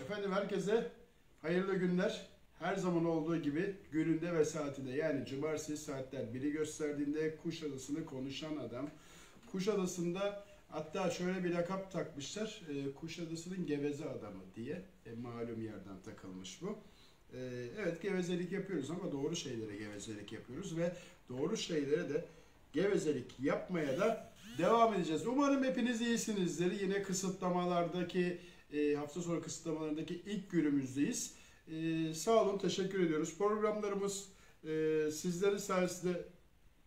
Efendim herkese hayırlı günler. Her zaman olduğu gibi gününde ve saatinde yani cumartesi saatler biri gösterdiğinde Kuşadası'nı konuşan adam. Kuşadası'nda hatta şöyle bir lakap takmışlar. E, Kuşadası'nın geveze adamı diye e, malum yerden takılmış bu. E, evet gevezelik yapıyoruz ama doğru şeylere gevezelik yapıyoruz ve doğru şeylere de gevezelik yapmaya da devam edeceğiz. Umarım hepiniz iyisinizdir. Yine kısıtlamalardaki e, hafta sonu kısıtlamalarındaki ilk günümüzdeyiz. E, sağ olun, teşekkür ediyoruz. Programlarımız e, sizlerin sayesinde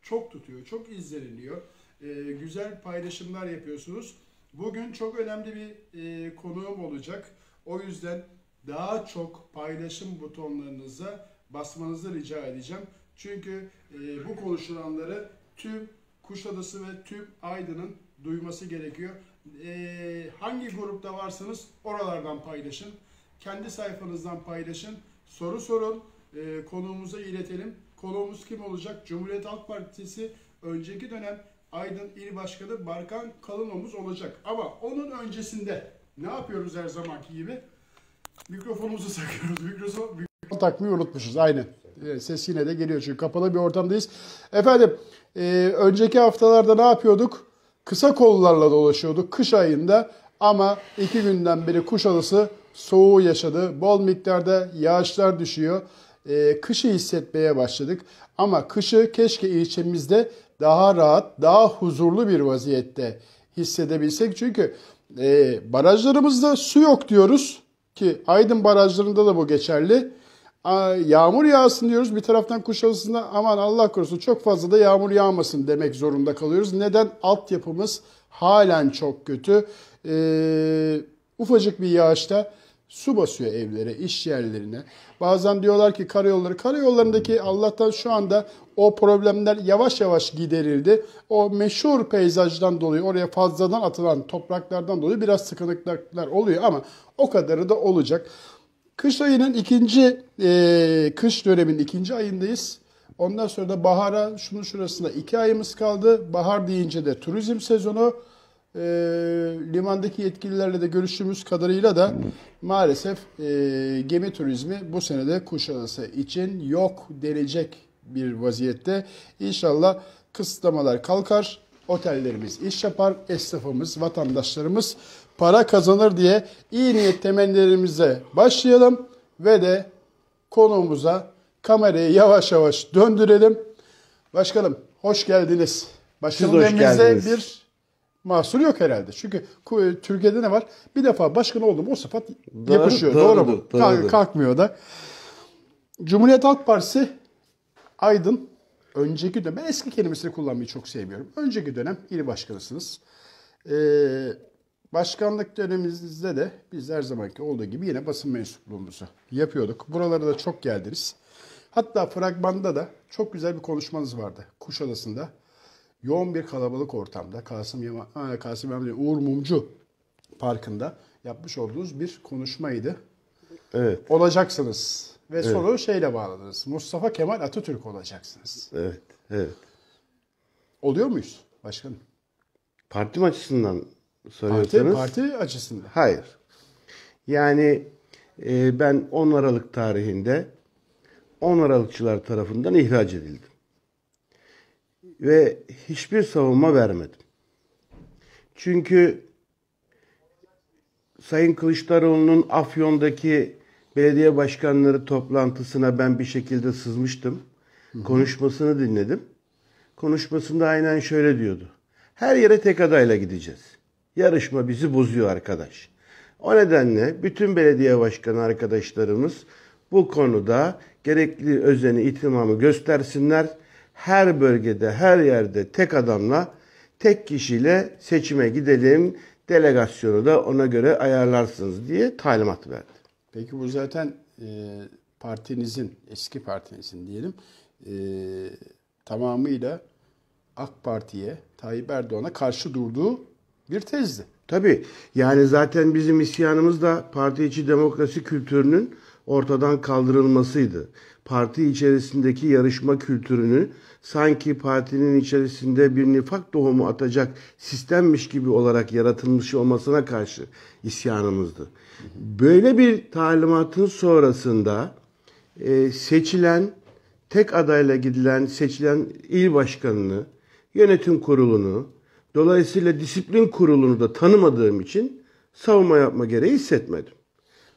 çok tutuyor, çok izleniliyor. E, güzel paylaşımlar yapıyorsunuz. Bugün çok önemli bir e, konuğum olacak. O yüzden daha çok paylaşım butonlarınıza basmanızı rica edeceğim. Çünkü e, bu konuşulanları tüm Kuşadası ve tüm Aydın'ın duyması gerekiyor. Ee, hangi grupta varsanız oralardan paylaşın. Kendi sayfanızdan paylaşın. Soru sorun. E, konuğumuza iletelim. Konuğumuz kim olacak? Cumhuriyet Halk Partisi önceki dönem Aydın İl Başkanı Barkan Kalınomuz olacak. Ama onun öncesinde ne yapıyoruz her zamanki gibi? Mikrofonumuzu sakıyoruz. Mikrofon, mikrofon takmayı unutmuşuz. Aynen. Ee, ses yine de geliyor çünkü kapalı bir ortamdayız. Efendim, e, önceki haftalarda ne yapıyorduk? kısa kollarla dolaşıyordu kış ayında ama iki günden beri Kuşadası soğuğu yaşadı. Bol miktarda yağışlar düşüyor. E, kışı hissetmeye başladık. Ama kışı keşke ilçemizde daha rahat, daha huzurlu bir vaziyette hissedebilsek. Çünkü e, barajlarımızda su yok diyoruz ki Aydın barajlarında da bu geçerli yağmur yağsın diyoruz. Bir taraftan Kuşadası'nda aman Allah korusun çok fazla da yağmur yağmasın demek zorunda kalıyoruz. Neden? Altyapımız halen çok kötü. Ee, ufacık bir yağışta su basıyor evlere, iş yerlerine. Bazen diyorlar ki karayolları, karayollarındaki Allah'tan şu anda o problemler yavaş yavaş giderildi. O meşhur peyzajdan dolayı oraya fazladan atılan topraklardan dolayı biraz sıkıntılar oluyor ama o kadarı da olacak. Kış ayının ikinci, e, kış dönemin ikinci ayındayız. Ondan sonra da bahara, şunun şurasında iki ayımız kaldı. Bahar deyince de turizm sezonu. E, limandaki yetkililerle de görüştüğümüz kadarıyla da maalesef e, gemi turizmi bu senede Kuşadası için yok denecek bir vaziyette. İnşallah kısıtlamalar kalkar, otellerimiz iş yapar, esnafımız, vatandaşlarımız para kazanır diye iyi niyet temennilerimize başlayalım ve de konuğumuza kamerayı yavaş yavaş döndürelim. Başkanım hoş geldiniz. Başkanım hoş geldiniz. bir mahsur yok herhalde. Çünkü e, Türkiye'de ne var? Bir defa başkan oldum o sıfat doğru, yapışıyor. Doğru, doğru mu? Doğru. Kalkmıyor da. Cumhuriyet Halk Partisi Aydın önceki dönem ben eski kelimesini kullanmayı çok sevmiyorum. Önceki dönem il başkanısınız. Ee, Başkanlık dönemimizde de biz her zamanki olduğu gibi yine basın mensupluğumuzu yapıyorduk. Buralara da çok geldiniz. Hatta fragmanda da çok güzel bir konuşmanız vardı Kuşadası'nda. Yoğun bir kalabalık ortamda Kasım Yaman, Kasım Yaman Uğur Mumcu Parkı'nda yapmış olduğunuz bir konuşmaydı. Evet. Olacaksınız. Ve evet. sonu şeyle bağladınız. Mustafa Kemal Atatürk olacaksınız. Evet, evet. Oluyor muyuz başkanım? Partim açısından soruyorsanız. Parti, parti açısından. Hayır. Yani e, ben 10 Aralık tarihinde 10 Aralıkçılar tarafından ihraç edildim. Ve hiçbir savunma vermedim. Çünkü Sayın Kılıçdaroğlu'nun Afyon'daki belediye başkanları toplantısına ben bir şekilde sızmıştım. Hı-hı. Konuşmasını dinledim. Konuşmasında aynen şöyle diyordu. Her yere tek adayla gideceğiz. Yarışma bizi bozuyor arkadaş. O nedenle bütün belediye başkanı arkadaşlarımız bu konuda gerekli özeni itimamı göstersinler. Her bölgede, her yerde tek adamla, tek kişiyle seçime gidelim. Delegasyonu da ona göre ayarlarsınız diye talimat verdi. Peki bu zaten e, partinizin, eski partinizin diyelim, e, tamamıyla AK Parti'ye, Tayyip Erdoğan'a karşı durduğu bir tezdi. Tabii yani zaten bizim isyanımız da parti içi demokrasi kültürünün ortadan kaldırılmasıydı. Parti içerisindeki yarışma kültürünü sanki partinin içerisinde bir nifak doğumu atacak sistemmiş gibi olarak yaratılmış olmasına karşı isyanımızdı. Böyle bir talimatın sonrasında e, seçilen tek adayla gidilen seçilen il başkanını, yönetim kurulunu, Dolayısıyla disiplin kurulunu da tanımadığım için savunma yapma gereği hissetmedim.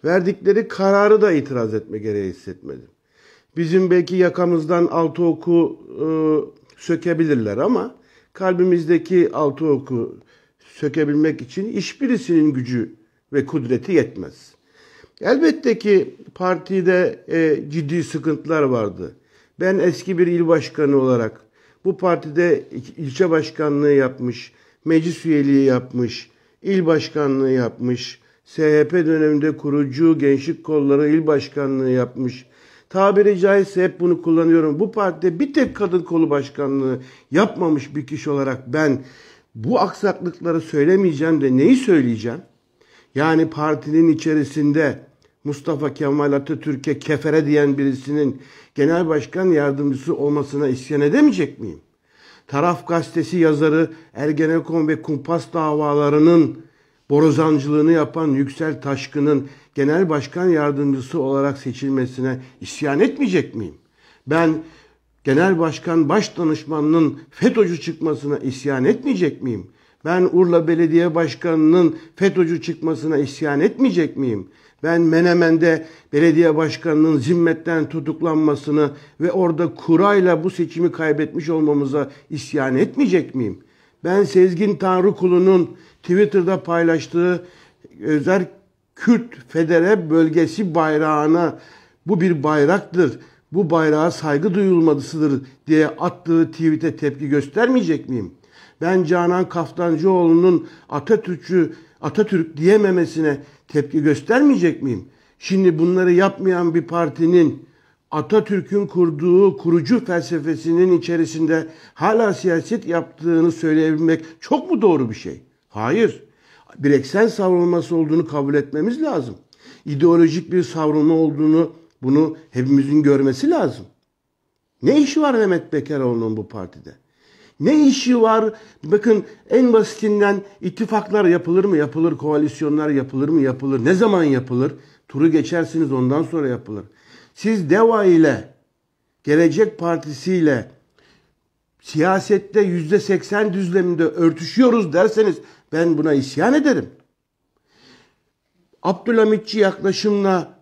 Verdikleri kararı da itiraz etme gereği hissetmedim. Bizim belki yakamızdan altı oku e, sökebilirler ama kalbimizdeki altı oku sökebilmek için işbirisinin gücü ve kudreti yetmez. Elbette ki partide e, ciddi sıkıntılar vardı. Ben eski bir il başkanı olarak bu partide ilçe başkanlığı yapmış, meclis üyeliği yapmış, il başkanlığı yapmış, SHP döneminde kurucu gençlik kolları il başkanlığı yapmış. Tabiri caizse hep bunu kullanıyorum. Bu partide bir tek kadın kolu başkanlığı yapmamış bir kişi olarak ben bu aksaklıkları söylemeyeceğim de neyi söyleyeceğim? Yani partinin içerisinde Mustafa Kemal Atatürk'e kefere diyen birisinin genel başkan yardımcısı olmasına isyan edemeyecek miyim? Taraf gazetesi yazarı Ergenekon ve kumpas davalarının borazancılığını yapan Yüksel Taşkın'ın genel başkan yardımcısı olarak seçilmesine isyan etmeyecek miyim? Ben genel başkan baş danışmanının FETÖ'cü çıkmasına isyan etmeyecek miyim? Ben Urla Belediye Başkanı'nın FETÖ'cü çıkmasına isyan etmeyecek miyim? Ben Menemen'de belediye başkanının zimmetten tutuklanmasını ve orada kurayla bu seçimi kaybetmiş olmamıza isyan etmeyecek miyim? Ben Sezgin Tanrıkulu'nun Twitter'da paylaştığı özel Kürt Federe Bölgesi bayrağına bu bir bayraktır, bu bayrağa saygı duyulmalısıdır diye attığı tweet'e tepki göstermeyecek miyim? Ben Canan Kaftancıoğlu'nun Atatürkçü Atatürk diyememesine tepki göstermeyecek miyim? Şimdi bunları yapmayan bir partinin Atatürk'ün kurduğu kurucu felsefesinin içerisinde hala siyaset yaptığını söyleyebilmek çok mu doğru bir şey? Hayır. Bir eksen savrulması olduğunu kabul etmemiz lazım. İdeolojik bir savrulma olduğunu bunu hepimizin görmesi lazım. Ne işi var Mehmet Bekaroğlu'nun bu partide? Ne işi var? Bakın en basitinden ittifaklar yapılır mı? Yapılır. Koalisyonlar yapılır mı? Yapılır. Ne zaman yapılır? Turu geçersiniz ondan sonra yapılır. Siz DEVA ile Gelecek Partisi ile siyasette yüzde seksen düzleminde örtüşüyoruz derseniz ben buna isyan ederim. Abdülhamitçi yaklaşımla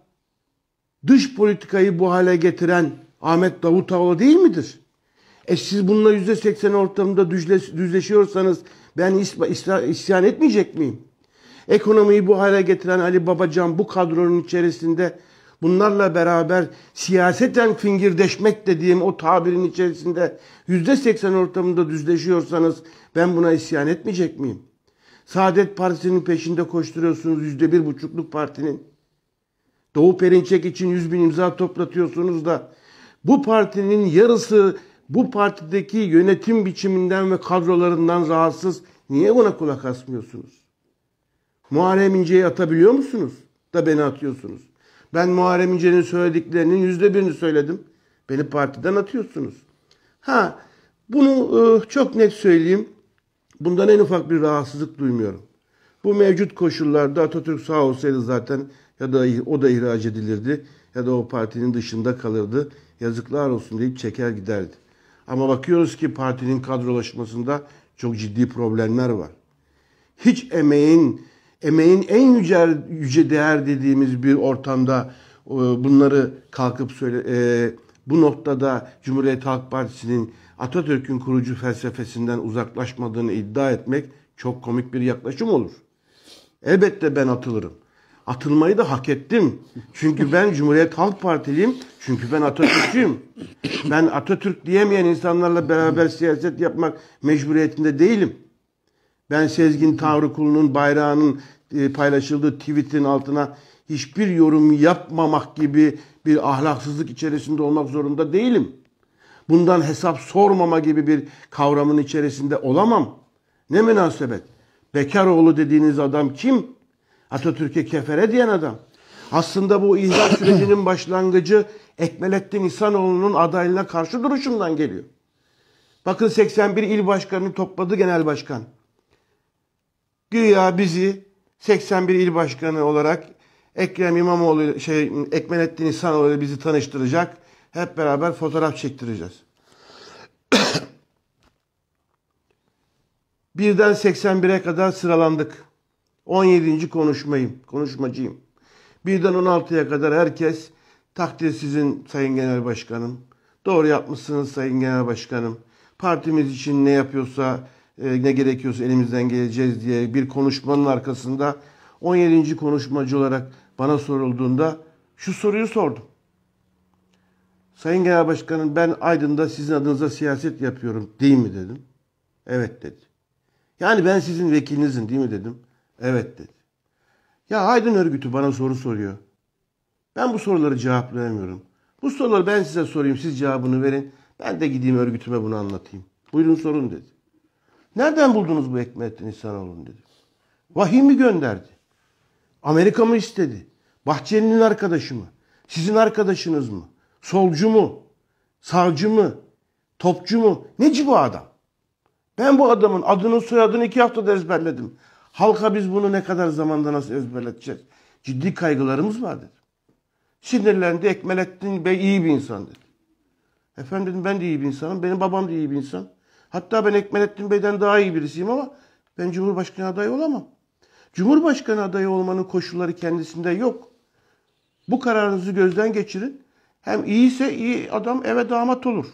dış politikayı bu hale getiren Ahmet Davutoğlu değil midir? E siz bununla yüzde seksen ortamında düzleşiyorsanız ben isyan etmeyecek miyim? Ekonomiyi bu hale getiren Ali Babacan bu kadronun içerisinde bunlarla beraber siyaseten fingirdeşmek dediğim o tabirin içerisinde yüzde seksen ortamında düzleşiyorsanız ben buna isyan etmeyecek miyim? Saadet Partisi'nin peşinde koşturuyorsunuz yüzde bir buçukluk partinin. Doğu Perinçek için yüz bin imza toplatıyorsunuz da bu partinin yarısı bu partideki yönetim biçiminden ve kadrolarından rahatsız niye buna kulak asmıyorsunuz? Muharrem İnce'yi atabiliyor musunuz? Da beni atıyorsunuz. Ben Muharrem İnce'nin söylediklerinin yüzde birini söyledim. Beni partiden atıyorsunuz. Ha bunu eh, çok net söyleyeyim. Bundan en ufak bir rahatsızlık duymuyorum. Bu mevcut koşullarda Atatürk sağ olsaydı zaten ya da o da ihraç edilirdi ya da o partinin dışında kalırdı. Yazıklar olsun deyip çeker giderdi. Ama bakıyoruz ki partinin kadrolaşmasında çok ciddi problemler var. Hiç emeğin emeğin en yüce yüce değer dediğimiz bir ortamda e, bunları kalkıp söyle e, bu noktada Cumhuriyet Halk Partisi'nin Atatürk'ün kurucu felsefesinden uzaklaşmadığını iddia etmek çok komik bir yaklaşım olur. Elbette ben atılırım atılmayı da hak ettim. Çünkü ben Cumhuriyet Halk Partiliyim. Çünkü ben Atatürkçüyüm. Ben Atatürk diyemeyen insanlarla beraber siyaset yapmak mecburiyetinde değilim. Ben Sezgin Tanrıkulu'nun bayrağının e, paylaşıldığı tweetin altına hiçbir yorum yapmamak gibi bir ahlaksızlık içerisinde olmak zorunda değilim. Bundan hesap sormama gibi bir kavramın içerisinde olamam. Ne münasebet. Bekaroğlu dediğiniz adam kim? Atatürk'e kefere diyen adam. Aslında bu ihlal sürecinin başlangıcı Ekmelettin İhsanoğlu'nun adaylığına karşı duruşundan geliyor. Bakın 81 il başkanını topladı genel başkan. Güya bizi 81 il başkanı olarak Ekrem İmamoğlu şey Ekmelettin İhsanoğlu bizi tanıştıracak. Hep beraber fotoğraf çektireceğiz. Birden 81'e kadar sıralandık. 17. konuşmayım, konuşmacıyım. Birden 16'ya kadar herkes takdir sizin Sayın Genel Başkanım. Doğru yapmışsınız Sayın Genel Başkanım. Partimiz için ne yapıyorsa, e, ne gerekiyorsa elimizden geleceğiz diye bir konuşmanın arkasında 17. konuşmacı olarak bana sorulduğunda şu soruyu sordum. Sayın Genel Başkanım ben Aydın'da sizin adınıza siyaset yapıyorum değil mi dedim. Evet dedi. Yani ben sizin vekilinizim değil mi dedim. Evet dedi. Ya Aydın örgütü bana soru soruyor. Ben bu soruları cevaplayamıyorum. Bu soruları ben size sorayım. Siz cevabını verin. Ben de gideyim örgütüme bunu anlatayım. Buyurun sorun dedi. Nereden buldunuz bu Ekmelettin İhsanoğlu'nu dedi. Vahim mi gönderdi? Amerika mı istedi? Bahçeli'nin arkadaşı mı? Sizin arkadaşınız mı? Solcu mu? Sağcı mı? Topçu mu? Neci bu adam? Ben bu adamın adını soyadını iki haftada ezberledim. Halka biz bunu ne kadar zamanda nasıl ezberleteceğiz? Ciddi kaygılarımız var dedi. Sinirlendi, Ekmelettin Bey iyi bir insan dedi. Efendim ben de iyi bir insanım, benim babam da iyi bir insan. Hatta ben Ekmelettin Bey'den daha iyi birisiyim ama ben Cumhurbaşkanı adayı olamam. Cumhurbaşkanı adayı olmanın koşulları kendisinde yok. Bu kararınızı gözden geçirin. Hem iyiyse iyi adam eve damat olur.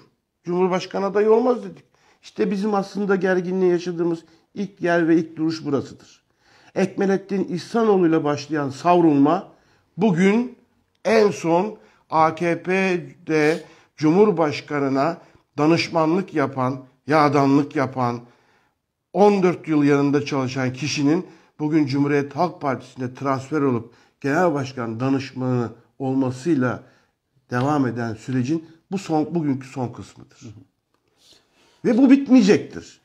Cumhurbaşkanı adayı olmaz dedik. İşte bizim aslında gerginliği yaşadığımız İlk yer ve ilk duruş burasıdır. Ekmelettin İhsanoğlu ile başlayan savrulma bugün en son AKP'de Cumhurbaşkanına danışmanlık yapan, yağdanlık yapan, 14 yıl yanında çalışan kişinin bugün Cumhuriyet Halk Partisi'nde transfer olup genel başkan danışmanı olmasıyla devam eden sürecin bu son bugünkü son kısmıdır. Ve bu bitmeyecektir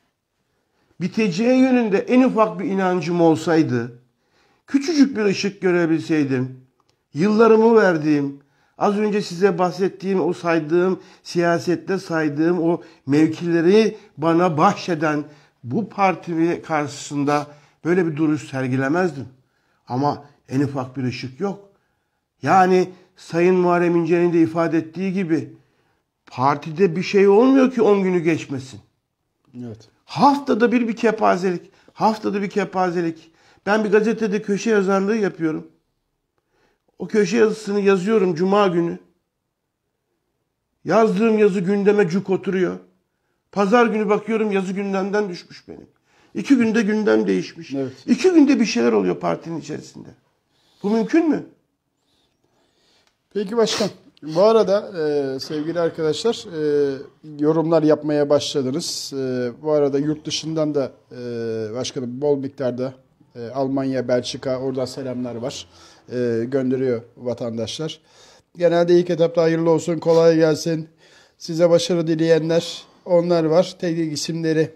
biteceği yönünde en ufak bir inancım olsaydı, küçücük bir ışık görebilseydim, yıllarımı verdiğim, az önce size bahsettiğim o saydığım, siyasette saydığım o mevkileri bana bahşeden bu partimi karşısında böyle bir duruş sergilemezdim. Ama en ufak bir ışık yok. Yani Sayın Muharrem İnce'nin de ifade ettiği gibi partide bir şey olmuyor ki 10 günü geçmesin. Evet. Haftada bir bir kepazelik. Haftada bir kepazelik. Ben bir gazetede köşe yazarlığı yapıyorum. O köşe yazısını yazıyorum cuma günü. Yazdığım yazı gündeme cuk oturuyor. Pazar günü bakıyorum yazı gündemden düşmüş benim. İki günde gündem değişmiş. Evet. İki günde bir şeyler oluyor partinin içerisinde. Bu mümkün mü? Peki başkan. Bu arada e, sevgili arkadaşlar e, yorumlar yapmaya başladınız. E, bu arada yurt dışından da e, başkanım bol miktarda e, Almanya, Belçika orada selamlar var. E, gönderiyor vatandaşlar. Genelde ilk etapta hayırlı olsun, kolay gelsin. Size başarı dileyenler onlar var. Teknik isimleri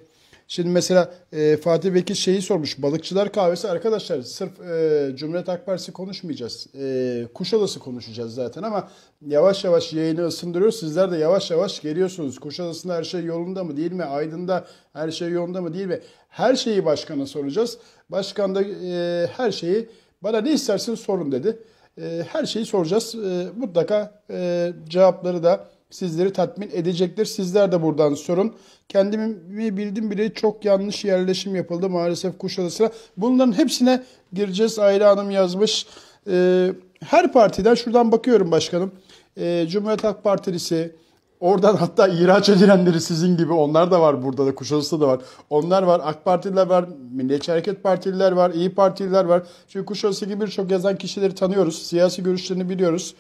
Şimdi mesela e, Fatih Bekir şeyi sormuş. Balıkçılar kahvesi arkadaşlar sırf e, Cumhuriyet Halk Partisi konuşmayacağız. E, Kuşadası konuşacağız zaten ama yavaş yavaş yayını ısındırıyoruz. Sizler de yavaş yavaş geliyorsunuz. Kuşadası'nda her şey yolunda mı değil mi? Aydın'da her şey yolunda mı değil mi? Her şeyi başkana soracağız. Başkan da e, her şeyi bana ne istersin sorun dedi. E, her şeyi soracağız. E, mutlaka e, cevapları da sizleri tatmin edecektir. Sizler de buradan sorun. Kendimi bildim bile çok yanlış yerleşim yapıldı maalesef Kuşadası'na. Bunların hepsine gireceğiz. Ayla Hanım yazmış. Ee, her partiden şuradan bakıyorum başkanım. Ee, Cumhuriyet Halk Partilisi, Oradan hatta ihraç edilenleri sizin gibi onlar da var burada da Kuşadası'da da var. Onlar var. AK Partililer var. Milliyetçi Hareket Partililer var. İyi Partililer var. Çünkü Kuşadası gibi birçok yazan kişileri tanıyoruz. Siyasi görüşlerini biliyoruz.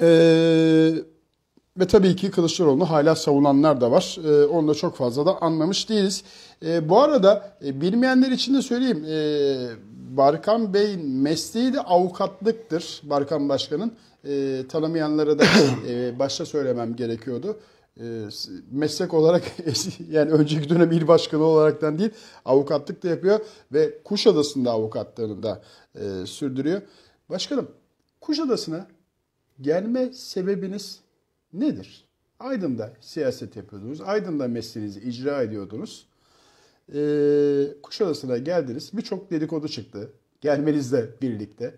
Ee, ve tabii ki Kılıçdaroğlu'nu hala savunanlar da var. Ee, onu da çok fazla da anlamış değiliz. Ee, bu arada e, bilmeyenler için de söyleyeyim. Ee, Barkan Bey'in mesleği de avukatlıktır. Barkan Başkan'ın e, tanımayanlara da e, başta söylemem gerekiyordu e, meslek olarak yani önceki dönem il başkanı olaraktan değil avukatlık da yapıyor ve Kuşadası'nda avukatlığını da e, sürdürüyor. Başkanım Kuşadası'na gelme sebebiniz nedir? Aydın'da siyaset yapıyordunuz. Aydın'da mesleğinizi icra ediyordunuz. Ee, Kuşadası'na geldiniz. Birçok dedikodu çıktı. Gelmenizle birlikte.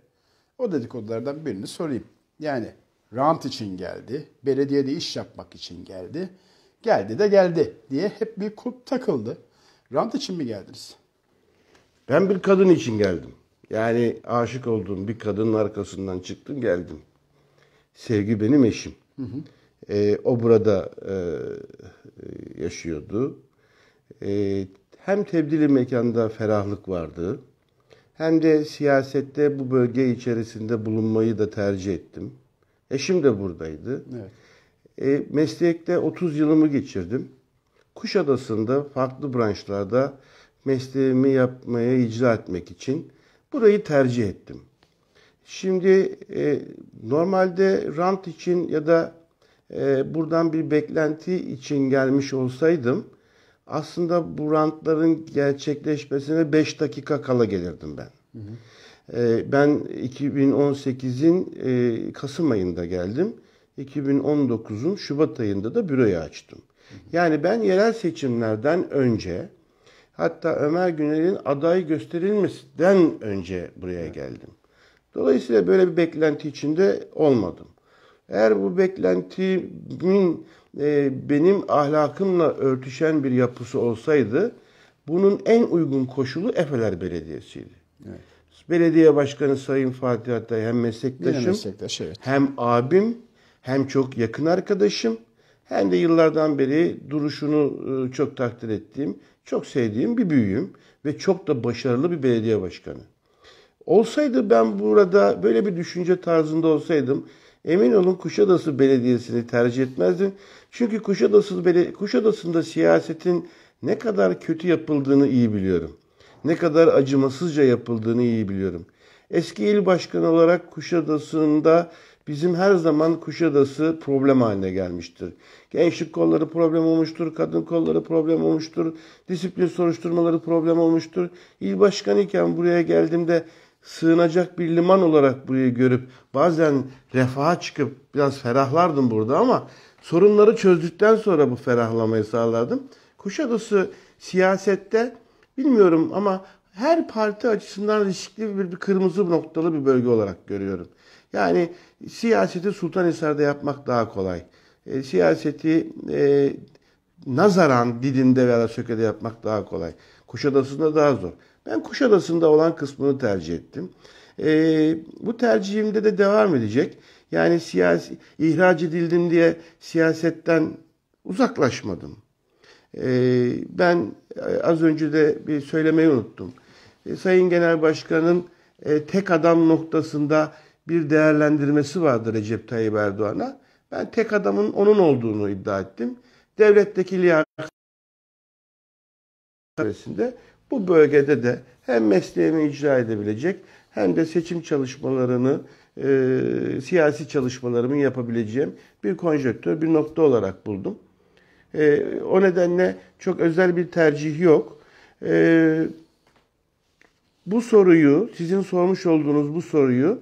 O dedikodulardan birini sorayım. Yani rant için geldi. Belediyede iş yapmak için geldi. Geldi de geldi diye hep bir kulp takıldı. Rant için mi geldiniz? Ben bir kadın için geldim. Yani aşık olduğum bir kadının arkasından çıktım geldim. Sevgi benim eşim. Hı hı. E, o burada e, yaşıyordu. E, hem tebdili mekanda ferahlık vardı. Hem de siyasette bu bölge içerisinde bulunmayı da tercih ettim. Eşim de buradaydı. Evet. E, meslekte 30 yılımı geçirdim. Kuşadası'nda farklı branşlarda mesleğimi yapmaya icra etmek için burayı tercih ettim. Şimdi e, normalde rant için ya da e, buradan bir beklenti için gelmiş olsaydım aslında bu rantların gerçekleşmesine 5 dakika kala gelirdim ben. Hı hı. E, ben 2018'in e, Kasım ayında geldim. 2019'un Şubat ayında da büroyu açtım. Yani ben yerel seçimlerden önce hatta Ömer Güner'in aday gösterilmesinden önce buraya geldim. Dolayısıyla böyle bir beklenti içinde olmadım. Eğer bu beklentimin e, benim ahlakımla örtüşen bir yapısı olsaydı bunun en uygun koşulu Efeler Belediyesi'ydi. Evet. Belediye Başkanı Sayın Fatih Atay hem meslektaşım meslektaş, evet. hem abim hem çok yakın arkadaşım hem de yıllardan beri duruşunu e, çok takdir ettiğim, çok sevdiğim bir büyüğüm ve çok da başarılı bir belediye başkanı. Olsaydı ben burada böyle bir düşünce tarzında olsaydım emin olun Kuşadası Belediyesi'ni tercih etmezdim. Çünkü Kuşadası Kuşadası'nda siyasetin ne kadar kötü yapıldığını iyi biliyorum. Ne kadar acımasızca yapıldığını iyi biliyorum. Eski il başkanı olarak Kuşadası'nda bizim her zaman Kuşadası problem haline gelmiştir. Gençlik kolları problem olmuştur, kadın kolları problem olmuştur, disiplin soruşturmaları problem olmuştur. İl başkanı iken buraya geldiğimde sığınacak bir liman olarak burayı görüp bazen refaha çıkıp biraz ferahlardım burada ama sorunları çözdükten sonra bu ferahlamayı sağlardım. Kuşadası siyasette bilmiyorum ama her parti açısından riskli bir, bir kırmızı noktalı bir bölge olarak görüyorum. Yani siyaseti Sultanhisar'da yapmak daha kolay. E, siyaseti e, nazaran Didim'de veya Söke'de yapmak daha kolay. Kuşadası'nda daha zor. Ben Kuşadası'nda olan kısmını tercih ettim. E, bu tercihimde de devam edecek. Yani siyasi ihraç edildim diye siyasetten uzaklaşmadım. Ee, e, ben az önce de bir söylemeyi unuttum. E, Sayın Genel Başkan'ın e, tek adam noktasında bir değerlendirmesi vardır Recep Tayyip Erdoğan'a. Ben tek adamın onun olduğunu iddia ettim. Devletteki liyakat bu bölgede de hem mesleğini icra edebilecek hem de seçim çalışmalarını, e, siyasi çalışmalarımı yapabileceğim bir konjöktür, bir nokta olarak buldum. E, o nedenle çok özel bir tercih yok. E, bu soruyu, sizin sormuş olduğunuz bu soruyu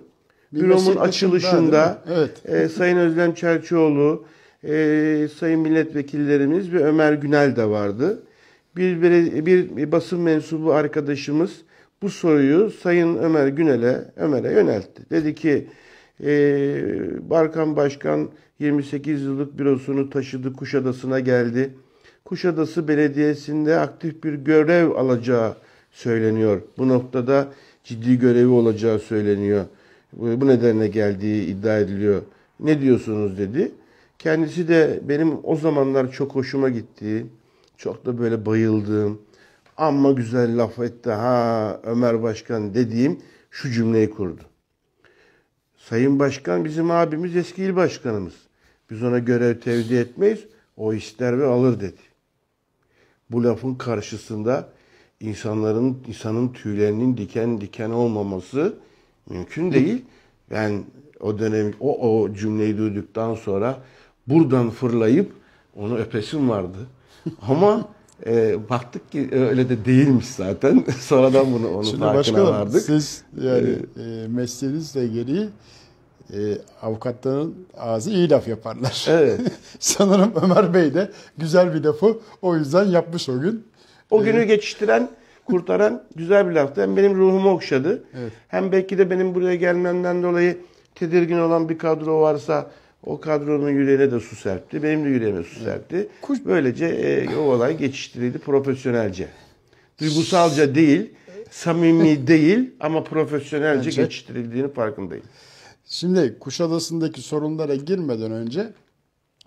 büromun açılışında evet. e, Sayın Özlem Çerçioğlu, e, Sayın Milletvekillerimiz ve Ömer Günel de vardı. Bir, bir, bir basın mensubu arkadaşımız bu soruyu Sayın Ömer Günel'e Ömer'e yöneltti. Dedi ki e, Barkan Başkan 28 yıllık bürosunu taşıdı Kuşadası'na geldi. Kuşadası Belediyesi'nde aktif bir görev alacağı söyleniyor. Bu noktada ciddi görevi olacağı söyleniyor. Bu nedenle geldiği iddia ediliyor. Ne diyorsunuz dedi. Kendisi de benim o zamanlar çok hoşuma gittiği, çok da böyle bayıldığım ama güzel laf etti ha Ömer Başkan dediğim şu cümleyi kurdu. Sayın Başkan bizim abimiz eski il başkanımız. Biz ona görev tevdi etmeyiz. O ister ve alır dedi. Bu lafın karşısında insanların insanın tüylerinin diken diken olmaması mümkün değil. Ben o dönem o o cümleyi duyduktan sonra buradan fırlayıp onu öpesim vardı. Ama e, baktık ki öyle de değilmiş zaten. Sonradan bunu onun Şimdi farkına vardık. Siz yani ee, e, mesleğinizle gereği e, avukatların ağzı iyi laf yaparlar. Evet. Sanırım Ömer Bey de güzel bir lafı o yüzden yapmış o gün. O e, günü ee, geçiştiren, kurtaran güzel bir laftı. Hem benim ruhumu okşadı. Evet. Hem belki de benim buraya gelmemden dolayı tedirgin olan bir kadro varsa o kadronun yüreğine de su serpti. Benim de yüreğime su serpti. Böylece e, o olay geçiştirildi profesyonelce. Duygusalca değil, samimi değil ama profesyonelce Bence. geçiştirildiğini farkındayım. Şimdi Kuşadası'ndaki sorunlara girmeden önce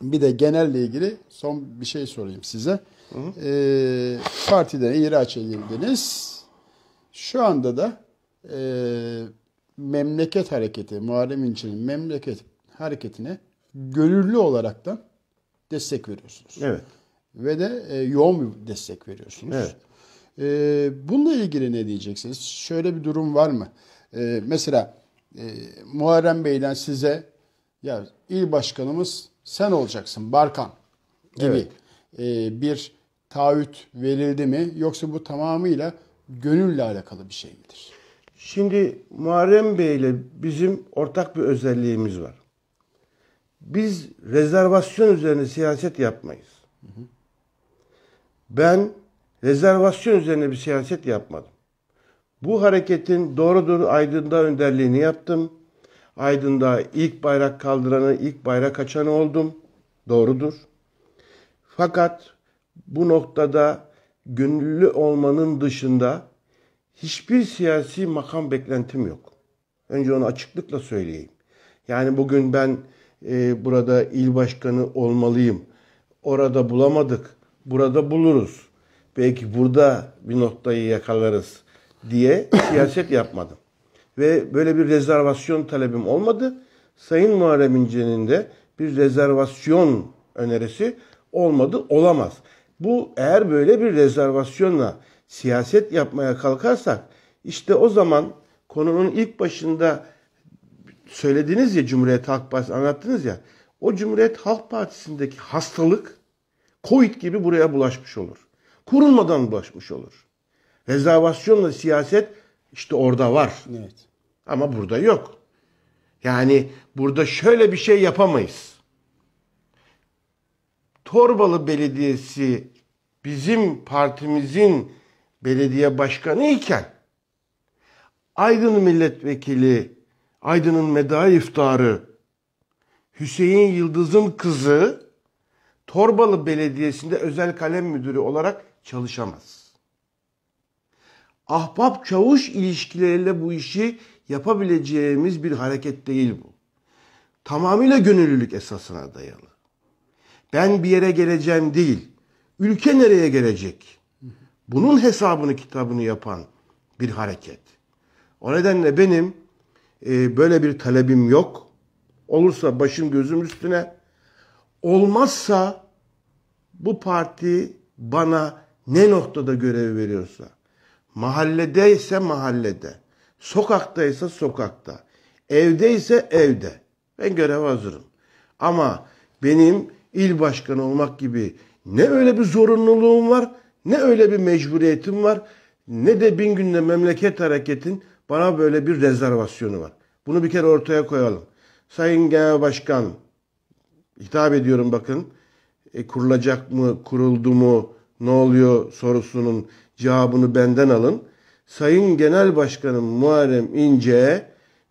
bir de genelle ilgili son bir şey sorayım size. Hı hı. E, partiden ihraç edildiniz. Şu anda da e, memleket hareketi, Muharrem İnce'nin memleket hareketine gönüllü olarak da destek veriyorsunuz. Evet. Ve de e, yoğun bir destek veriyorsunuz. Evet. E, bununla ilgili ne diyeceksiniz? Şöyle bir durum var mı? E, mesela e, Muharrem Bey'den size ya il başkanımız sen olacaksın Barkan gibi evet. e, bir taahhüt verildi mi? Yoksa bu tamamıyla gönülle alakalı bir şey midir? Şimdi Muharrem Bey ile bizim ortak bir özelliğimiz var. Biz rezervasyon üzerine siyaset yapmayız. Ben rezervasyon üzerine bir siyaset yapmadım. Bu hareketin doğrudur Aydın'da önderliğini yaptım. Aydın'da ilk bayrak kaldıranı, ilk bayrak açanı oldum. Doğrudur. Fakat bu noktada gönüllü olmanın dışında hiçbir siyasi makam beklentim yok. Önce onu açıklıkla söyleyeyim. Yani bugün ben e, burada il başkanı olmalıyım. Orada bulamadık, burada buluruz. Belki burada bir noktayı yakalarız diye siyaset yapmadım. Ve böyle bir rezervasyon talebim olmadı. Sayın Muharrem İnce'nin de bir rezervasyon önerisi olmadı, olamaz. Bu eğer böyle bir rezervasyonla siyaset yapmaya kalkarsak işte o zaman konunun ilk başında söylediniz ya Cumhuriyet Halk Partisi anlattınız ya. O Cumhuriyet Halk Partisi'ndeki hastalık Covid gibi buraya bulaşmış olur. Kurulmadan bulaşmış olur. Rezervasyonla siyaset işte orada var. Evet. Ama burada yok. Yani burada şöyle bir şey yapamayız. Torbalı Belediyesi bizim partimizin belediye başkanı iken Aydın milletvekili Aydın'ın meda iftarı Hüseyin Yıldız'ın kızı Torbalı Belediyesi'nde özel kalem müdürü olarak çalışamaz. Ahbap çavuş ilişkileriyle bu işi yapabileceğimiz bir hareket değil bu. Tamamıyla gönüllülük esasına dayalı. Ben bir yere geleceğim değil, ülke nereye gelecek? Bunun hesabını kitabını yapan bir hareket. O nedenle benim ee, böyle bir talebim yok. Olursa başım gözüm üstüne. Olmazsa bu parti bana ne noktada görev veriyorsa, mahalledeyse mahallede, sokaktaysa sokakta, evdeyse evde. Ben görev hazırım. Ama benim il başkanı olmak gibi ne öyle bir zorunluluğum var, ne öyle bir mecburiyetim var, ne de bin günde memleket hareketin bana böyle bir rezervasyonu var. Bunu bir kere ortaya koyalım. Sayın Genel Başkan, hitap ediyorum bakın. E, kurulacak mı, kuruldu mu, ne oluyor sorusunun cevabını benden alın. Sayın Genel Başkanım Muharrem İnce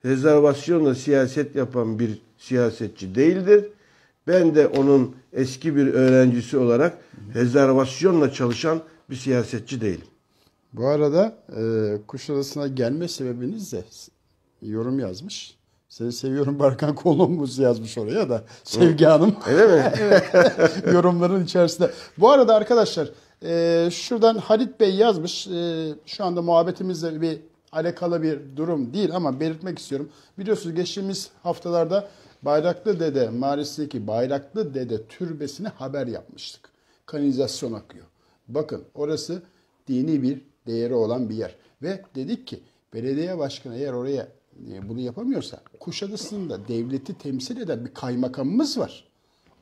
rezervasyonla siyaset yapan bir siyasetçi değildir. Ben de onun eski bir öğrencisi olarak rezervasyonla çalışan bir siyasetçi değilim. Bu arada e, Kuşadası'na gelme sebebiniz de yorum yazmış. Seni seviyorum Barkan Kolombus yazmış oraya da Sevgi Hı. Hanım. Öyle mi? Yorumların içerisinde. Bu arada arkadaşlar e, şuradan Halit Bey yazmış. E, şu anda muhabbetimizde bir alakalı bir durum değil ama belirtmek istiyorum. Biliyorsunuz geçtiğimiz haftalarda Bayraklı Dede, Maris'teki Bayraklı Dede türbesine haber yapmıştık. Kanalizasyon akıyor. Bakın orası dini bir değeri olan bir yer. Ve dedik ki belediye başkanı eğer oraya e, bunu yapamıyorsa Kuşadası'nda devleti temsil eden bir kaymakamımız var.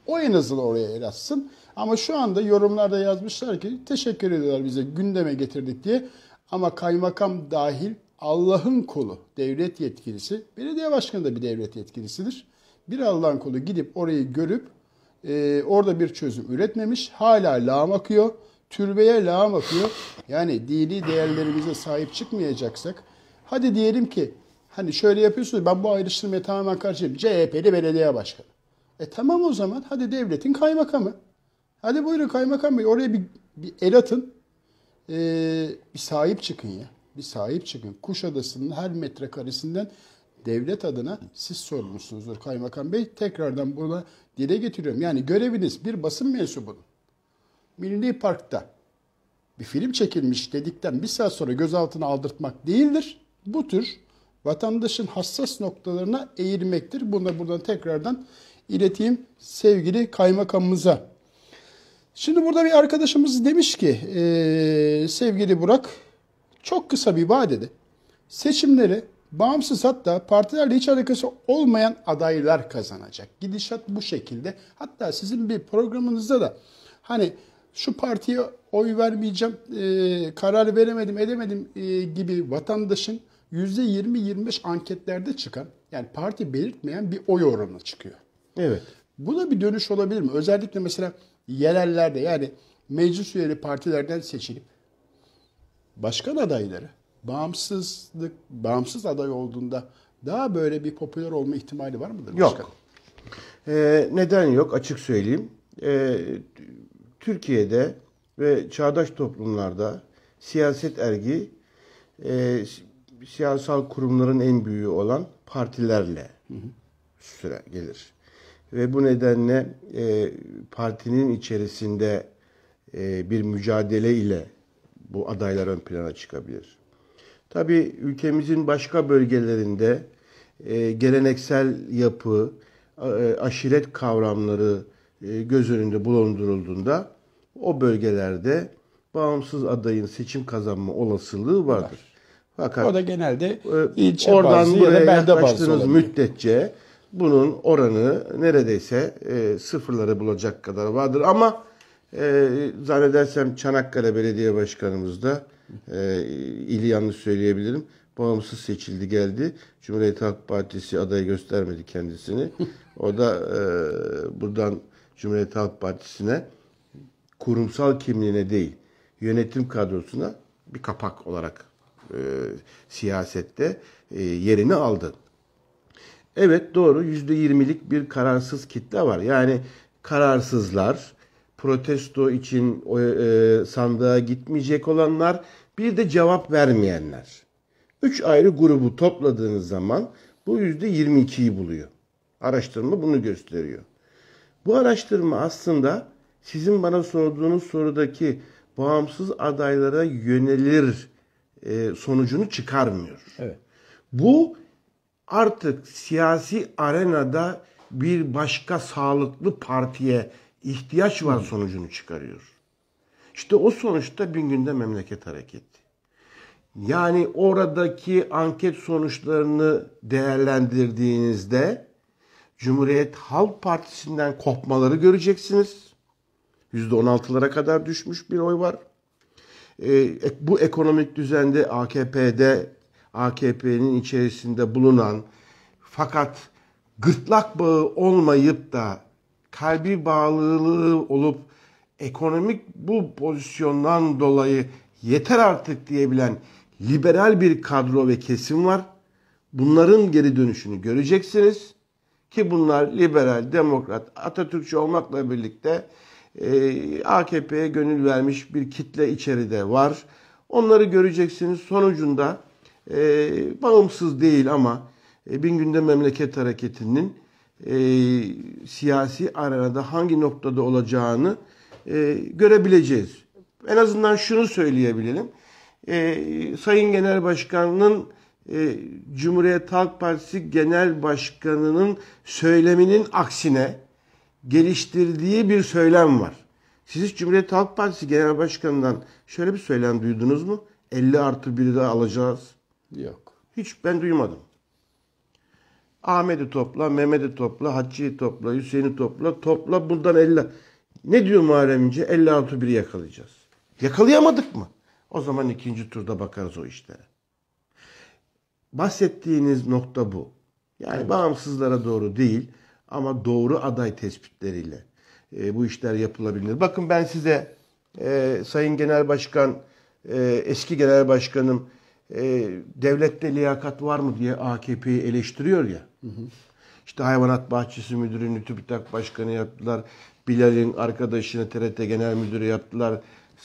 O en azından oraya el atsın. Ama şu anda yorumlarda yazmışlar ki teşekkür ediyorlar bize gündeme getirdik diye. Ama kaymakam dahil Allah'ın kolu devlet yetkilisi, belediye başkanı da bir devlet yetkilisidir. Bir Allah'ın kolu gidip orayı görüp e, orada bir çözüm üretmemiş. Hala lağım akıyor. Türbeye lağa bakıyor. Yani dini değerlerimize sahip çıkmayacaksak hadi diyelim ki hani şöyle yapıyorsunuz ben bu ayrıştırmaya tamamen karşıyım. CHP'li belediye başkanı. E tamam o zaman hadi devletin kaymakamı. Hadi buyurun kaymakam bey oraya bir, bir el atın. Ee, bir sahip çıkın ya. Bir sahip çıkın. Kuşadası'nın her metrekaresinden devlet adına siz sorumlusunuzdur kaymakam bey. Tekrardan buna dile getiriyorum. Yani göreviniz bir basın mensubunun Milli Park'ta bir film çekilmiş dedikten bir saat sonra gözaltına aldırtmak değildir. Bu tür vatandaşın hassas noktalarına eğilmektir. Bunu da buradan tekrardan ileteyim sevgili kaymakamımıza. Şimdi burada bir arkadaşımız demiş ki e, sevgili Burak çok kısa bir vadede seçimleri bağımsız hatta partilerle hiç alakası olmayan adaylar kazanacak. Gidişat bu şekilde. Hatta sizin bir programınızda da hani şu partiye oy vermeyeceğim, e, karar veremedim, edemedim e, gibi vatandaşın %20-25 anketlerde çıkan yani parti belirtmeyen bir oy oranı çıkıyor. Evet. Bu da bir dönüş olabilir mi? Özellikle mesela yerellerde yani meclis üyeleri partilerden seçilip başkan adayları bağımsızlık bağımsız aday olduğunda daha böyle bir popüler olma ihtimali var mıdır? Yok. Ee, neden yok? Açık söyleyeyim. Ee, Türkiye'de ve çağdaş toplumlarda siyaset ergi e, siyasal kurumların en büyüğü olan partilerle süre gelir. Ve bu nedenle e, partinin içerisinde e, bir mücadele ile bu adaylar ön plana çıkabilir. Tabii ülkemizin başka bölgelerinde e, geleneksel yapı, e, aşiret kavramları e, göz önünde bulundurulduğunda o bölgelerde bağımsız adayın seçim kazanma olasılığı vardır. Fakat o da genelde e, ilçe oradan buraya ya da yaklaştığınız müddetçe bunun oranı neredeyse e, sıfırları bulacak kadar vardır. Ama e, zannedersem Çanakkale Belediye Başkanımız da e, ili yanlış söyleyebilirim. Bağımsız seçildi geldi. Cumhuriyet Halk Partisi adayı göstermedi kendisini. O da e, buradan Cumhuriyet Halk Partisi'ne kurumsal kimliğine değil, yönetim kadrosuna bir kapak olarak e, siyasette e, yerini aldı. Evet doğru %20'lik bir kararsız kitle var. Yani kararsızlar, protesto için o, e, sandığa gitmeyecek olanlar, bir de cevap vermeyenler. Üç ayrı grubu topladığınız zaman bu %22'yi buluyor. Araştırma bunu gösteriyor. Bu araştırma aslında sizin bana sorduğunuz sorudaki bağımsız adaylara yönelir e, sonucunu çıkarmıyor. Evet. Bu artık siyasi arenada bir başka sağlıklı partiye ihtiyaç var sonucunu çıkarıyor. İşte o sonuçta bir günde memleket hareketi. Yani oradaki anket sonuçlarını değerlendirdiğinizde Cumhuriyet Halk Partisi'nden kopmaları göreceksiniz. %16'lara kadar düşmüş bir oy var. E, e bu ekonomik düzende AKP'de AKP'nin içerisinde bulunan fakat gırtlak bağı olmayıp da kalbi bağlılığı olup ekonomik bu pozisyondan dolayı yeter artık diyebilen liberal bir kadro ve kesim var. Bunların geri dönüşünü göreceksiniz ki bunlar liberal, demokrat, Atatürkçü olmakla birlikte e, ee, AKP'ye gönül vermiş bir kitle içeride var. Onları göreceksiniz. Sonucunda e, bağımsız değil ama e, Bin Günde Memleket Hareketi'nin e, siyasi arenada hangi noktada olacağını e, görebileceğiz. En azından şunu söyleyebilirim: Sayın Genel Başkan'ın Cumhuriyet Halk Partisi Genel Başkanı'nın söyleminin aksine geliştirdiği bir söylem var. Siz hiç Cumhuriyet Halk Partisi Genel Başkanı'ndan şöyle bir söylem duydunuz mu? 50 artı 1'i daha alacağız. Yok. Hiç ben duymadım. Ahmet'i topla, Mehmet'i topla, Hacı'yı topla, Hüseyin'i topla, topla bundan 50. Ne diyor Muharrem İnce? 50 artı 1'i yakalayacağız. Yakalayamadık mı? O zaman ikinci turda bakarız o işlere. Bahsettiğiniz nokta bu. Yani evet. bağımsızlara doğru değil ama doğru aday tespitleriyle e, bu işler yapılabilir. Bakın ben size e, Sayın Genel Başkan, e, eski Genel Başkanım e, devlette liyakat var mı diye AKP'yi eleştiriyor ya. Hı hı. İşte hayvanat bahçesi müdürünü TÜBİTAK Başkanı yaptılar. Bilal'in arkadaşını TRT Genel Müdürü yaptılar.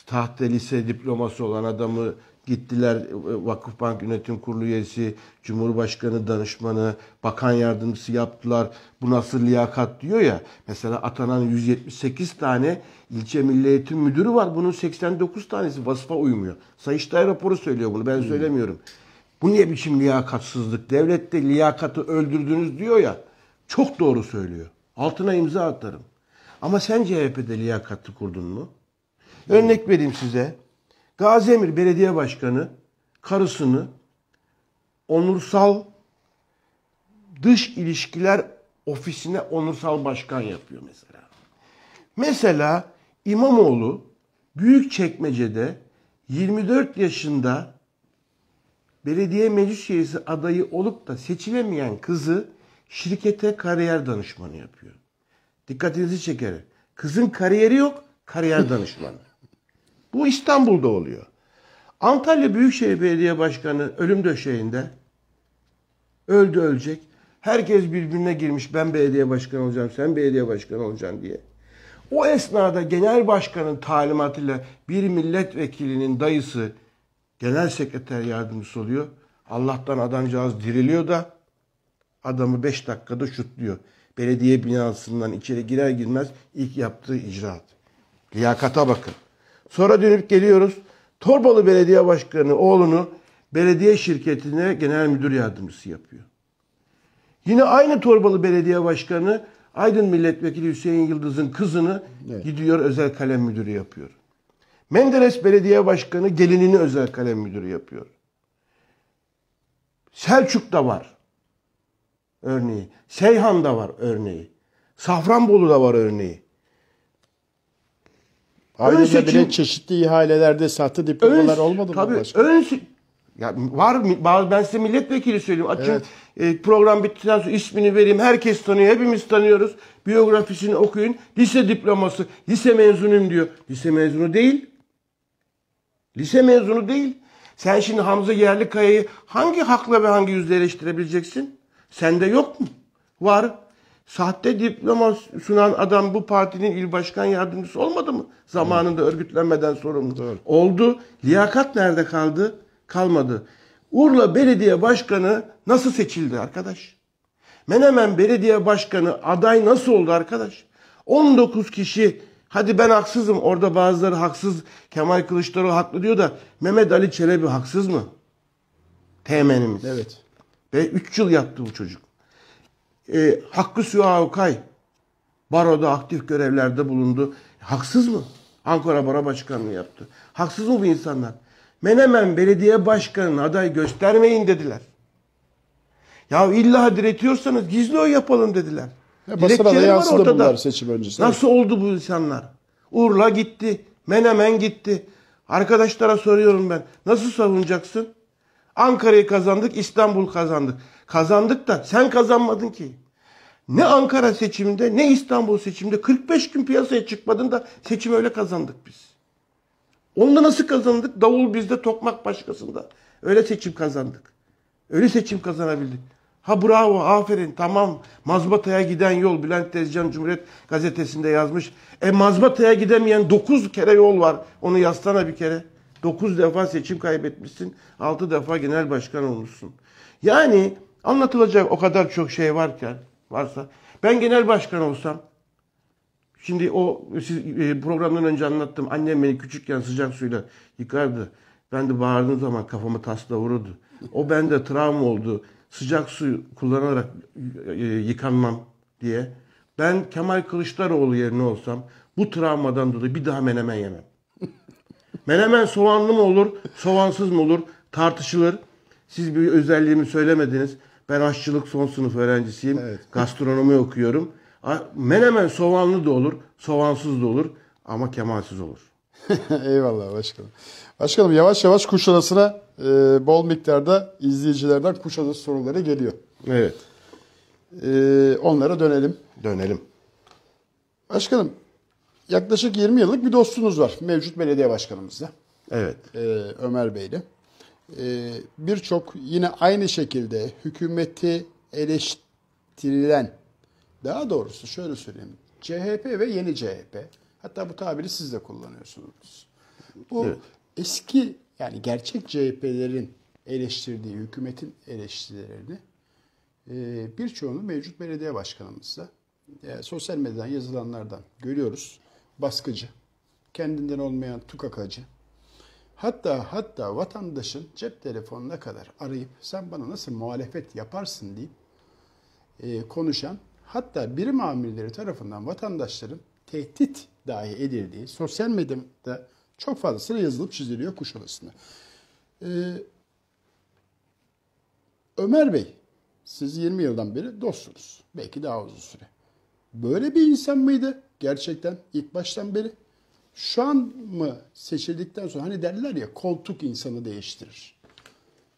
Tahte lise diploması olan adamı Gittiler e, Vakıfbank Yönetim Kurulu üyesi, Cumhurbaşkanı danışmanı, bakan yardımcısı yaptılar. Bu nasıl liyakat diyor ya. Mesela atanan 178 tane ilçe milli eğitim müdürü var. Bunun 89 tanesi vasıfa uymuyor. Sayıştay raporu söylüyor bunu. Ben hmm. söylemiyorum. Bu ne biçim liyakatsızlık? Devlette liyakatı öldürdünüz diyor ya. Çok doğru söylüyor. Altına imza atarım. Ama sen CHP'de liyakatı kurdun mu? Örnek vereyim size. Gazi Emir Belediye Başkanı karısını onursal dış ilişkiler ofisine onursal başkan yapıyor mesela. Mesela İmamoğlu büyük çekmecede 24 yaşında belediye meclis üyesi adayı olup da seçilemeyen kızı şirkete kariyer danışmanı yapıyor. Dikkatinizi çekerim. Kızın kariyeri yok, kariyer danışmanı. Bu İstanbul'da oluyor. Antalya Büyükşehir Belediye Başkanı ölüm döşeğinde öldü ölecek. Herkes birbirine girmiş ben belediye başkanı olacağım sen belediye başkanı olacaksın diye. O esnada genel başkanın talimatıyla bir milletvekilinin dayısı genel sekreter yardımcısı oluyor. Allah'tan adamcağız diriliyor da adamı 5 dakikada şutluyor. Belediye binasından içeri girer girmez ilk yaptığı icraat. Liyakata bakın. Sonra dönüp geliyoruz. Torbalı Belediye Başkanı oğlunu belediye şirketine genel müdür yardımcısı yapıyor. Yine aynı Torbalı Belediye Başkanı Aydın Milletvekili Hüseyin Yıldız'ın kızını evet. gidiyor özel kalem müdürü yapıyor. Menderes Belediye Başkanı gelinini özel kalem müdürü yapıyor. Selçuk da var örneği. Seyhan da var örneği. Safranbolu da var örneği. Ayrıca ön seçim, çeşitli ihalelerde sahte diplomalar ön, olmadı mı? Tabii, başka? ön, ya var mı? Bazı Ben size milletvekili söyleyeyim. Açın evet. e, program bittikten sonra ismini vereyim. Herkes tanıyor. Hepimiz tanıyoruz. Biyografisini okuyun. Lise diploması. Lise mezunum diyor. Lise mezunu değil. Lise mezunu değil. Sen şimdi Hamza Yerlikaya'yı hangi hakla ve hangi yüzle eleştirebileceksin? Sende yok mu? Var. Sahte diploma sunan adam bu partinin il başkan yardımcısı olmadı mı? Zamanında örgütlenmeden sorumlu. Evet. Oldu. Liyakat nerede kaldı? Kalmadı. Urla Belediye Başkanı nasıl seçildi arkadaş? Menemen Belediye Başkanı aday nasıl oldu arkadaş? 19 kişi hadi ben haksızım orada bazıları haksız Kemal Kılıçdaroğlu haklı diyor da Mehmet Ali Çelebi haksız mı? Temenimiz. Evet. Ve 3 yıl yaptı bu çocuk e, Hakkı Süha baroda aktif görevlerde bulundu. Haksız mı? Ankara Baro Başkanlığı yaptı. Haksız mı bu insanlar? Menemen belediye başkanını aday göstermeyin dediler. Ya illa diretiyorsanız gizli oy yapalım dediler. Ya basına da yansıdı seçim öncesi. Nasıl oldu bu insanlar? Urla gitti. Menemen gitti. Arkadaşlara soruyorum ben. Nasıl savunacaksın? Ankara'yı kazandık, İstanbul kazandık. Kazandık da sen kazanmadın ki. Ne Ankara seçiminde ne İstanbul seçiminde 45 gün piyasaya çıkmadın da seçimi öyle kazandık biz. Onda nasıl kazandık? Davul bizde, tokmak başkasında. Öyle seçim kazandık. Öyle seçim kazanabildik. Ha bravo, aferin, tamam. Mazbata'ya giden yol, Bülent Tezcan Cumhuriyet gazetesinde yazmış. E Mazbata'ya gidemeyen 9 kere yol var. Onu yazsana bir kere. 9 defa seçim kaybetmişsin. 6 defa genel başkan olmuşsun. Yani anlatılacak o kadar çok şey varken varsa ben genel başkan olsam şimdi o siz, e, programdan önce anlattım. Annem beni küçükken sıcak suyla yıkardı. Ben de bağırdığım zaman kafamı tasla vururdu. O bende travma oldu. Sıcak su kullanarak e, yıkanmam diye. Ben Kemal Kılıçdaroğlu yerine olsam bu travmadan dolayı bir daha menemen yemem. Menemen soğanlı mı olur, soğansız mı olur tartışılır. Siz bir özelliğimi söylemediniz. Ben aşçılık son sınıf öğrencisiyim. Evet. Gastronomi okuyorum. Menemen soğanlı da olur, soğansız da olur ama kemalsiz olur. Eyvallah başkanım. Başkanım yavaş yavaş Kuşadası'na e, bol miktarda izleyicilerden Kuşadası soruları geliyor. Evet. E, onlara dönelim. Dönelim. Başkanım yaklaşık 20 yıllık bir dostunuz var mevcut belediye başkanımızla. Evet. Ee, Ömer Bey'le. Ee, Birçok yine aynı şekilde hükümeti eleştirilen, daha doğrusu şöyle söyleyeyim, CHP ve yeni CHP, hatta bu tabiri siz de kullanıyorsunuz. Bu evet. eski yani gerçek CHP'lerin eleştirdiği, hükümetin eleştirilerini e, birçoğunu mevcut belediye başkanımızla e, sosyal medyadan yazılanlardan görüyoruz baskıcı, kendinden olmayan tukakacı, hatta hatta vatandaşın cep telefonuna kadar arayıp sen bana nasıl muhalefet yaparsın deyip e, konuşan hatta birim amirleri tarafından vatandaşların tehdit dahi edildiği sosyal medyada çok fazla fazlasıyla yazılıp çiziliyor Kuşadası'nda. Ee, Ömer Bey, siz 20 yıldan beri dostsunuz. Belki daha uzun süre. Böyle bir insan mıydı? Gerçekten ilk baştan beri. Şu an mı seçildikten sonra hani derler ya koltuk insanı değiştirir.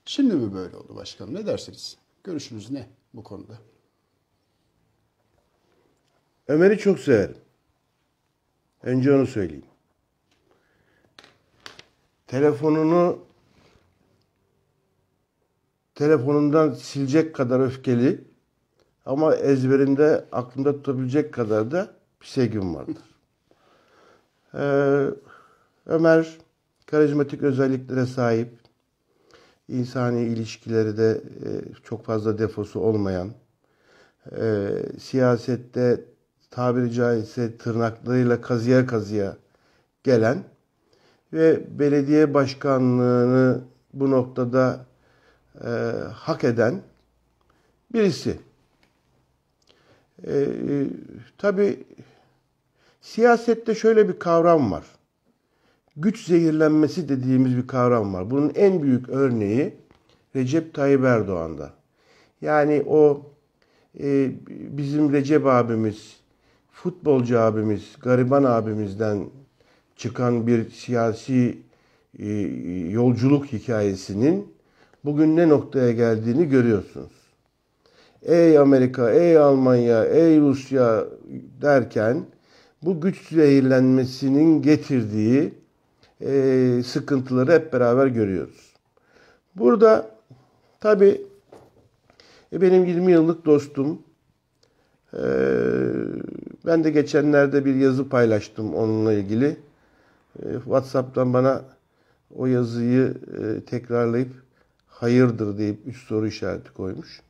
Şimdi mi böyle oldu başkanım? Ne dersiniz? Görüşünüz ne bu konuda? Ömer'i çok severim. Önce onu söyleyeyim. Telefonunu telefonundan silecek kadar öfkeli ama ezberinde aklında tutabilecek kadar da bir sevgim vardır. Ee, Ömer karizmatik özelliklere sahip, insani ilişkileri de e, çok fazla defosu olmayan, e, siyasette tabiri caizse tırnaklarıyla kazıya kazıya gelen ve belediye başkanlığını bu noktada e, hak eden birisi. E, e, tabii Siyasette şöyle bir kavram var. Güç zehirlenmesi dediğimiz bir kavram var. Bunun en büyük örneği Recep Tayyip Erdoğan'da. Yani o e, bizim Recep abimiz, futbolcu abimiz, gariban abimizden çıkan bir siyasi e, yolculuk hikayesinin bugün ne noktaya geldiğini görüyorsunuz. Ey Amerika, ey Almanya, ey Rusya derken bu güç zehirlenmesinin getirdiği e, sıkıntıları hep beraber görüyoruz. Burada tabi e, benim 20 yıllık dostum e, ben de geçenlerde bir yazı paylaştım onunla ilgili. E, Whatsapp'tan bana o yazıyı e, tekrarlayıp hayırdır deyip üst soru işareti koymuş.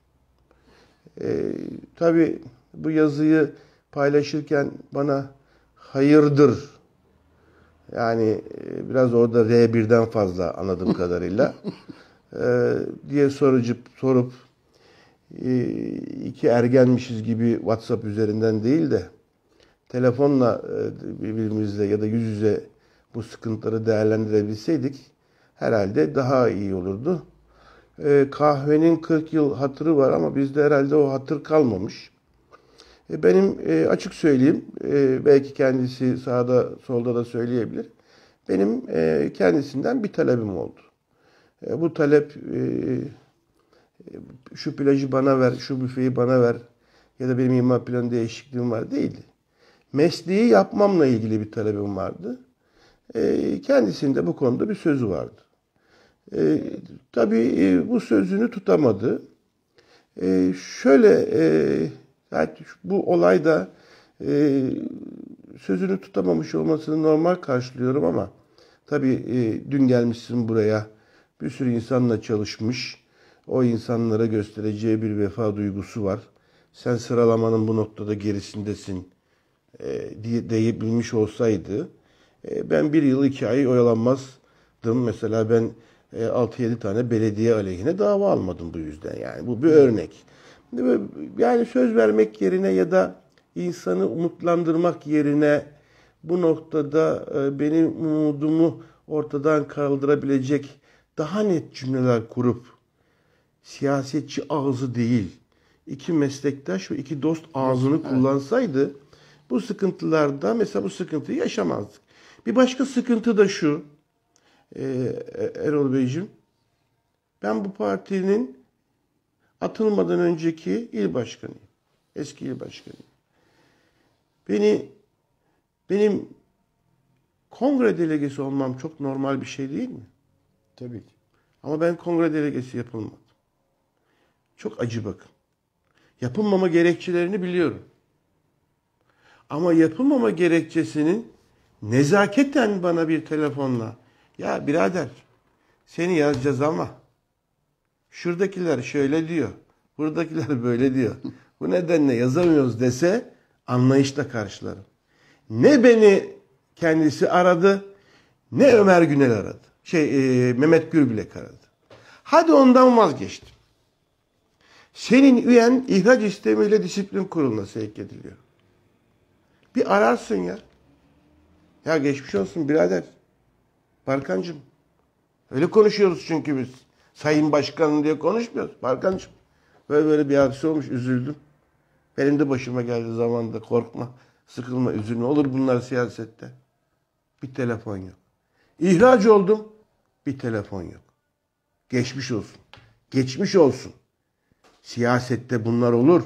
E, tabii bu yazıyı paylaşırken bana hayırdır. Yani e, biraz orada R1'den fazla anladığım kadarıyla ee, diye sorucup sorup e, iki ergenmişiz gibi WhatsApp üzerinden değil de telefonla e, birbirimizle ya da yüz yüze bu sıkıntıları değerlendirebilseydik herhalde daha iyi olurdu. Kahvenin 40 yıl hatırı var ama bizde herhalde o hatır kalmamış. E, benim e, açık söyleyeyim, e, belki kendisi sağda solda da söyleyebilir. Benim kendisinden bir talebim oldu. bu talep şu plajı bana ver, şu büfeyi bana ver ya da benim imar planı değişikliğim var değildi. Mesleği yapmamla ilgili bir talebim vardı. kendisinde bu konuda bir sözü vardı. tabii bu sözünü tutamadı. E, şöyle... Yani bu olayda e, sözünü tutamamış olmasını normal karşılıyorum ama tabii e, dün gelmişsin buraya bir sürü insanla çalışmış. O insanlara göstereceği bir vefa duygusu var. Sen sıralamanın bu noktada gerisindesin e, diye diyebilmiş olsaydı e, ben bir yıl iki ay oyalanmazdım. Mesela ben 6-7 e, tane belediye aleyhine dava almadım bu yüzden yani. Bu bir örnek. Yani söz vermek yerine ya da insanı umutlandırmak yerine bu noktada e, benim umudumu ortadan kaldırabilecek daha net cümleler kurup siyasetçi ağzı değil iki meslektaş ve iki dost ağzını kullansaydı bu sıkıntılarda mesela bu sıkıntıyı yaşamazdık. Bir başka sıkıntı da şu e, e, Erol Beyciğim ben bu partinin atılmadan önceki il başkanı, eski il başkanı. Beni benim kongre delegesi olmam çok normal bir şey değil mi? Tabii ki. Ama ben kongre delegesi yapılmadım. Çok acı bakın. Yapılmama gerekçelerini biliyorum. Ama yapılmama gerekçesinin nezaketen bana bir telefonla ya birader seni yazacağız ama Şuradakiler şöyle diyor. Buradakiler böyle diyor. Bu nedenle yazamıyoruz dese anlayışla karşılarım. Ne beni kendisi aradı ne Ömer Günel aradı. Şey e, Mehmet Gürbilek aradı. Hadi ondan vazgeçtim. Senin üyen ihraç istemiyle disiplin kuruluna sevk ediliyor. Bir ararsın ya. Ya geçmiş olsun birader. Barkancım. Öyle konuşuyoruz çünkü biz sayın başkanım diye konuşmuyoruz. Parkancığım böyle böyle bir hadise olmuş üzüldüm. Benim de başıma geldi zamanda korkma, sıkılma, üzülme. Olur bunlar siyasette. Bir telefon yok. İhraç oldum. Bir telefon yok. Geçmiş olsun. Geçmiş olsun. Siyasette bunlar olur.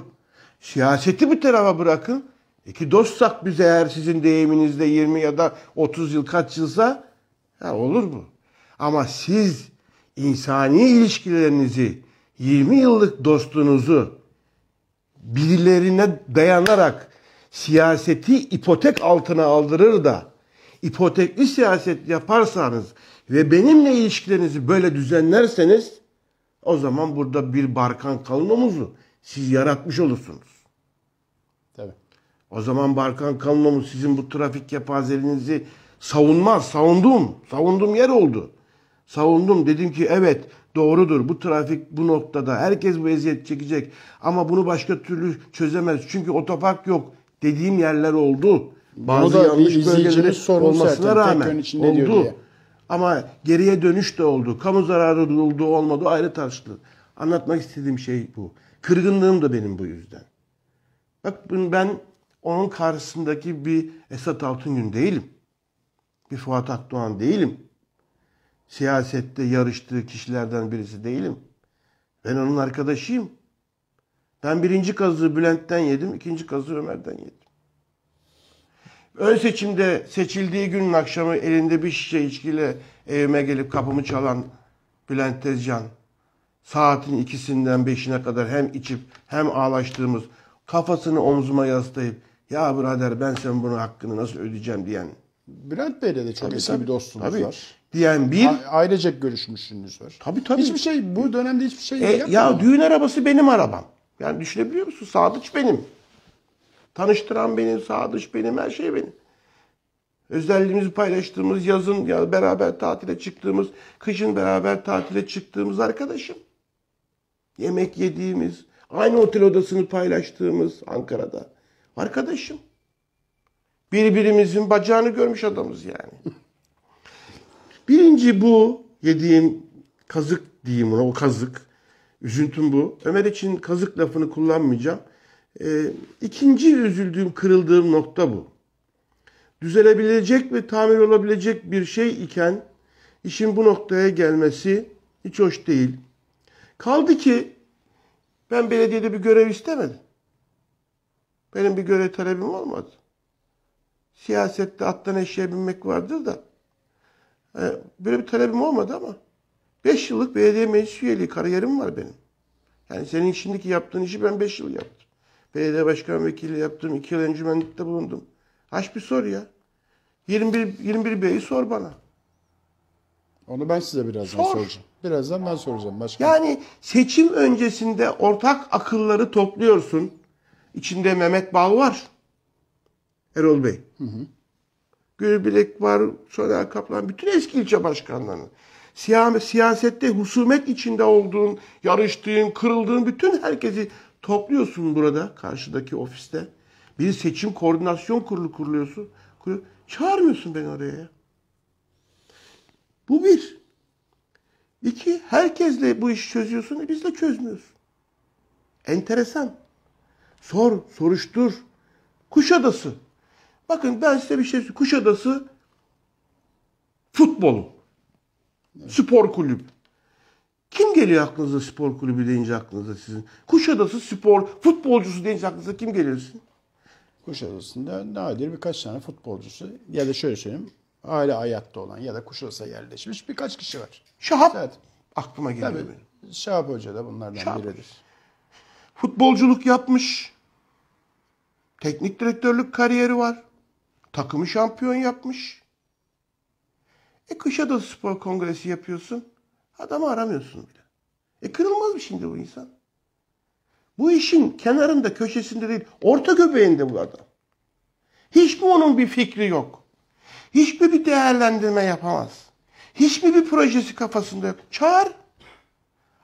Siyaseti bir tarafa bırakın. İki dostsak biz eğer sizin deyiminizde 20 ya da 30 yıl kaç yılsa ya olur mu? Ama siz insani ilişkilerinizi, 20 yıllık dostluğunuzu birilerine dayanarak siyaseti ipotek altına aldırır da ipotekli siyaset yaparsanız ve benimle ilişkilerinizi böyle düzenlerseniz o zaman burada bir barkan kalmamızı siz yaratmış olursunuz. Tabii. O zaman barkan kalmamız sizin bu trafik kepazelerinizi savunmaz. savundum, savunduğum yer oldu savundum. Dedim ki evet doğrudur bu trafik bu noktada herkes bu eziyet çekecek ama bunu başka türlü çözemez. Çünkü otopark yok dediğim yerler oldu. Bazı da yanlış bölgeleri olmasına zaten, rağmen oldu. Ama geriye dönüş de oldu. Kamu zararı oldu olmadı ayrı tartışılır. Anlatmak istediğim şey bu. Kırgınlığım da benim bu yüzden. Bak ben onun karşısındaki bir Esat Altın gün değilim. Bir Fuat Akdoğan değilim siyasette yarıştığı kişilerden birisi değilim. Ben onun arkadaşıyım. Ben birinci kazığı Bülent'ten yedim, ikinci kazığı Ömer'den yedim. Ön seçimde seçildiği günün akşamı elinde bir şişe içkiyle evime gelip kapımı çalan Bülent Tezcan. Saatin ikisinden beşine kadar hem içip hem ağlaştığımız kafasını omzuma yaslayıp ya birader ben sen bunun hakkını nasıl ödeyeceğim diyen. Bülent Bey'le de çok tabii, eski bir dostumuz tabii. var diyen bir... A- ailecek görüşmüşsünüz var. Tabii tabii. Hiçbir şey bu dönemde hiçbir şey e, yapmadım. Ya düğün arabası benim arabam. Yani düşünebiliyor musun? Sadıç benim. Tanıştıran benim, Sadıç benim, her şey benim. Özelliğimizi paylaştığımız, yazın ya beraber tatile çıktığımız, kışın beraber tatile çıktığımız arkadaşım. Yemek yediğimiz, aynı otel odasını paylaştığımız Ankara'da. Arkadaşım. Birbirimizin bacağını görmüş adamız yani. Birinci bu yediğim kazık diyeyim ona o kazık. Üzüntüm bu. Ömer için kazık lafını kullanmayacağım. E, ikinci üzüldüğüm, kırıldığım nokta bu. Düzelebilecek ve tamir olabilecek bir şey iken işin bu noktaya gelmesi hiç hoş değil. Kaldı ki ben belediyede bir görev istemedim. Benim bir görev talebim olmadı. Siyasette attan eşeğe binmek vardır da yani ee, böyle bir talebim olmadı ama 5 yıllık belediye meclis üyeliği kariyerim var benim. Yani senin şimdiki yaptığın işi ben 5 yıl yaptım. Belediye başkan vekili yaptım. 2 yıl encümenlikte bulundum. Aç bir sor ya. 21 21 B'yi sor bana. Onu ben size birazdan sor. soracağım. Birazdan ben soracağım başkan. Yani seçim öncesinde ortak akılları topluyorsun. İçinde Mehmet Bal var. Erol Bey. Hı hı. Gülbilek var, sonra Kaplan, bütün eski ilçe başkanlarının siyasette husumet içinde olduğun, yarıştığın, kırıldığın bütün herkesi topluyorsun burada karşıdaki ofiste. Bir seçim koordinasyon kurulu kuruluyorsun. Çağırmıyorsun beni oraya. Bu bir. İki, herkesle bu işi çözüyorsun e de çözmüyorsun. Enteresan. Sor, soruştur. Kuşadası. Bakın ben size bir şey söyleyeyim. Kuşadası futbol. Evet. Spor kulüp. Kim geliyor aklınıza spor kulübü deyince aklınıza sizin? Kuşadası spor, futbolcusu deyince aklınıza kim geliyor sizin? Kuşadası'nda nadir birkaç tane futbolcusu ya da şöyle söyleyeyim aile hayatta olan ya da Kuşadası'na yerleşmiş birkaç kişi var. Şahap evet. aklıma geliyor Tabii, benim. Şahap Hoca da bunlardan Şahap. biridir. Futbolculuk yapmış. Teknik direktörlük kariyeri var. Takımı şampiyon yapmış. E kışa da Spor Kongresi yapıyorsun. Adamı aramıyorsun bile. E kırılmaz mı şimdi bu insan? Bu işin kenarında, köşesinde değil, orta göbeğinde bu adam. Hiç mi onun bir fikri yok? Hiç mi bir değerlendirme yapamaz? Hiç mi bir projesi kafasında yok? Çağır.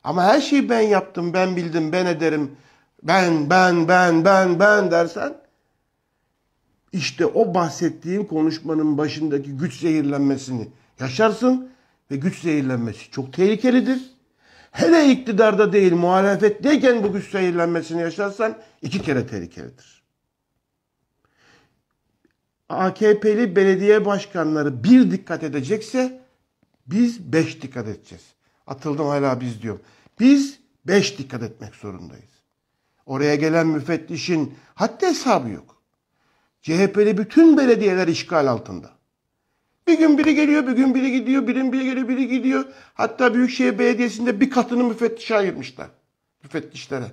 Ama her şeyi ben yaptım, ben bildim, ben ederim. Ben, ben, ben, ben, ben dersen işte o bahsettiğim konuşmanın başındaki güç zehirlenmesini yaşarsın ve güç zehirlenmesi çok tehlikelidir. Hele iktidarda değil muhalefetteyken bu güç zehirlenmesini yaşarsan iki kere tehlikelidir. AKP'li belediye başkanları bir dikkat edecekse biz beş dikkat edeceğiz. Atıldım hala biz diyorum. Biz beş dikkat etmek zorundayız. Oraya gelen müfettişin hatta hesabı yok. CHP'li bütün belediyeler işgal altında. Bir gün biri geliyor, bir gün biri gidiyor, birin biri geliyor, biri gidiyor. Hatta Büyükşehir Belediyesi'nde bir katını müfettişe ayırmışlar. Müfettişlere.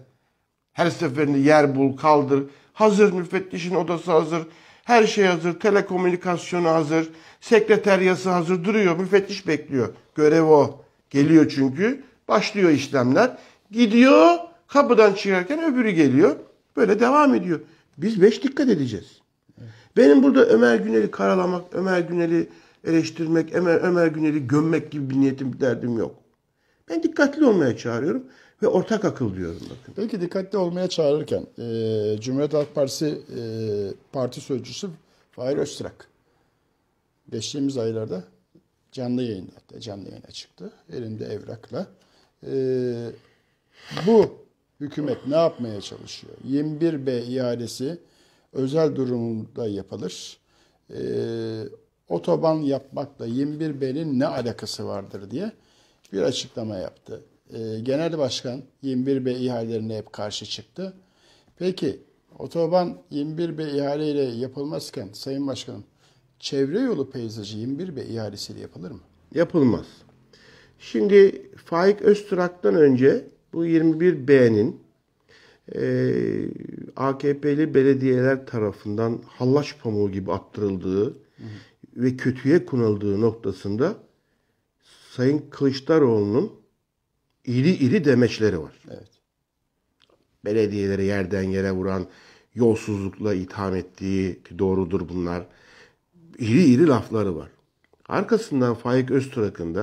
Her seferinde yer bul, kaldır. Hazır müfettişin odası hazır. Her şey hazır. Telekomünikasyonu hazır. Sekreteryası hazır. Duruyor. Müfettiş bekliyor. Görev o. Geliyor çünkü. Başlıyor işlemler. Gidiyor. Kapıdan çıkarken öbürü geliyor. Böyle devam ediyor. Biz beş dikkat edeceğiz. Benim burada Ömer Günel'i karalamak, Ömer Günel'i eleştirmek, Ömer, Ömer Günel'i gömmek gibi bir niyetim, bir derdim yok. Ben dikkatli olmaya çağırıyorum ve ortak akıl diyorum bakın. Peki dikkatli olmaya çağırırken e, Cumhuriyet Halk Partisi e, parti sözcüsü Fahir Öztrak geçtiğimiz aylarda canlı yayında canlı yayına çıktı. Elinde evrakla. E, bu hükümet ne yapmaya çalışıyor? 21B iadesi özel durumda yapılır. E, otoban yapmakla 21B'nin ne alakası vardır diye bir açıklama yaptı. E, Genel Başkan 21B ihalelerine hep karşı çıktı. Peki otoban 21B ihaleyle yapılmazken Sayın Başkanım çevre yolu peyzajı 21B ihalesiyle yapılır mı? Yapılmaz. Şimdi Faik Öztrak'tan önce bu 21B'nin ee, AKP'li belediyeler tarafından hallaç pamuğu gibi attırıldığı hı ve kötüye kunaldığı noktasında Sayın Kılıçdaroğlu'nun iri iri demeçleri var. Evet. Belediyelere yerden yere vuran, yolsuzlukla itham ettiği doğrudur bunlar. İri iri lafları var. Arkasından Faik Öztürk'ün de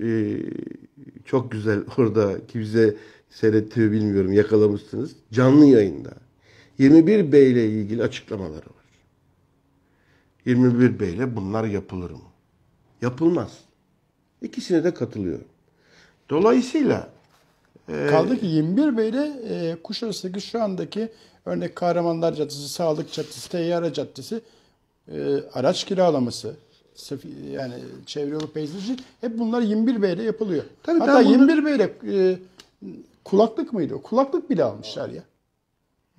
e, çok güzel orada ki bize seyretti mi bilmiyorum yakalamışsınız. Canlı yayında. 21 B ile ilgili açıklamaları var. 21 B ile bunlar yapılır mı? Yapılmaz. İkisine de katılıyorum. Dolayısıyla e, Kaldı ki 21 Bey'de e, Kuşadası'ndaki şu andaki örnek Kahramanlar Caddesi, Sağlık Caddesi, Teyyara Caddesi, e, araç kiralaması, yani çevre yolu peyzajı hep bunlar 21 Bey'de yapılıyor. Tabii Hatta bunları... 21 Bey'de e, Kulaklık mıydı o? Kulaklık bile almışlar ya.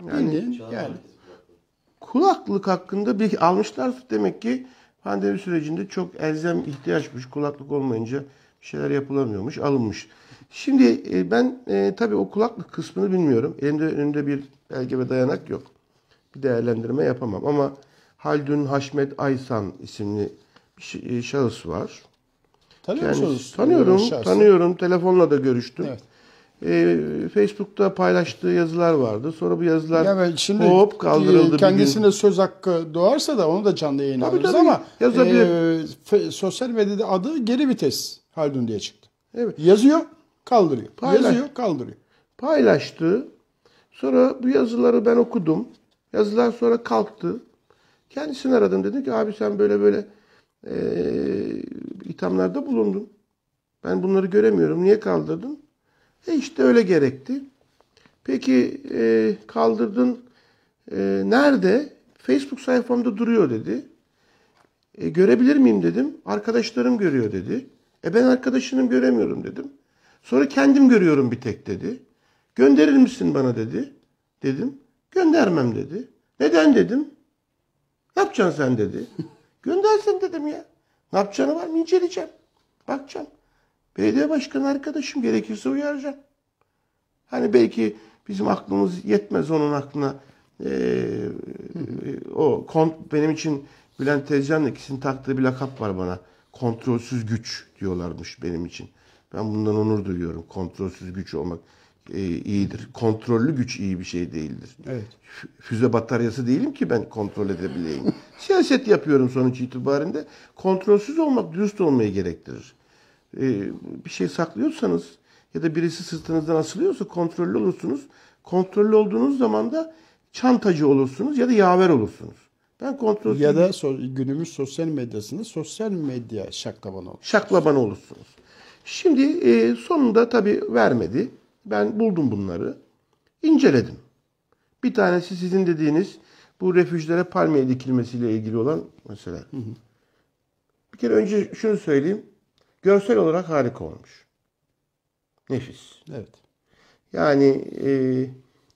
Yani, şey yani. Kulaklık hakkında bir almışlar demek ki pandemi sürecinde çok elzem ihtiyaçmış. Kulaklık olmayınca bir şeyler yapılamıyormuş, alınmış. Şimdi e, ben e, tabii o kulaklık kısmını bilmiyorum. Elimde önünde bir belge ve dayanak yok. Bir değerlendirme yapamam ama Haldun Haşmet Aysan isimli bir şey, e, şahıs var. Tanıyor musunuz? Tanıyorum, tanıyorum. Telefonla da görüştüm. Evet e, Facebook'ta paylaştığı yazılar vardı. Sonra bu yazılar ya şimdi hop kaldırıldı. E, kendisine bir gün. söz hakkı doğarsa da onu da canlı yayın tabii, tabii, ama yazabilir. E, sosyal medyada adı geri vites Haldun diye çıktı. Evet. Yazıyor, kaldırıyor. Paylaş, Yazıyor, kaldırıyor. Paylaştı. Sonra bu yazıları ben okudum. Yazılar sonra kalktı. Kendisini aradım. Dedi ki abi sen böyle böyle e, ithamlarda bulundun. Ben bunları göremiyorum. Niye kaldırdın? E işte öyle gerekti. Peki e, kaldırdın e, nerede? Facebook sayfamda duruyor dedi. E, görebilir miyim dedim. Arkadaşlarım görüyor dedi. E ben arkadaşının göremiyorum dedim. Sonra kendim görüyorum bir tek dedi. Gönderir misin bana dedi. Dedim. Göndermem dedi. Neden dedim. Ne yapacaksın sen dedi. Göndersin dedim ya. Ne yapacağını var mı inceleyeceğim. Bakacağım. Belediye başkanı arkadaşım gerekirse uyaracağım. Hani belki bizim aklımız yetmez onun aklına. Ee, o kont benim için Bülent Tezcan'la ikisinin taktığı bir lakap var bana. Kontrolsüz güç diyorlarmış benim için. Ben bundan onur duyuyorum. Kontrolsüz güç olmak e, iyidir. Kontrollü güç iyi bir şey değildir. Evet. Füze bataryası değilim ki ben kontrol edebileyim. Siyaset yapıyorum sonuç itibarında. Kontrolsüz olmak dürüst olmayı gerektirir e, bir şey saklıyorsanız ya da birisi sırtınızdan asılıyorsa kontrollü olursunuz. Kontrollü olduğunuz zaman da çantacı olursunuz ya da yaver olursunuz. Ben kontrol Ya da so günümüz sosyal medyasında sosyal medya şaklabanı olursunuz. Şaklabanı olursunuz. Şimdi e, sonunda tabii vermedi. Ben buldum bunları. İnceledim. Bir tanesi sizin dediğiniz bu refüjlere palmiye dikilmesiyle ilgili olan mesela. Hı hı. Bir kere önce şunu söyleyeyim. Görsel olarak harika olmuş. Nefis. Evet. Yani e,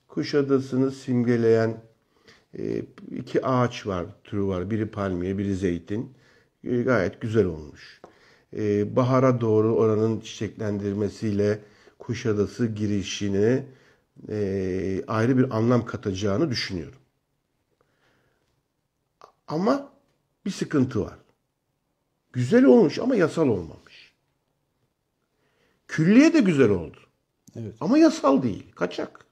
Kuşadası'nı simgeleyen e, iki ağaç var, türü var. Biri palmiye, biri zeytin. E, gayet güzel olmuş. E, bahara doğru oranın çiçeklendirmesiyle Kuşadası girişini e, ayrı bir anlam katacağını düşünüyorum. Ama bir sıkıntı var. Güzel olmuş ama yasal olmamış. Külliye de güzel oldu. Evet. Ama yasal değil. Kaçak.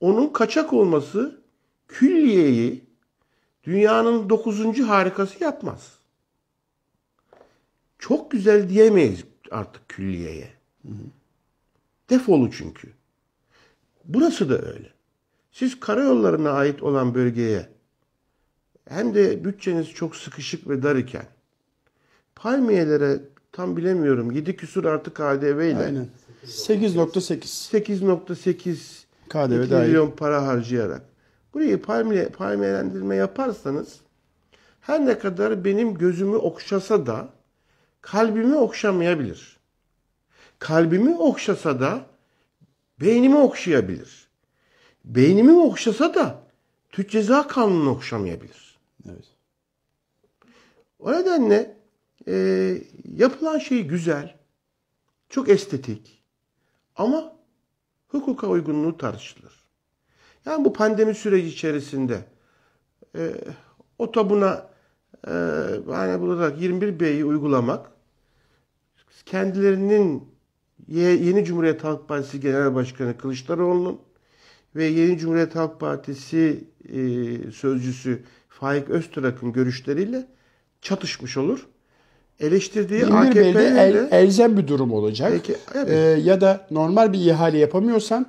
Onun kaçak olması külliyeyi dünyanın dokuzuncu harikası yapmaz. Çok güzel diyemeyiz artık külliyeye. Hı hı. Defolu çünkü. Burası da öyle. Siz karayollarına ait olan bölgeye hem de bütçeniz çok sıkışık ve dar iken palmiyelere tam bilemiyorum. 7 küsur artı KDV ile. Aynen. 8.8. 8.8 KDV dahil. milyon para harcayarak. Burayı palmiye, palmiyelendirme yaparsanız her ne kadar benim gözümü okşasa da kalbimi okşamayabilir. Kalbimi okşasa da beynimi okşayabilir. Beynimi okşasa da Türk Ceza Kanunu'nu okşamayabilir. Evet. O nedenle e, yapılan şey güzel, çok estetik ama hukuka uygunluğu tartışılır. Yani bu pandemi süreci içerisinde e, otobuna e, bahane bularak 21B'yi uygulamak kendilerinin Yeni Cumhuriyet Halk Partisi Genel Başkanı Kılıçdaroğlu'nun ve Yeni Cumhuriyet Halk Partisi e, sözcüsü Faik Öztürak'ın görüşleriyle çatışmış olur eleştirdiği AKP'yle el, elzem bir durum olacak. Peki, ee, evet. ee, ya da normal bir ihale yapamıyorsan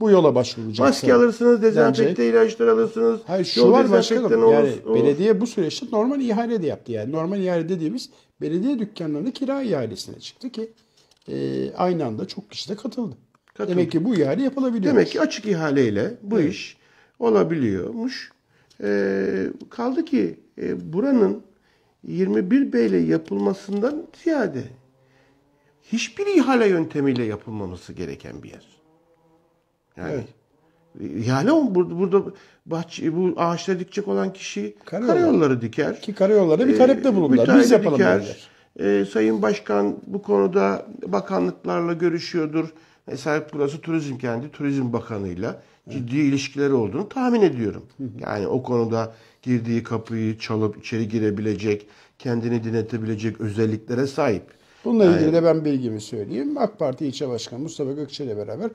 bu yola başvuracaksın. Maske alırsınız, dezenfekte yani, ilaçlar alırsınız. Hayır şu var başkanım. Olur, yani olur. belediye bu süreçte normal ihale de yaptı. Yani normal ihale dediğimiz belediye dükkanlarını kira ihalesine çıktı ki e, aynı anda çok kişi de katıldı. katıldı. Demek ki bu ihale yapılabiliyor. Demek ki açık ihaleyle bu evet. iş olabiliyormuş. E, kaldı ki e, buranın 21 B ile yapılmasından ziyade hiçbir ihale yöntemiyle yapılmaması gereken bir yer. Yani evet. İhale on burada, burada bahçe, bu ağaçları dikecek olan kişi karayolları, karayolları diker. Ki karayolları bir talepte ee, bulunurlar. Biz yapalım diker. Derler. Ee, Sayın Başkan bu konuda bakanlıklarla görüşüyordur. Mesela burası turizm kendi turizm bakanıyla ciddi ilişkileri olduğunu tahmin ediyorum. Yani o konuda girdiği kapıyı çalıp içeri girebilecek, kendini dinletebilecek özelliklere sahip. Bununla ilgili de ben bilgimi söyleyeyim. AK Parti İlçe Başkanı Mustafa Gökçe ile beraber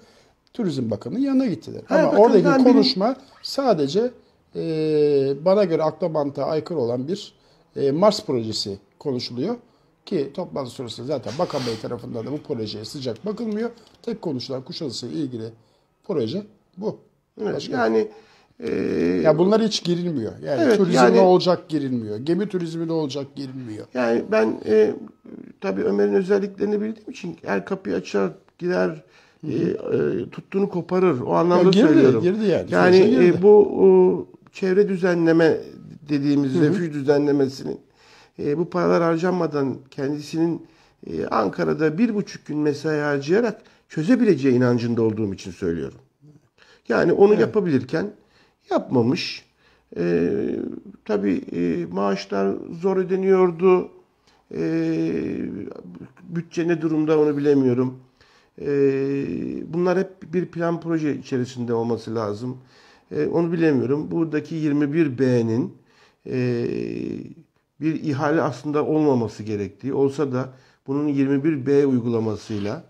Turizm Bakanı yanına gittiler. Ha, Ama oradaki konuşma benim... sadece e, bana göre akla aykırı olan bir e, Mars projesi konuşuluyor. Ki toplantı sonrası zaten Bakan Bey tarafından da bu projeye sıcak bakılmıyor. Tek konuşulan Kuşadası ile ilgili proje bu. Evet, Başka yani ee, ya bunlar hiç girilmiyor. Yani evet, turizme yani, olacak girilmiyor. Gemi turizmi turizmine olacak girilmiyor. Yani ben e, tabii Ömer'in özelliklerini bildiğim için her kapıyı açar gider e, e, tuttuğunu koparır. O anlamda ya girdi, söylüyorum. Girdi yani. Yani e, girdi. E, bu e, çevre düzenleme dediğimiz Hı-hı. refüj düzenlemesinin e, bu paralar harcanmadan kendisinin e, Ankara'da bir buçuk gün mesai harcayarak çözebileceği inancında olduğum için söylüyorum. Yani onu evet. yapabilirken yapmamış. E, tabii e, maaşlar zor ödeniyordu. E, bütçe ne durumda onu bilemiyorum. E, bunlar hep bir plan proje içerisinde olması lazım. E, onu bilemiyorum. Buradaki 21B'nin e, bir ihale aslında olmaması gerektiği olsa da bunun 21B uygulamasıyla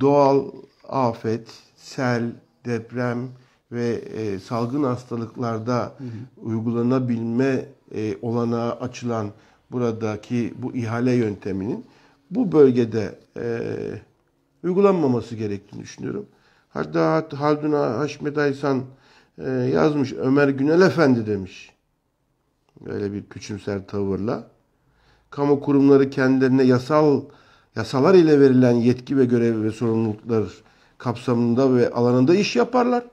doğal afet, sel, deprem, ve e, salgın hastalıklarda hı hı. uygulanabilme e, olanağı açılan buradaki bu ihale yönteminin bu bölgede e, uygulanmaması gerektiğini düşünüyorum. Hatta Haldun Haşmet Aysan e, yazmış Ömer Günel Efendi demiş. Böyle bir küçümser tavırla. Kamu kurumları kendilerine yasal yasalar ile verilen yetki ve görev ve sorumluluklar kapsamında ve alanında iş yaparlar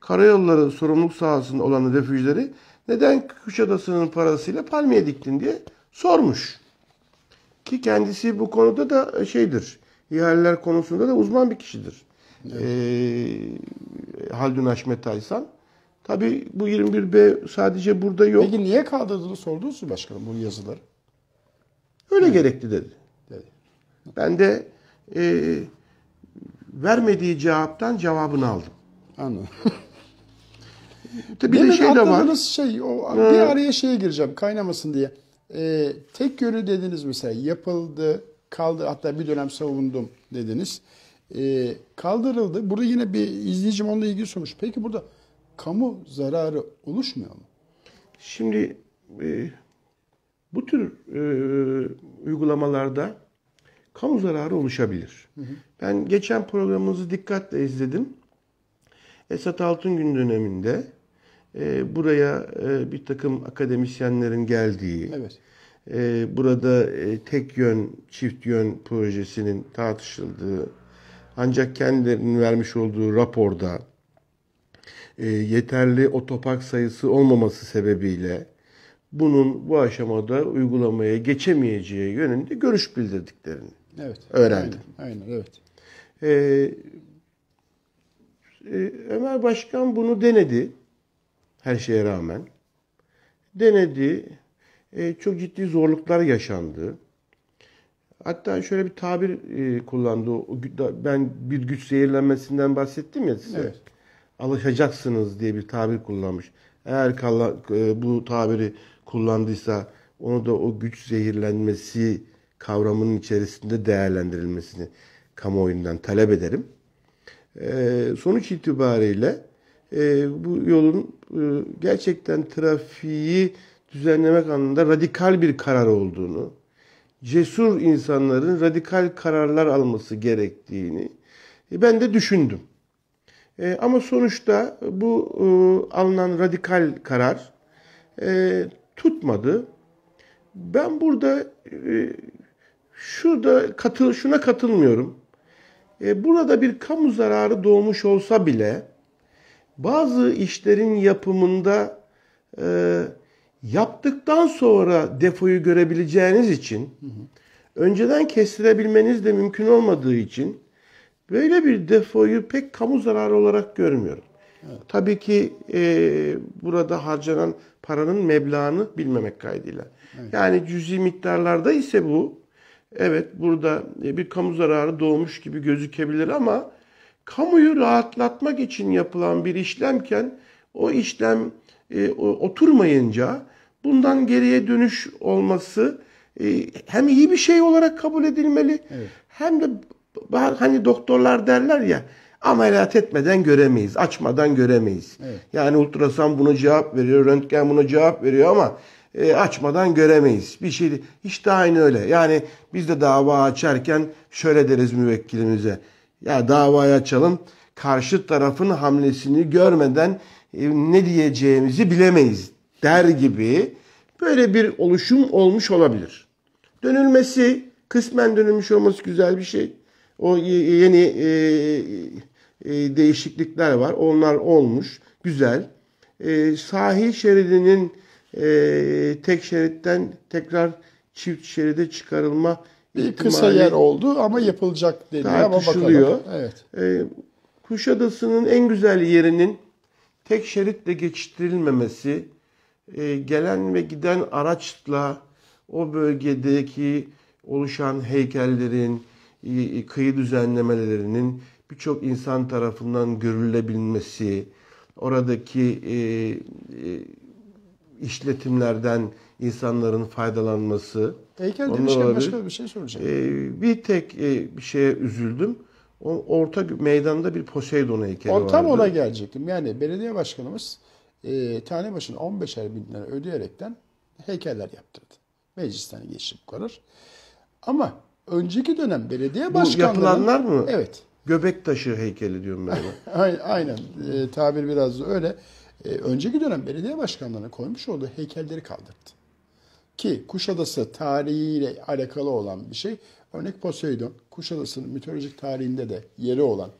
karayolları sorumluluk sahasında olan refüjleri neden Kuşadası'nın parasıyla palmiye diktin diye sormuş. Ki kendisi bu konuda da e, şeydir. İhaleler konusunda da uzman bir kişidir. Evet. Ee, Haldun Haşmet Aysan. Tabi bu 21B sadece burada yok. Peki niye kaldırdığını sordunuz mu başkanım bu yazıları? Öyle Hı. gerekti dedi. dedi. Ben de e, vermediği cevaptan cevabını aldım. Anladım. Tabii Demin de şey de var. şey, o, ha. bir araya şeye gireceğim kaynamasın diye. Ee, tek yönü dediniz mesela yapıldı, kaldı hatta bir dönem savundum dediniz. Ee, kaldırıldı. Burada yine bir izleyicim onunla ilgili sormuş. Peki burada kamu zararı oluşmuyor mu? Şimdi e, bu tür e, uygulamalarda kamu zararı oluşabilir. Hı hı. Ben geçen programımızı dikkatle izledim. Esat Altın gün döneminde e, buraya e, bir takım akademisyenlerin geldiği, evet. e, burada e, tek yön, çift yön projesinin tartışıldığı, ancak kendilerinin vermiş olduğu raporda e, yeterli otopark sayısı olmaması sebebiyle bunun bu aşamada uygulamaya geçemeyeceği yönünde görüş bildirdiklerini evet, öğrendim. Aynen, aynen evet. Ee, Ömer Başkan bunu denedi her şeye rağmen. Denedi, e, çok ciddi zorluklar yaşandı. Hatta şöyle bir tabir e, kullandı. Ben bir güç zehirlenmesinden bahsettim ya size. Evet. Alışacaksınız diye bir tabir kullanmış. Eğer kala, e, bu tabiri kullandıysa onu da o güç zehirlenmesi kavramının içerisinde değerlendirilmesini kamuoyundan talep ederim. E, sonuç itibariyle e, bu yolun e, gerçekten trafiği düzenlemek anlamında radikal bir karar olduğunu, cesur insanların radikal kararlar alması gerektiğini e, ben de düşündüm. E, ama sonuçta bu e, alınan radikal karar e, tutmadı. Ben burada e, şurada katıl şuna katılmıyorum. E, burada bir kamu zararı doğmuş olsa bile bazı işlerin yapımında e, yaptıktan sonra defoyu görebileceğiniz için hı hı. önceden kestirebilmeniz de mümkün olmadığı için böyle bir defoyu pek kamu zararı olarak görmüyorum. Evet. Tabii ki e, burada harcanan paranın meblağını bilmemek kaydıyla. Evet. Yani cüzi miktarlarda ise bu evet burada e, bir kamu zararı doğmuş gibi gözükebilir ama kamuyu rahatlatmak için yapılan bir işlemken o işlem e, oturmayınca bundan geriye dönüş olması e, hem iyi bir şey olarak kabul edilmeli evet. hem de hani doktorlar derler ya ameliyat etmeden göremeyiz, açmadan göremeyiz. Evet. Yani ultrason buna cevap veriyor, röntgen buna cevap veriyor ama e, açmadan göremeyiz. Bir şey hiç de aynı öyle. Yani biz de dava açarken şöyle deriz müvekkilimize ya davaya açalım. Karşı tarafın hamlesini görmeden e, ne diyeceğimizi bilemeyiz der gibi böyle bir oluşum olmuş olabilir. Dönülmesi, kısmen dönülmüş olması güzel bir şey. O yeni e, e, değişiklikler var. Onlar olmuş. Güzel. E, sahil şeridinin e, tek şeritten tekrar çift şeride çıkarılma bir kısa yer oldu ama yapılacak deniyor ama bakalım. Evet. E, Kuşadası'nın en güzel yerinin tek şeritle geçiştirilmemesi, e, gelen ve giden araçla o bölgedeki oluşan heykellerin, e, kıyı düzenlemelerinin birçok insan tarafından görülebilmesi, oradaki e, e, işletimlerden insanların faydalanması Heykel Onlar demişken başka bir şey söyleyeceğim. Ee, bir tek e, bir şeye üzüldüm. O, orta meydanda bir Poseidon heykeli o, vardı. Tam ona gelecektim. Yani belediye başkanımız e, tane başına 15'er bin lira ödeyerekten heykeller yaptırdı. Meclisten geçip kalır. Ama önceki dönem belediye başkanları... Bu yapılanlar mı? Evet. Göbek taşı heykeli diyorum ben. Aynen. E, tabir biraz öyle. E, önceki dönem belediye başkanlarına koymuş olduğu heykelleri kaldırdı. Ki Kuşadası tarihiyle alakalı olan bir şey. Örnek Poseidon, Kuşadası'nın mitolojik tarihinde de yeri olan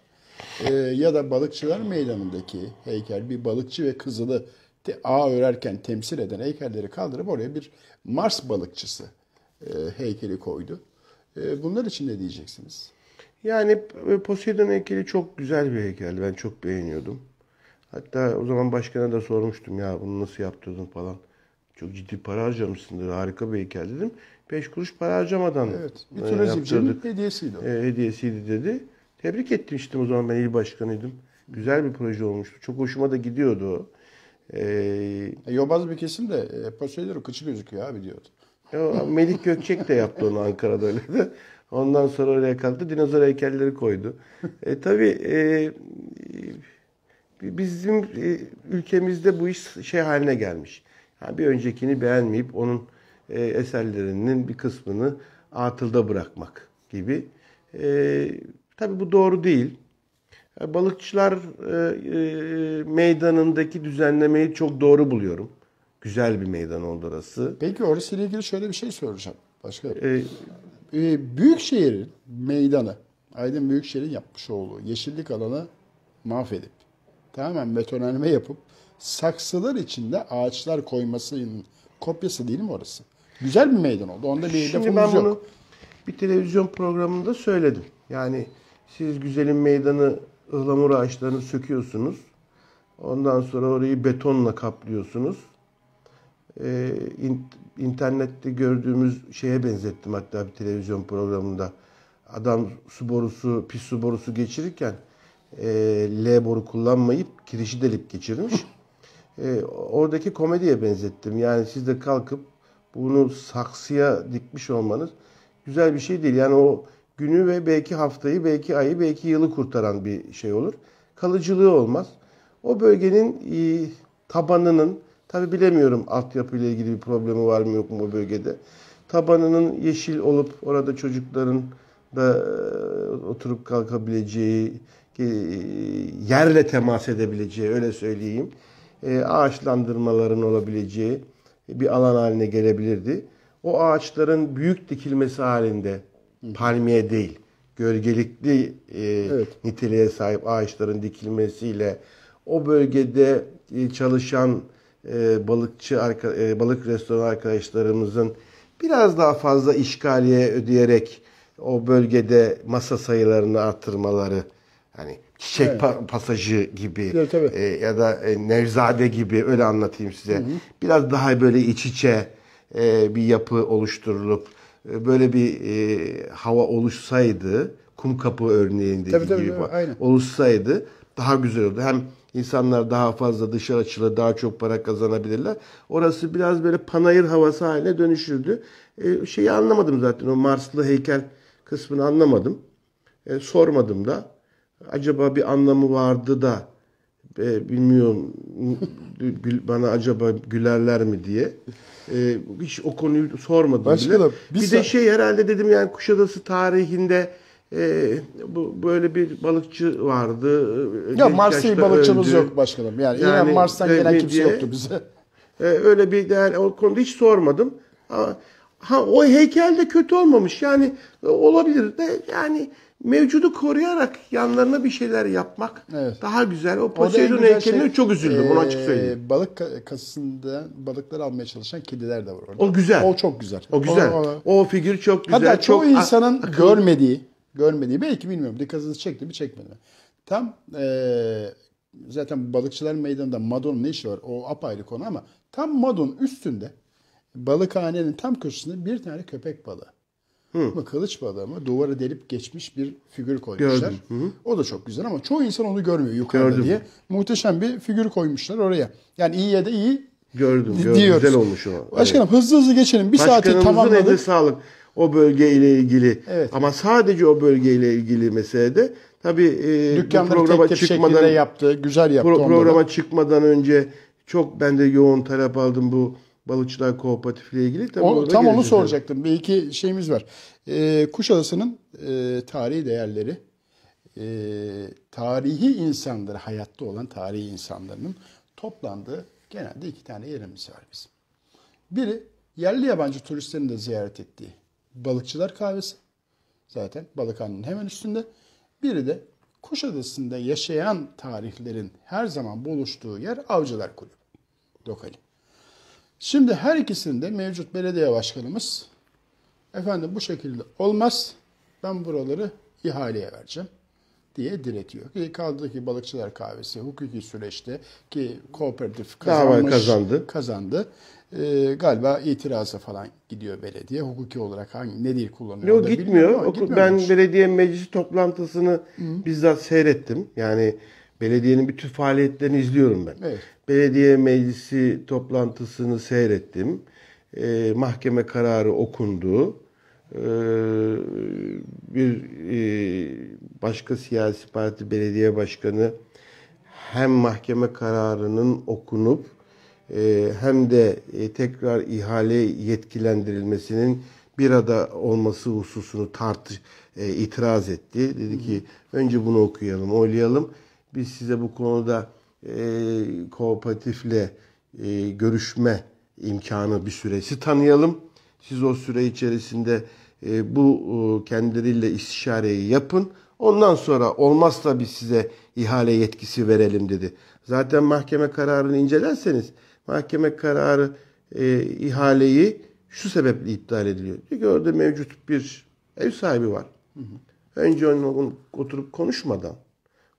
e, ya da Balıkçılar Meydanı'ndaki heykel bir balıkçı ve kızılı te, ağ örerken temsil eden heykelleri kaldırıp oraya bir Mars balıkçısı e, heykeli koydu. E, bunlar için ne diyeceksiniz? Yani e, Poseidon heykeli çok güzel bir heykeldi. Ben çok beğeniyordum. Hatta o zaman başkana da sormuştum ya bunu nasıl yaptırdın falan. Çok ciddi para harcamışsındır. Harika bir heykel dedim. Beş kuruş para harcamadan Evet. E, bütün e, Recep'in hediyesiydi o. E, hediyesiydi dedi. Tebrik ettim işte o zaman ben il başkanıydım. Güzel bir proje olmuştu. Çok hoşuma da gidiyordu o. e, e yobaz bir kesim de e, hep söyler o kıçı gözüküyor abi diyordu. Ya, Melih Gökçek de yaptı onu Ankara'da öyle de. Ondan sonra oraya kalktı. Dinozor heykelleri koydu. E, tabii e, bizim e, ülkemizde bu iş şey haline gelmiş. Yani bir öncekini beğenmeyip onun e, eserlerinin bir kısmını atılda bırakmak gibi. E, tabii bu doğru değil. E, balıkçılar e, meydanındaki düzenlemeyi çok doğru buluyorum. Güzel bir meydan oldu orası. Peki orası ile ilgili şöyle bir şey soracağım. Başka. Ee, ee, Büyükşehir'in meydanı, Aydın Büyükşehir'in yapmış olduğu yeşillik alanı mahvedip tamamen betonarme yapıp saksılar içinde ağaçlar koymasının kopyası değil mi orası? Güzel bir meydan oldu. Onda bir Şimdi lafımız ben bunu bir televizyon programında söyledim. Yani siz güzelin meydanı ıhlamur ağaçlarını söküyorsunuz. Ondan sonra orayı betonla kaplıyorsunuz. Ee, in, internette gördüğümüz şeye benzettim hatta bir televizyon programında. Adam su borusu, pis su borusu geçirirken e, L boru kullanmayıp kirişi delip geçirmiş e, oradaki komediye benzettim. Yani siz de kalkıp bunu saksıya dikmiş olmanız güzel bir şey değil. Yani o günü ve belki haftayı, belki ayı, belki yılı kurtaran bir şey olur. Kalıcılığı olmaz. O bölgenin e, tabanının, tabi bilemiyorum altyapıyla ilgili bir problemi var mı yok mu o bölgede. Tabanının yeşil olup orada çocukların da e, oturup kalkabileceği, e, yerle temas edebileceği öyle söyleyeyim e, ağaçlandırmaların olabileceği bir alan haline gelebilirdi. O ağaçların büyük dikilmesi halinde palmiye değil, gölgelikli e, evet. niteliğe sahip ağaçların dikilmesiyle o bölgede e, çalışan e, balıkçı arka, e, balık restoran arkadaşlarımızın biraz daha fazla işgaliye ödeyerek o bölgede masa sayılarını artırmaları hani Çiçek evet. pasajı gibi evet, tabii. E, ya da e, Nevzade gibi öyle anlatayım size. Hı hı. Biraz daha böyle iç içe e, bir yapı oluşturulup e, böyle bir e, hava oluşsaydı kum kapı örneğindeki tabii, tabii, gibi tabii, oluşsaydı daha güzel olurdu Hem insanlar daha fazla dışarı açılır, daha çok para kazanabilirler. Orası biraz böyle panayır havası haline dönüşürdü. E, şeyi anlamadım zaten o Marslı heykel kısmını anlamadım. E, sormadım da acaba bir anlamı vardı da e, bilmiyorum bana acaba gülerler mi diye. E, hiç o konuyu sormadım Başkanım, bile. Bir, bir de şey herhalde dedim yani Kuşadası tarihinde e, bu böyle bir balıkçı vardı. E, ya Mars'ta balıkçımız öldü. yok başkanım. Yani, yani İran Mars'tan gelen kimse diye, yoktu bize. E, öyle bir yani o konuda hiç sormadım. Ama ha o heykel de kötü olmamış. Yani e, olabilir de yani mevcudu koruyarak yanlarına bir şeyler yapmak evet. daha güzel. O Poseidon heykeline şey, çok üzüldüm. Ee, onu açık e, söyleyeyim. Balık kasasında balıkları almaya çalışan kediler de var orada. O güzel. O çok güzel. O güzel. O, o, o figür çok güzel. Hatta çok insanın akıllı. görmediği, görmediği belki bilmiyorum dikkatinizi çekti mi çekmedi mi. Tam e, zaten balıkçılar meydanında Madon'un ne işi var o apayrı konu ama tam Madon üstünde balıkhanenin tam köşesinde bir tane köpek balığı. Hı. Ama kılıç adamı duvara delip geçmiş bir figür koymuşlar. O da çok güzel ama çoğu insan onu görmüyor yukarıda gördüm. diye. Muhteşem bir figür koymuşlar oraya. Yani iyi ya da iyi Gördüm, gördüm. Diyoruz. Güzel olmuş o. Başkanım evet. hızlı hızlı geçelim. Bir saati tamamladık. Başkanımızın sağlık o bölgeyle ilgili. Evet. Ama sadece o bölgeyle ilgili meselede tabii e, Dükkanları programa tek tek çıkmadan yaptı. Güzel yaptı. Pro, programa onları. çıkmadan önce çok ben de yoğun talep aldım bu Balıkçılar Kooperatifi ile ilgili. Tabii o, tam onu soracaktım. Tabii. Bir iki şeyimiz var. Ee, Kuşadası'nın e, tarihi değerleri, e, tarihi insanlar hayatta olan tarihi insanların toplandığı genelde iki tane yerimiz var bizim. Biri yerli yabancı turistlerin de ziyaret ettiği Balıkçılar Kahvesi. Zaten Balıkhane'nin hemen üstünde. Biri de Kuşadası'nda yaşayan tarihlerin her zaman buluştuğu yer Avcılar Kulübü. Lokali. Şimdi her ikisinde mevcut belediye başkanımız efendim bu şekilde olmaz ben buraları ihaleye vereceğim diye diretiyor. Ki kaldı ki balıkçılar kahvesi hukuki süreçte ki kooperatif kazanmış, kazandı. kazandı. Ee, galiba itirazı falan gidiyor belediye. Hukuki olarak hangi ne dil kullanıyor? Yok gitmiyor. Okul, ben belediye meclisi toplantısını Hı. bizzat seyrettim. Yani Belediyenin bütün faaliyetlerini izliyorum ben. Evet. Belediye meclisi toplantısını seyrettim. E, mahkeme kararı okundu. E, bir e, başka siyasi parti belediye başkanı hem mahkeme kararının okunup e, hem de e, tekrar ihale yetkilendirilmesinin bir ada olması hususunu tartış e, itiraz etti. Dedi ki önce bunu okuyalım, oylayalım. Biz size bu konuda e, kooperatifle e, görüşme imkanı bir süresi tanıyalım. Siz o süre içerisinde e, bu e, kendileriyle istişareyi yapın. Ondan sonra olmazsa biz size ihale yetkisi verelim dedi. Zaten mahkeme kararını incelerseniz mahkeme kararı e, ihaleyi şu sebeple iptal ediliyor. Diyor orada mevcut bir ev sahibi var. Hı hı. Önce onun oturup konuşmadan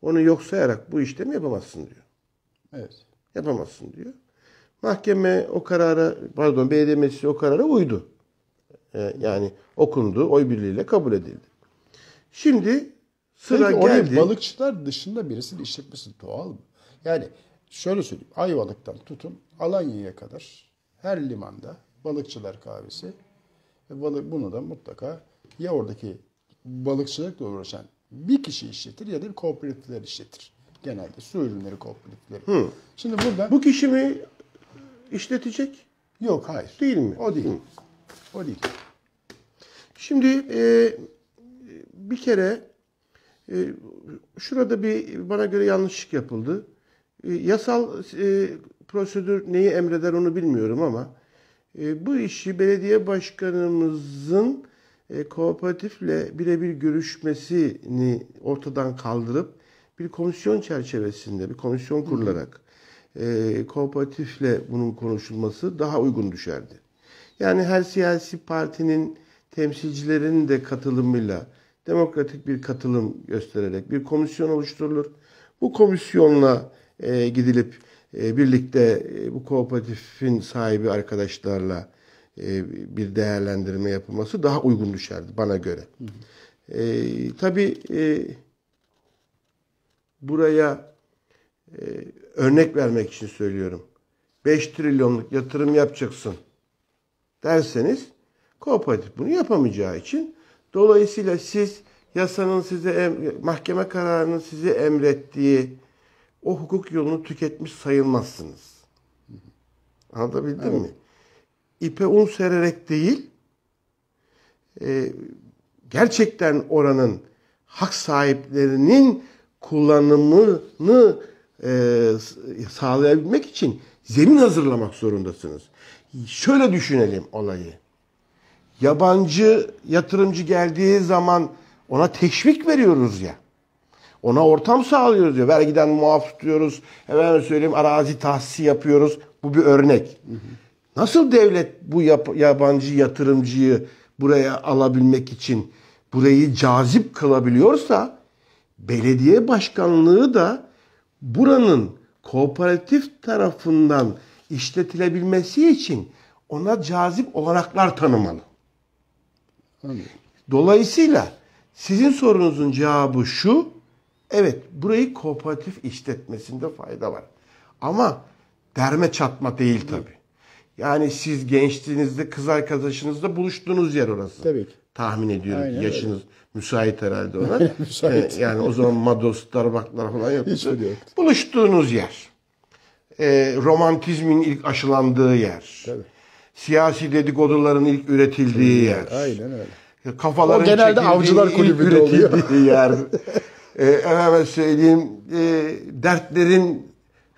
onu yok sayarak bu işlemi yapamazsın diyor. Evet. Yapamazsın diyor. Mahkeme o karara, pardon belediye meclisi o karara uydu. Ee, yani okundu, oy birliğiyle kabul edildi. Şimdi sıra Peki, oraya geldi. balıkçılar dışında birisinin işletmesi doğal mı? Yani şöyle söyleyeyim. Ayvalık'tan tutun Alanya'ya kadar her limanda balıkçılar kahvesi. Bunu da mutlaka ya oradaki balıkçılıkla uğraşan bir kişi işletir ya da bir kooperatifler işletir. Genelde su ürünleri kooperatifleri. Hı. Şimdi burada... Bu kişi mi işletecek? Yok hayır. Değil mi? O değil. Hı. O değil. Şimdi e, bir kere e, şurada bir bana göre yanlışlık yapıldı. E, yasal e, prosedür neyi emreder onu bilmiyorum ama e, bu işi belediye başkanımızın e, kooperatifle birebir görüşmesini ortadan kaldırıp bir komisyon çerçevesinde bir komisyon kurularak e, kooperatifle bunun konuşulması daha uygun düşerdi. Yani her siyasi partinin temsilcilerinin de katılımıyla demokratik bir katılım göstererek bir komisyon oluşturulur. Bu komisyonla e, gidilip e, birlikte e, bu kooperatifin sahibi arkadaşlarla e, bir değerlendirme yapılması daha uygun düşerdi bana göre. Hı E, tabii e, buraya e, örnek vermek için söylüyorum. 5 trilyonluk yatırım yapacaksın derseniz kooperatif bunu yapamayacağı için dolayısıyla siz yasanın size mahkeme kararının size emrettiği o hukuk yolunu tüketmiş sayılmazsınız. Anlatabildim evet. mi? ipe un sererek değil, e, gerçekten oranın hak sahiplerinin kullanımını e, sağlayabilmek için zemin hazırlamak zorundasınız. Şöyle düşünelim olayı. Yabancı yatırımcı geldiği zaman ona teşvik veriyoruz ya. Ona ortam sağlıyoruz ya. Vergiden muaf tutuyoruz. Hemen söyleyeyim arazi tahsisi yapıyoruz. Bu bir örnek. Hı hı. Nasıl devlet bu yabancı yatırımcıyı buraya alabilmek için burayı cazip kılabiliyorsa belediye başkanlığı da buranın kooperatif tarafından işletilebilmesi için ona cazip olanaklar tanımalı. Dolayısıyla sizin sorunuzun cevabı şu. Evet burayı kooperatif işletmesinde fayda var. Ama derme çatma değil tabii. Yani siz gençliğinizde kız arkadaşınızla buluştuğunuz yer orası. Tabii ki. Tahmin ediyorum Aynen, yaşınız öyle. müsait herhalde ona. müsait. Ee, yani o zaman Mados, Starbucks'lar falan yoktu. Hiç yok. Buluştuğunuz yer. Ee, romantizmin ilk aşılandığı yer. Tabii. Siyasi dedikoduların ilk üretildiği Tabii. yer. Aynen öyle. Kafaların o genelde avcılar kulübünde oluyor. yer. ee, efendim söyleyeyim e, dertlerin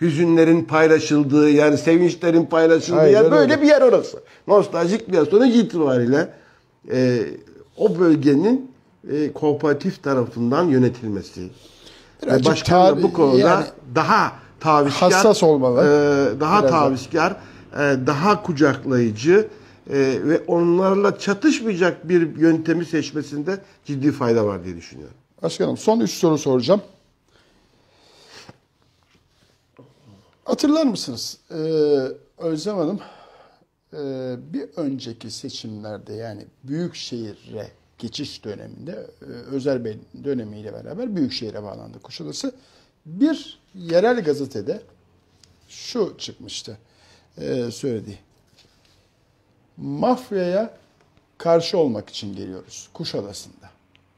hüzünlerin paylaşıldığı yer, sevinçlerin paylaşıldığı Aynen yer böyle öyle. bir yer orası. Nostaljik bir yer. Sonuç itibariyle e, o bölgenin e, kooperatif tarafından yönetilmesi. Birazcık Başkan bu konuda yani, daha tavizkar, hassas olmalı. E, daha Biraz tavizkar, e, daha kucaklayıcı e, ve onlarla çatışmayacak bir yöntemi seçmesinde ciddi fayda var diye düşünüyorum. Başkanım son üç soru soracağım. Hatırlar mısınız? Ee, Özlem Hanım e, bir önceki seçimlerde yani Büyükşehir'e geçiş döneminde e, Özel Bey dönemiyle beraber Büyükşehir'e bağlandı Kuşadası. Bir yerel gazetede şu çıkmıştı e, söylediği. Mafyaya karşı olmak için geliyoruz Kuşadası'nda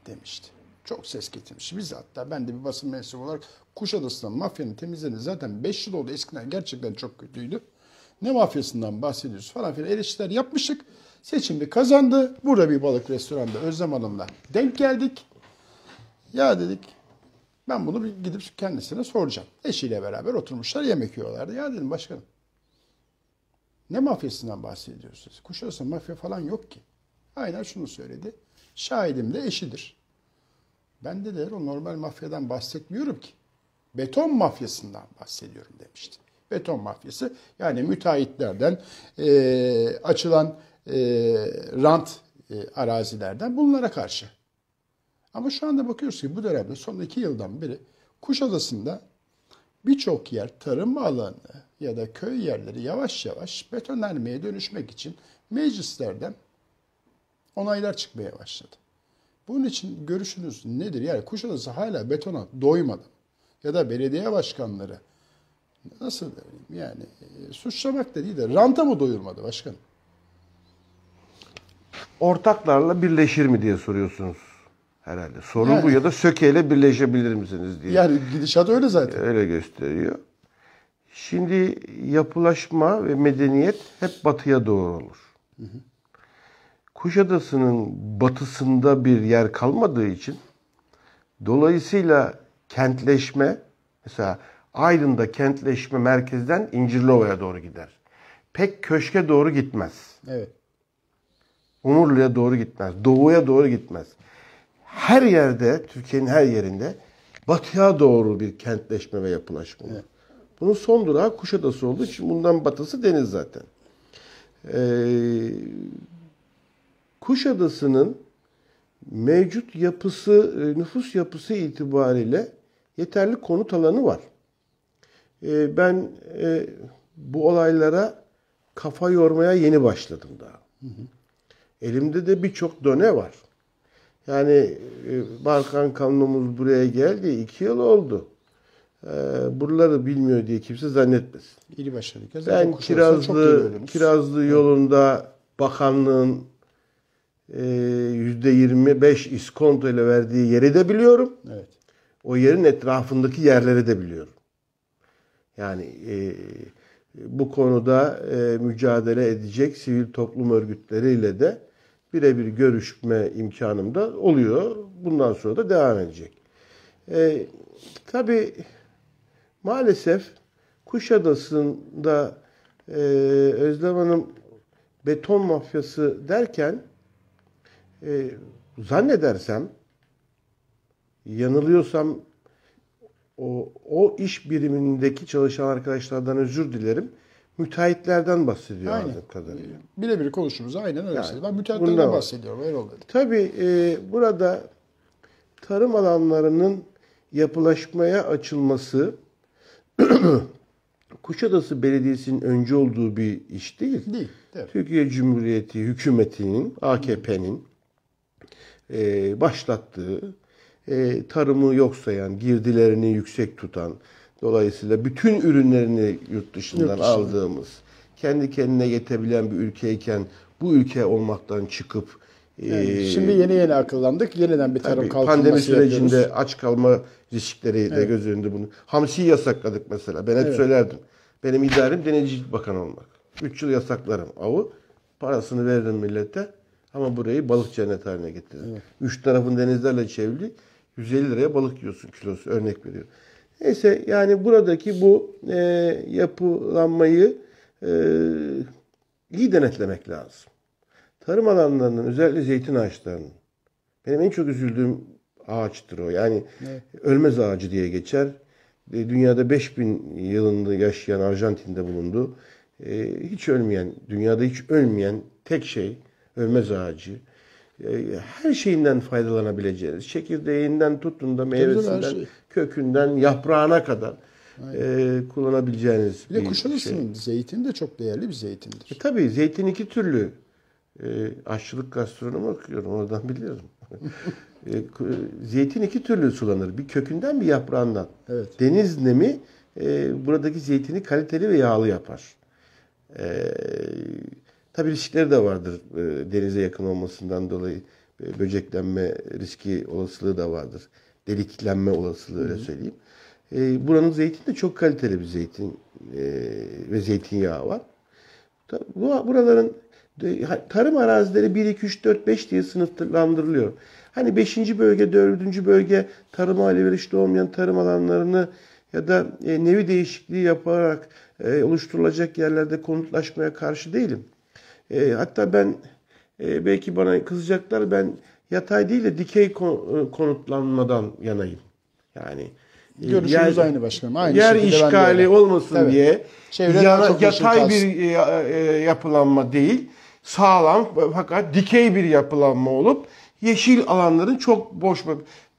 demişti. Çok ses getirmiş. Biz hatta ben de bir basın mensubu olarak Kuşadası'ndan mafyanın temizlerini zaten 5 yıl oldu. Eskiden gerçekten çok kötüydü. Ne mafyasından bahsediyoruz falan filan eleştiriler yapmıştık. Seçimde kazandı. Burada bir balık restoranda Özlem Hanım'la denk geldik. Ya dedik ben bunu bir gidip kendisine soracağım. Eşiyle beraber oturmuşlar yemek yiyorlardı. Ya dedim başkanım ne mafyasından bahsediyorsunuz? Kuşadası mafya falan yok ki. Aynen şunu söyledi. Şahidim de eşidir. Ben de der o normal mafyadan bahsetmiyorum ki beton mafyasından bahsediyorum demişti. Beton mafyası yani müteahhitlerden e, açılan e, rant e, arazilerden bunlara karşı. Ama şu anda bakıyoruz ki bu dönemde son iki yıldan beri Kuşadası'nda birçok yer tarım alanı ya da köy yerleri yavaş yavaş betonermeye dönüşmek için meclislerden onaylar çıkmaya başladı. Bunun için görüşünüz nedir? Yani Kuşadası hala betona doymadı ya da belediye başkanları nasıl diyeyim yani e, suçlamak da değil de ranta mı doyurmadı başkan Ortaklarla birleşir mi diye soruyorsunuz herhalde. soru yani, bu ya da sökeyle birleşebilir misiniz diye. Yani gidişat öyle zaten. Öyle gösteriyor. Şimdi yapılaşma ve medeniyet hep batıya doğru olur. Hı hı. Kuşadası'nın batısında bir yer kalmadığı için dolayısıyla kentleşme mesela Aydın'da kentleşme merkezden İncirlova'ya doğru gider. Pek köşke doğru gitmez. Evet. Umurlu'ya doğru gitmez. Doğu'ya doğru gitmez. Her yerde, Türkiye'nin her yerinde batıya doğru bir kentleşme ve yapılaşma. Evet. Bunun son durağı Kuşadası oldu için bundan batısı deniz zaten. Ee, Kuşadası'nın mevcut yapısı, e, nüfus yapısı itibariyle yeterli konut alanı var. Ee, ben e, bu olaylara kafa yormaya yeni başladım daha. Elimde de birçok döne var. Yani e, Balkan kanunumuz buraya geldi. iki yıl oldu. E, buraları bilmiyor diye kimse zannetmesin. İl başarı. Ben Kirazlı, Kirazlı yolunda bakanlığın e, %25 iskonto ile verdiği yeri de biliyorum. Evet o yerin etrafındaki yerleri de biliyorum. Yani e, bu konuda e, mücadele edecek sivil toplum örgütleriyle de birebir görüşme imkanım da oluyor. Bundan sonra da devam edecek. E, tabii maalesef Kuşadası'nda e, Özlem Hanım beton mafyası derken e, zannedersem yanılıyorsam o, o iş birimindeki çalışan arkadaşlardan özür dilerim. Müteahhitlerden bahsediyor aynen. anladığım kadarıyla. Birebir konuştuğumuz aynen öyle. Yani, ben müteahhitlerden bahsediyorum. Erol dedi. Tabii e, burada tarım alanlarının yapılaşmaya açılması Kuşadası Belediyesi'nin önce olduğu bir iş değil. Değil. Tabii. Türkiye Cumhuriyeti hükümetinin, AKP'nin e, başlattığı e, tarımı yok sayan, girdilerini yüksek tutan, dolayısıyla bütün ürünlerini yurt dışından yurt dışında. aldığımız, kendi kendine yetebilen bir ülkeyken bu ülke olmaktan çıkıp e, yani şimdi yeni yeni akıllandık. Yeniden bir tarım tabii, Pandemi sürecinde yapıyoruz. aç kalma riskleri evet. de göz önünde bunu. Hamsiyi yasakladık mesela. Ben hep evet. söylerdim. Benim idarim denizcilik bakanı olmak. 3 yıl yasaklarım avı. Parasını verdim millete. Ama burayı balık cennet haline getirdim. Evet. Üç tarafın denizlerle çevrili. 150 liraya balık yiyorsun kilosu örnek veriyorum. Neyse yani buradaki bu e, yapılanmayı e, iyi denetlemek lazım. Tarım alanlarının özellikle zeytin ağaçlarının benim en çok üzüldüğüm ağaçtır o. Yani evet. ölmez ağacı diye geçer. E, dünyada 5000 yılında yaşayan Arjantin'de bulundu. E, hiç ölmeyen, dünyada hiç ölmeyen tek şey ölmez ağacı. E, her şeyinden faydalanabileceğiniz. Çekirdeğinden tutun da meyvesinden, şey. kökünden, yaprağına kadar e, kullanabileceğiniz bir, bir Kuşadası'nın şey. zeytin de çok değerli bir zeytindir. E, tabii zeytin iki türlü. E, aşçılık gastronomi okuyorum oradan biliyorum. e, zeytin iki türlü sulanır. Bir kökünden bir yaprağından. Evet. Deniz nemi e, buradaki zeytini kaliteli ve yağlı yapar. Eee Tabii riskleri de vardır e, denize yakın olmasından dolayı e, böceklenme riski olasılığı da vardır. Deliklenme olasılığı öyle söyleyeyim. E, buranın zeytin de çok kaliteli bir zeytin ve zeytinyağı var. bu, buraların tarım arazileri 1, 2, 3, 4, 5 diye sınıflandırılıyor. Hani 5. bölge, 4. bölge tarıma elverişli olmayan tarım alanlarını ya da nevi değişikliği yaparak oluşturulacak yerlerde konutlaşmaya karşı değilim. E, hatta ben e, belki bana kızacaklar ben yatay değil de dikey e, konutlanmadan yanayım. Yani e, Görüşümüz yer, aynı başkanım. Aynı yer işgali olmasın Tabii. diye yana, yatay bir e, e, yapılanma değil, sağlam fakat dikey bir yapılanma olup yeşil alanların çok boş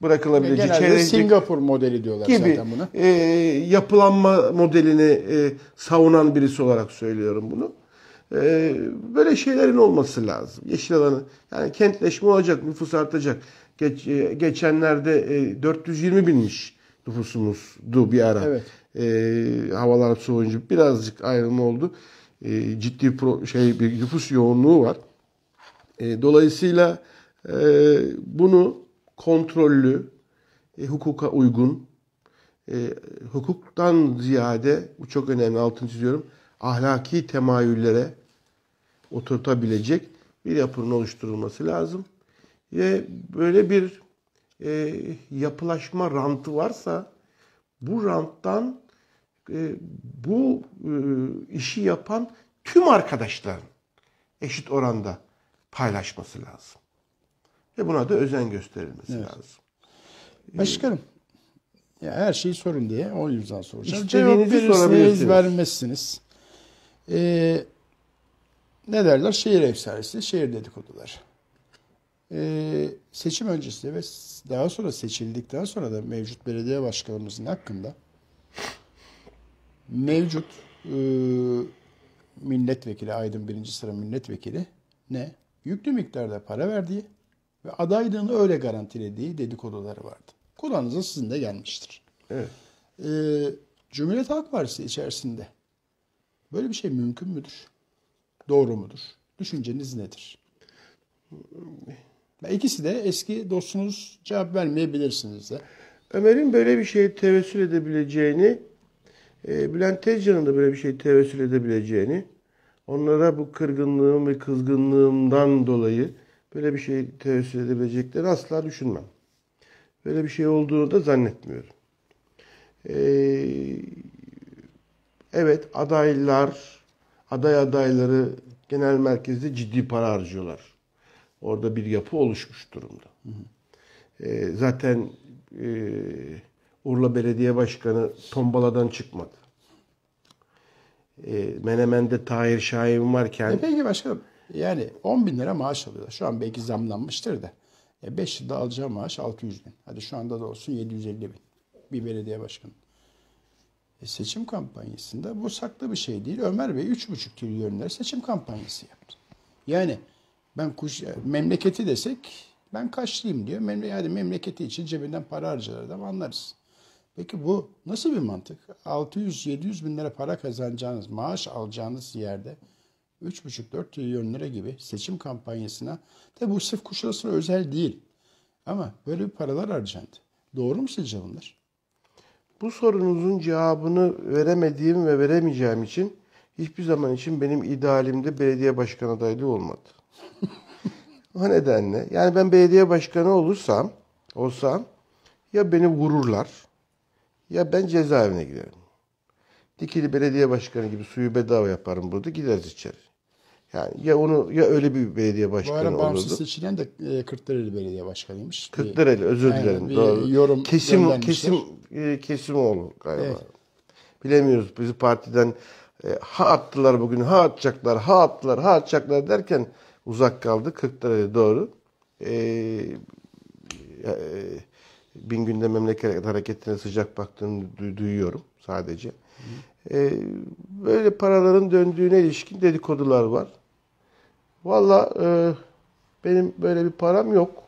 bırakılabileceği. Genelde çeyrecik Singapur modeli diyorlar gibi, zaten buna. E, yapılanma modelini e, savunan birisi olarak söylüyorum bunu. Ee, böyle şeylerin olması lazım. Yeşil alanı. Yani kentleşme olacak, nüfus artacak. Geç, e, geçenlerde e, 420 binmiş nüfusumuzdu bir ara. Evet. E, havalar soğuyunca birazcık ayrılma oldu. E, ciddi pro, şey bir nüfus yoğunluğu var. E, dolayısıyla e, bunu kontrollü, e, hukuka uygun, e, hukuktan ziyade bu çok önemli altını çiziyorum ahlaki temayüllere oturtabilecek bir yapının oluşturulması lazım. Ve böyle bir e, yapılaşma rantı varsa bu ranttan e, bu e, işi yapan tüm arkadaşların eşit oranda paylaşması lazım. Ve buna da özen gösterilmesi evet. lazım. Başkanım, ya her şeyi sorun diye o yüzden soracağım. İşte Cevap verirsiniz, vermezsiniz. Ee, ne derler? Şehir efsanesi, şehir dedikodular. Ee, seçim öncesi ve daha sonra seçildikten sonra da mevcut belediye başkanımızın hakkında mevcut e, milletvekili, Aydın birinci sıra milletvekili ne? Yüklü miktarda para verdiği ve adaylığını öyle garantilediği dedikoduları vardı. Kulağınıza sizin de gelmiştir. Evet. Ee, Cumhuriyet Halk Partisi içerisinde Böyle bir şey mümkün müdür? Doğru mudur? Düşünceniz nedir? İkisi de eski dostunuz cevap vermeyebilirsiniz de. Ömer'in böyle bir şey tevessül edebileceğini, e, Bülent Tezcan'ın da böyle bir şey tevessül edebileceğini, onlara bu kırgınlığım ve kızgınlığımdan dolayı böyle bir şey tevessül edebileceklerini asla düşünmem. Böyle bir şey olduğunu da zannetmiyorum. E, Evet adaylar, aday adayları genel merkezde ciddi para harcıyorlar. Orada bir yapı oluşmuş durumda. Hı hı. E, zaten e, Urla Belediye Başkanı tombaladan çıkmadı. E, Menemen'de Tahir Şahin varken... E peki başkanım yani 10 bin lira maaş alıyorlar. Şu an belki zamlanmıştır da. 5 e, yılda alacağı maaş 600 bin. Hadi şu anda da olsun 750 bin. Bir belediye başkanı. E, seçim kampanyasında bu saklı bir şey değil. Ömer Bey 3,5 trilyon lira seçim kampanyası yaptı. Yani ben kuş, e, memleketi desek ben kaçlıyım diyor. Memle, yani memleketi için cebinden para harcar adam anlarız. Peki bu nasıl bir mantık? 600-700 bin lira para kazanacağınız, maaş alacağınız yerde 3,5-4 trilyon lira gibi seçim kampanyasına de bu sırf kuşlasına özel değil. Ama böyle bir paralar harcandı. Doğru mu sizce bunlar? Bu sorunuzun cevabını veremediğim ve veremeyeceğim için hiçbir zaman için benim idealimde belediye başkan adaylığı olmadı. o nedenle yani ben belediye başkanı olursam, olsam ya beni vururlar ya ben cezaevine giderim. Dikili belediye başkanı gibi suyu bedava yaparım burada gideriz içeri. Yani ya onu ya öyle bir belediye başkanı olurdu. Bu ara bağımsız seçilen de e, Kırklareli belediye başkanıymış. Kırklareli özür yani dilerim. Doğru. Yorum kesim kesim e, kesim oğlu galiba. Evet. Bilemiyoruz bizi partiden e, ha attılar bugün ha atacaklar ha attılar ha atacaklar derken uzak kaldı Kırklareli doğru. E, e, bin günde memleket hareketine sıcak baktığını duyuyorum sadece. Hı. E, böyle paraların döndüğüne ilişkin dedikodular var. Valla e, benim böyle bir param yok.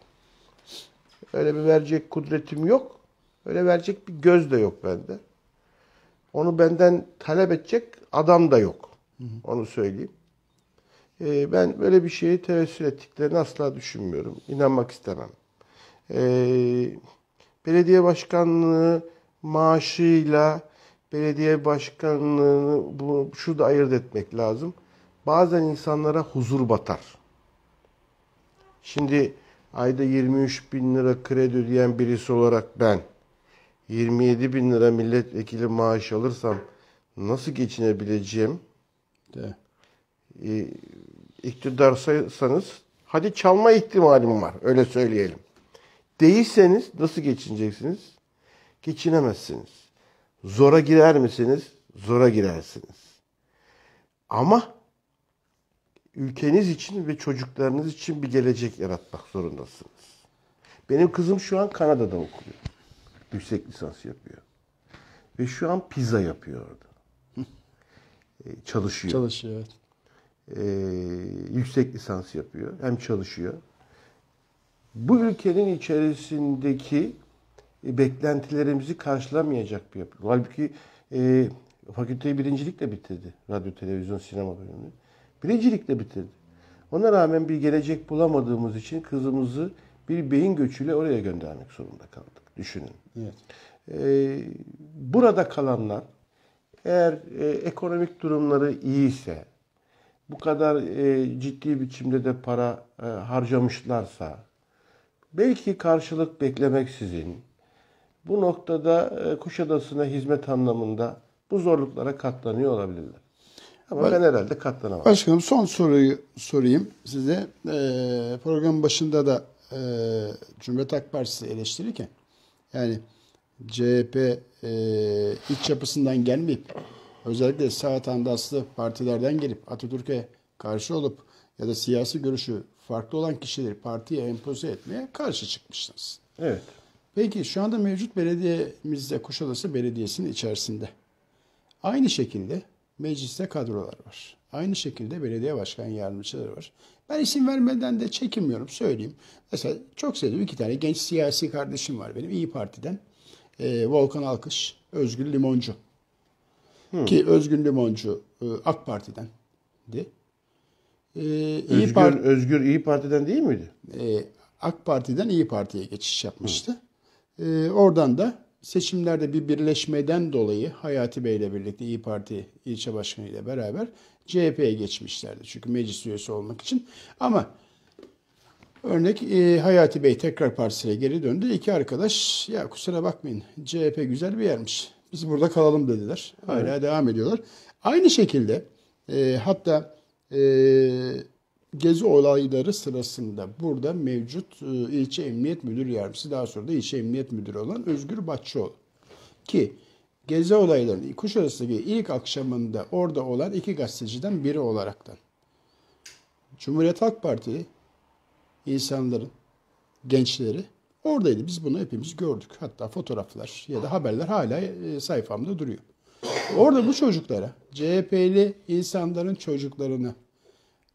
Öyle bir verecek kudretim yok. Öyle verecek bir göz de yok bende. Onu benden talep edecek adam da yok. Hı hı. Onu söyleyeyim. E, ben böyle bir şeyi tevessül ettiklerini asla düşünmüyorum. İnanmak istemem. E, belediye başkanlığı maaşıyla belediye başkanlığını bu, şu da ayırt etmek lazım bazen insanlara huzur batar. Şimdi ayda 23 bin lira kredi ödeyen birisi olarak ben 27 bin lira milletvekili maaş alırsam nasıl geçinebileceğim? De. E, iktidarsanız hadi çalma ihtimalim var öyle söyleyelim. Değilseniz nasıl geçineceksiniz? Geçinemezsiniz. Zora girer misiniz? Zora girersiniz. Ama ülkeniz için ve çocuklarınız için bir gelecek yaratmak zorundasınız. Benim kızım şu an Kanada'da okuyor. Yüksek lisans yapıyor. Ve şu an pizza yapıyor orada. E, çalışıyor. Çalışıyor evet. Ee, yüksek lisans yapıyor. Hem çalışıyor. Bu ülkenin içerisindeki e, beklentilerimizi karşılamayacak bir yapı. Halbuki e, fakülteyi birincilikle bitirdi. Radyo, televizyon, sinema bölümünü. Biricilikle bitirdi. Ona rağmen bir gelecek bulamadığımız için kızımızı bir beyin göçüyle oraya göndermek zorunda kaldık. Düşünün. Evet. Ee, burada kalanlar eğer e, ekonomik durumları iyiyse, bu kadar e, ciddi biçimde de para e, harcamışlarsa, belki karşılık beklemeksizin bu noktada e, Kuşadası'na hizmet anlamında bu zorluklara katlanıyor olabilirler. Ama Böyle. ben herhalde katlanamam. Başkanım son soruyu sorayım size. Ee, programın başında da e, Cumhuriyet Halk Partisi eleştirirken yani CHP e, iç yapısından gelmeyip özellikle sağ tandanslı partilerden gelip Atatürk'e karşı olup ya da siyasi görüşü farklı olan kişileri partiye empoze etmeye karşı çıkmışsınız. Evet. Peki şu anda mevcut belediyemizde Kuşadası Belediyesi'nin içerisinde aynı şekilde mecliste kadrolar var. Aynı şekilde belediye başkan yardımcıları var. Ben isim vermeden de çekinmiyorum söyleyeyim. Mesela çok sevdiğim iki tane genç siyasi kardeşim var benim İyi Parti'den. Ee, Volkan Alkış, Özgür Limoncu. Hmm. Ki Özgür Limoncu e, AK Parti'dendi. Ee, Özgür, İyi Parti, Özgür İyi Parti'den değil miydi? E, AK Parti'den İyi Parti'ye geçiş yapmıştı. E, oradan da seçimlerde bir birleşmeden dolayı Hayati Bey ile birlikte İyi Parti ilçe başkanı ile beraber CHP'ye geçmişlerdi. Çünkü meclis üyesi olmak için. Ama örnek e, Hayati Bey tekrar partisine geri döndü. İki arkadaş ya kusura bakmayın CHP güzel bir yermiş. Biz burada kalalım dediler. Hala evet. devam ediyorlar. Aynı şekilde e, hatta e, gezi olayları sırasında burada mevcut e, ilçe emniyet müdür yardımcısı daha sonra da ilçe emniyet müdürü olan Özgür Batçıoğlu ki gezi olaylarının Kuşadası'ndaki ilk akşamında orada olan iki gazeteciden biri olaraktan Cumhuriyet Halk Partili insanların, gençleri oradaydı. Biz bunu hepimiz gördük. Hatta fotoğraflar ya da haberler hala e, sayfamda duruyor. Orada bu çocuklara, CHP'li insanların çocuklarını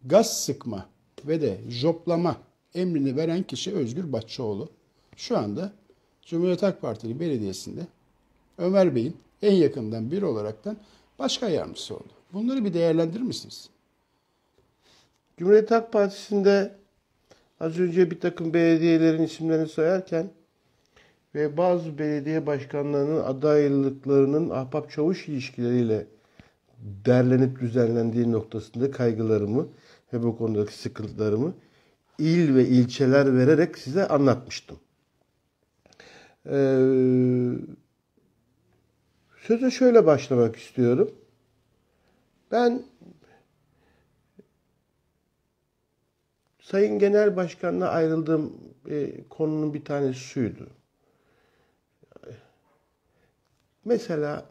gaz sıkma ve de joplama emrini veren kişi Özgür Batçıoğlu. Şu anda Cumhuriyet Halk Partili Belediyesi'nde Ömer Bey'in en yakından biri olaraktan başka yardımcısı oldu. Bunları bir değerlendirir misiniz? Cumhuriyet Halk Partisi'nde az önce bir takım belediyelerin isimlerini sayarken ve bazı belediye başkanlarının adaylıklarının ahbap çavuş ilişkileriyle derlenip düzenlendiği noktasında kaygılarımı ve bu konudaki sıkıntılarımı il ve ilçeler vererek size anlatmıştım. Ee, söze şöyle başlamak istiyorum. Ben Sayın Genel Başkan'la ayrıldığım e, konunun bir tanesi suydu. Mesela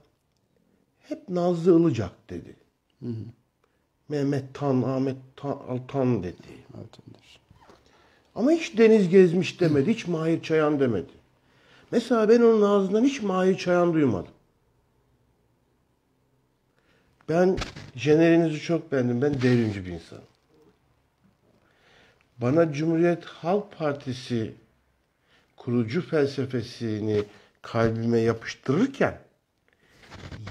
hep Nazlı Ilıcak dedi. Hı hı. Mehmet Tan, Ahmet Tan, Altan dedi. Altan'dır. Ama hiç Deniz Gezmiş demedi, hiç Mahir Çayan demedi. Mesela ben onun ağzından hiç Mahir Çayan duymadım. Ben jenerinizi çok beğendim. Ben devrimci bir insanım. Bana Cumhuriyet Halk Partisi kurucu felsefesini kalbime yapıştırırken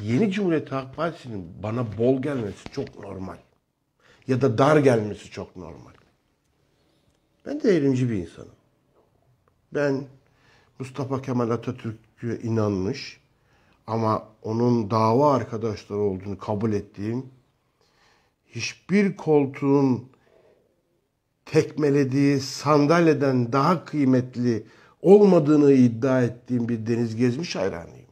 yeni Cumhuriyet Halk Partisi'nin bana bol gelmesi çok normal ya da dar gelmesi çok normal. Ben de eğilimci bir insanım. Ben Mustafa Kemal Atatürk'e inanmış ama onun dava arkadaşları olduğunu kabul ettiğim hiçbir koltuğun tekmelediği sandalyeden daha kıymetli olmadığını iddia ettiğim bir deniz gezmiş hayranıyım.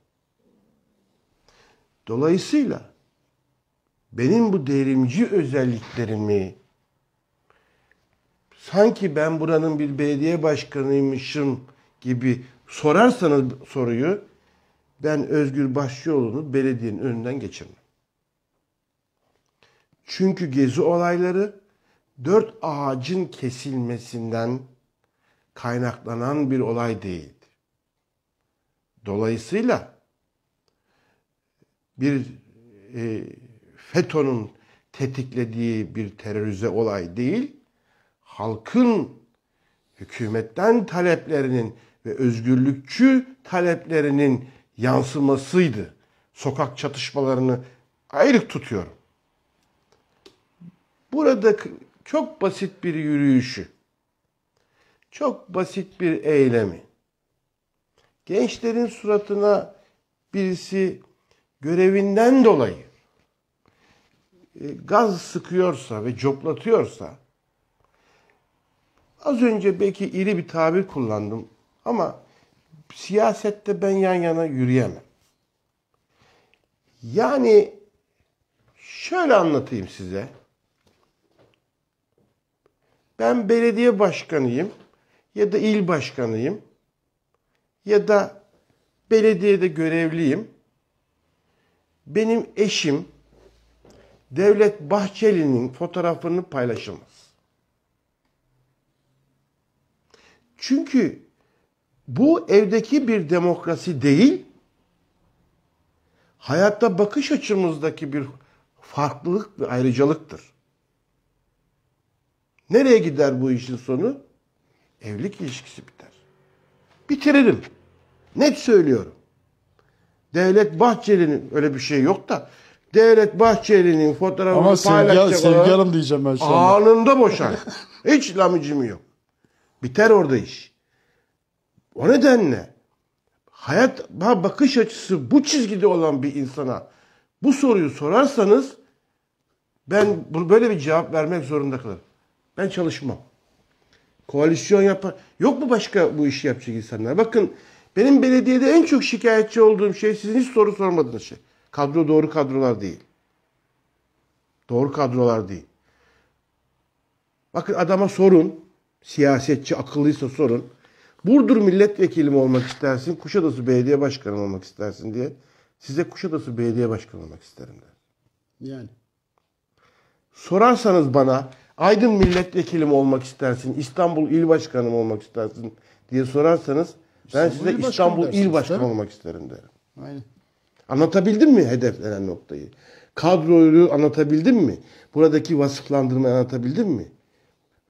Dolayısıyla benim bu devrimci özelliklerimi sanki ben buranın bir belediye başkanıymışım gibi sorarsanız soruyu ben Özgür Başçıoğlu'nu belediyenin önünden geçirmem. Çünkü gezi olayları dört ağacın kesilmesinden kaynaklanan bir olay değildi. Dolayısıyla bir e, FETÖ'nün tetiklediği bir terörize olay değil, halkın hükümetten taleplerinin ve özgürlükçü taleplerinin yansımasıydı. Sokak çatışmalarını ayrık tutuyorum. Burada çok basit bir yürüyüşü, çok basit bir eylemi, gençlerin suratına birisi görevinden dolayı e, gaz sıkıyorsa ve coplatıyorsa az önce belki iri bir tabir kullandım ama siyasette ben yan yana yürüyemem. Yani şöyle anlatayım size. Ben belediye başkanıyım ya da il başkanıyım ya da belediyede görevliyim. Benim eşim Devlet Bahçeli'nin fotoğrafını paylaşamaz. Çünkü bu evdeki bir demokrasi değil, hayatta bakış açımızdaki bir farklılık ve ayrıcalıktır. Nereye gider bu işin sonu? Evlilik ilişkisi biter. Bitiririm. Net söylüyorum. Devlet Bahçeli'nin öyle bir şey yok da Devlet Bahçeli'nin fotoğrafını Ama paylaşacak sevgi, sevgi hanım diyeceğim ben şu anda. Anında boşan. Hiç lamıcım yok. Biter orada iş. O nedenle hayat bakış açısı bu çizgide olan bir insana bu soruyu sorarsanız ben böyle bir cevap vermek zorunda kalırım. Ben çalışmam. Koalisyon yapar. Yok mu başka bu işi yapacak insanlar? Bakın benim belediyede en çok şikayetçi olduğum şey sizin hiç soru sormadığınız şey kadro doğru kadrolar değil. Doğru kadrolar değil. Bakın adama sorun. Siyasetçi akıllıysa sorun. Burdur milletvekili mi olmak istersin? Kuşadası belediye başkanı mı olmak istersin diye. Size Kuşadası belediye başkanı olmak isterim der. Yani. Sorarsanız bana Aydın milletvekili mi olmak istersin? İstanbul il başkanı mı olmak istersin diye sorarsanız ben İstanbul size İstanbul il başkanı ister. olmak isterim derim. Aynen. Anlatabildim mi hedeflenen noktayı? Kadroyu anlatabildim mi? Buradaki vasıflandırmayı anlatabildim mi?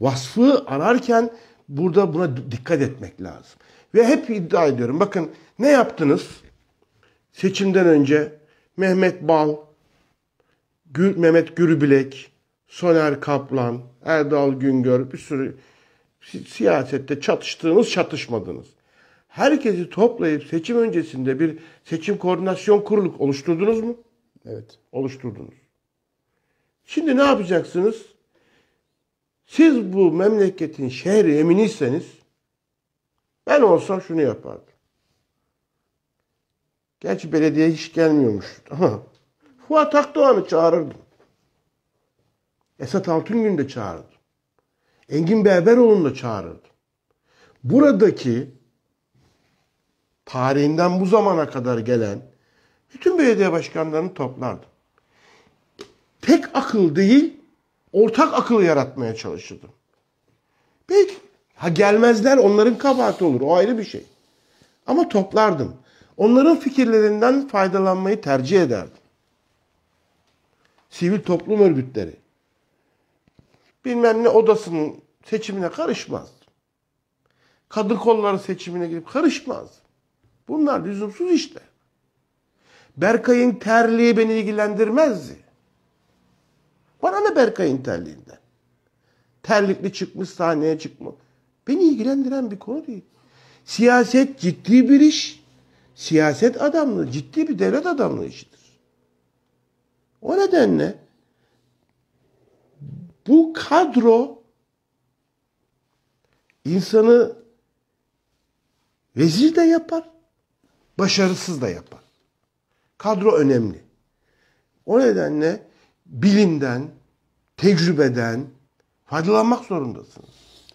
Vasfı ararken burada buna dikkat etmek lazım. Ve hep iddia ediyorum. Bakın ne yaptınız? Seçimden önce Mehmet Bal, Gür, Mehmet Gürbilek, Soner Kaplan, Erdal Güngör bir sürü si siyasette çatıştığınız çatışmadınız herkesi toplayıp seçim öncesinde bir seçim koordinasyon kuruluk oluşturdunuz mu? Evet. Oluşturdunuz. Şimdi ne yapacaksınız? Siz bu memleketin şehri eminiyseniz ben olsam şunu yapardım. Gerçi belediye hiç gelmiyormuş ama Fuat Akdoğan'ı çağırırdım. Esat Altıngün de çağırırdım. Engin Berberoğlu'nu da çağırırdım. Buradaki tarihinden bu zamana kadar gelen bütün belediye başkanlarını toplardım. Tek akıl değil, ortak akıl yaratmaya çalışırdım. Peki, ha gelmezler onların kabahati olur, o ayrı bir şey. Ama toplardım. Onların fikirlerinden faydalanmayı tercih ederdim. Sivil toplum örgütleri. Bilmem ne odasının seçimine karışmaz. Kadın kolları seçimine girip karışmaz. Bunlar lüzumsuz işte. Berkay'ın terliği beni ilgilendirmezdi. Bana ne Berkay'ın terliğinden? Terlikli çıkmış sahneye çıkma. Beni ilgilendiren bir konu değil. Siyaset ciddi bir iş. Siyaset adamlığı ciddi bir devlet adamlığı işidir. O nedenle bu kadro insanı vezir de yapar, başarısız da yapar. Kadro önemli. O nedenle bilimden, tecrübeden faydalanmak zorundasınız.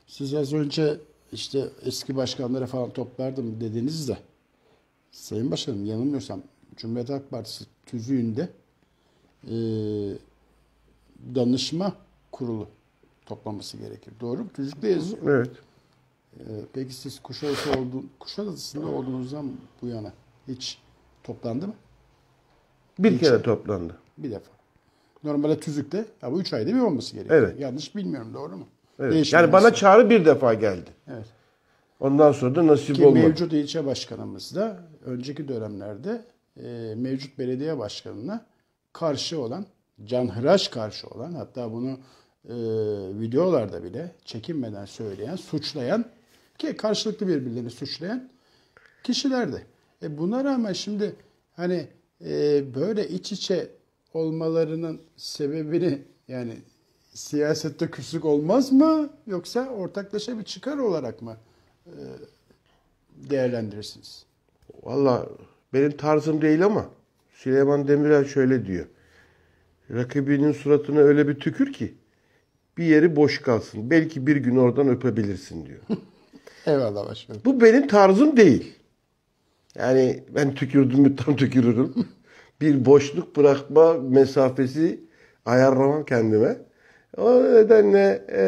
Siz az önce işte eski başkanlara falan toplardım dediniz de Sayın Başkanım yanılmıyorsam Cumhuriyet Halk Partisi tüzüğünde e, danışma kurulu toplaması gerekir. Doğru mu? Tüzükte yazıyor. Evet. Ee, peki siz Kuşadası oldu, Kuşadası'nda olduğunuzdan bu yana hiç toplandı mı? Bir hiç kere toplandı. Bir defa. Normalde tüzükte ya bu üç ayda bir olması gerekiyor. Evet. Yanlış bilmiyorum doğru mu? Evet. Değişim yani bana sonra. çağrı bir defa geldi. Evet. Ondan sonra da nasip Ki olmadı. Mevcut ilçe başkanımız da önceki dönemlerde e, mevcut belediye başkanına karşı olan, can canhıraş karşı olan hatta bunu e, videolarda bile çekinmeden söyleyen, suçlayan ki karşılıklı birbirlerini suçlayan kişilerdi. E buna rağmen şimdi hani e, böyle iç içe olmalarının sebebini yani siyasette küslük olmaz mı yoksa ortaklaşa bir çıkar olarak mı e, değerlendirirsiniz? Valla benim tarzım değil ama Süleyman Demirel şöyle diyor. Rakibinin suratına öyle bir tükür ki bir yeri boş kalsın. Belki bir gün oradan öpebilirsin diyor. Eyvallah başkanım. Bu benim tarzım değil. Yani ben tükürdüm mü tam tükürürüm. bir boşluk bırakma mesafesi ayarlamam kendime. O nedenle e,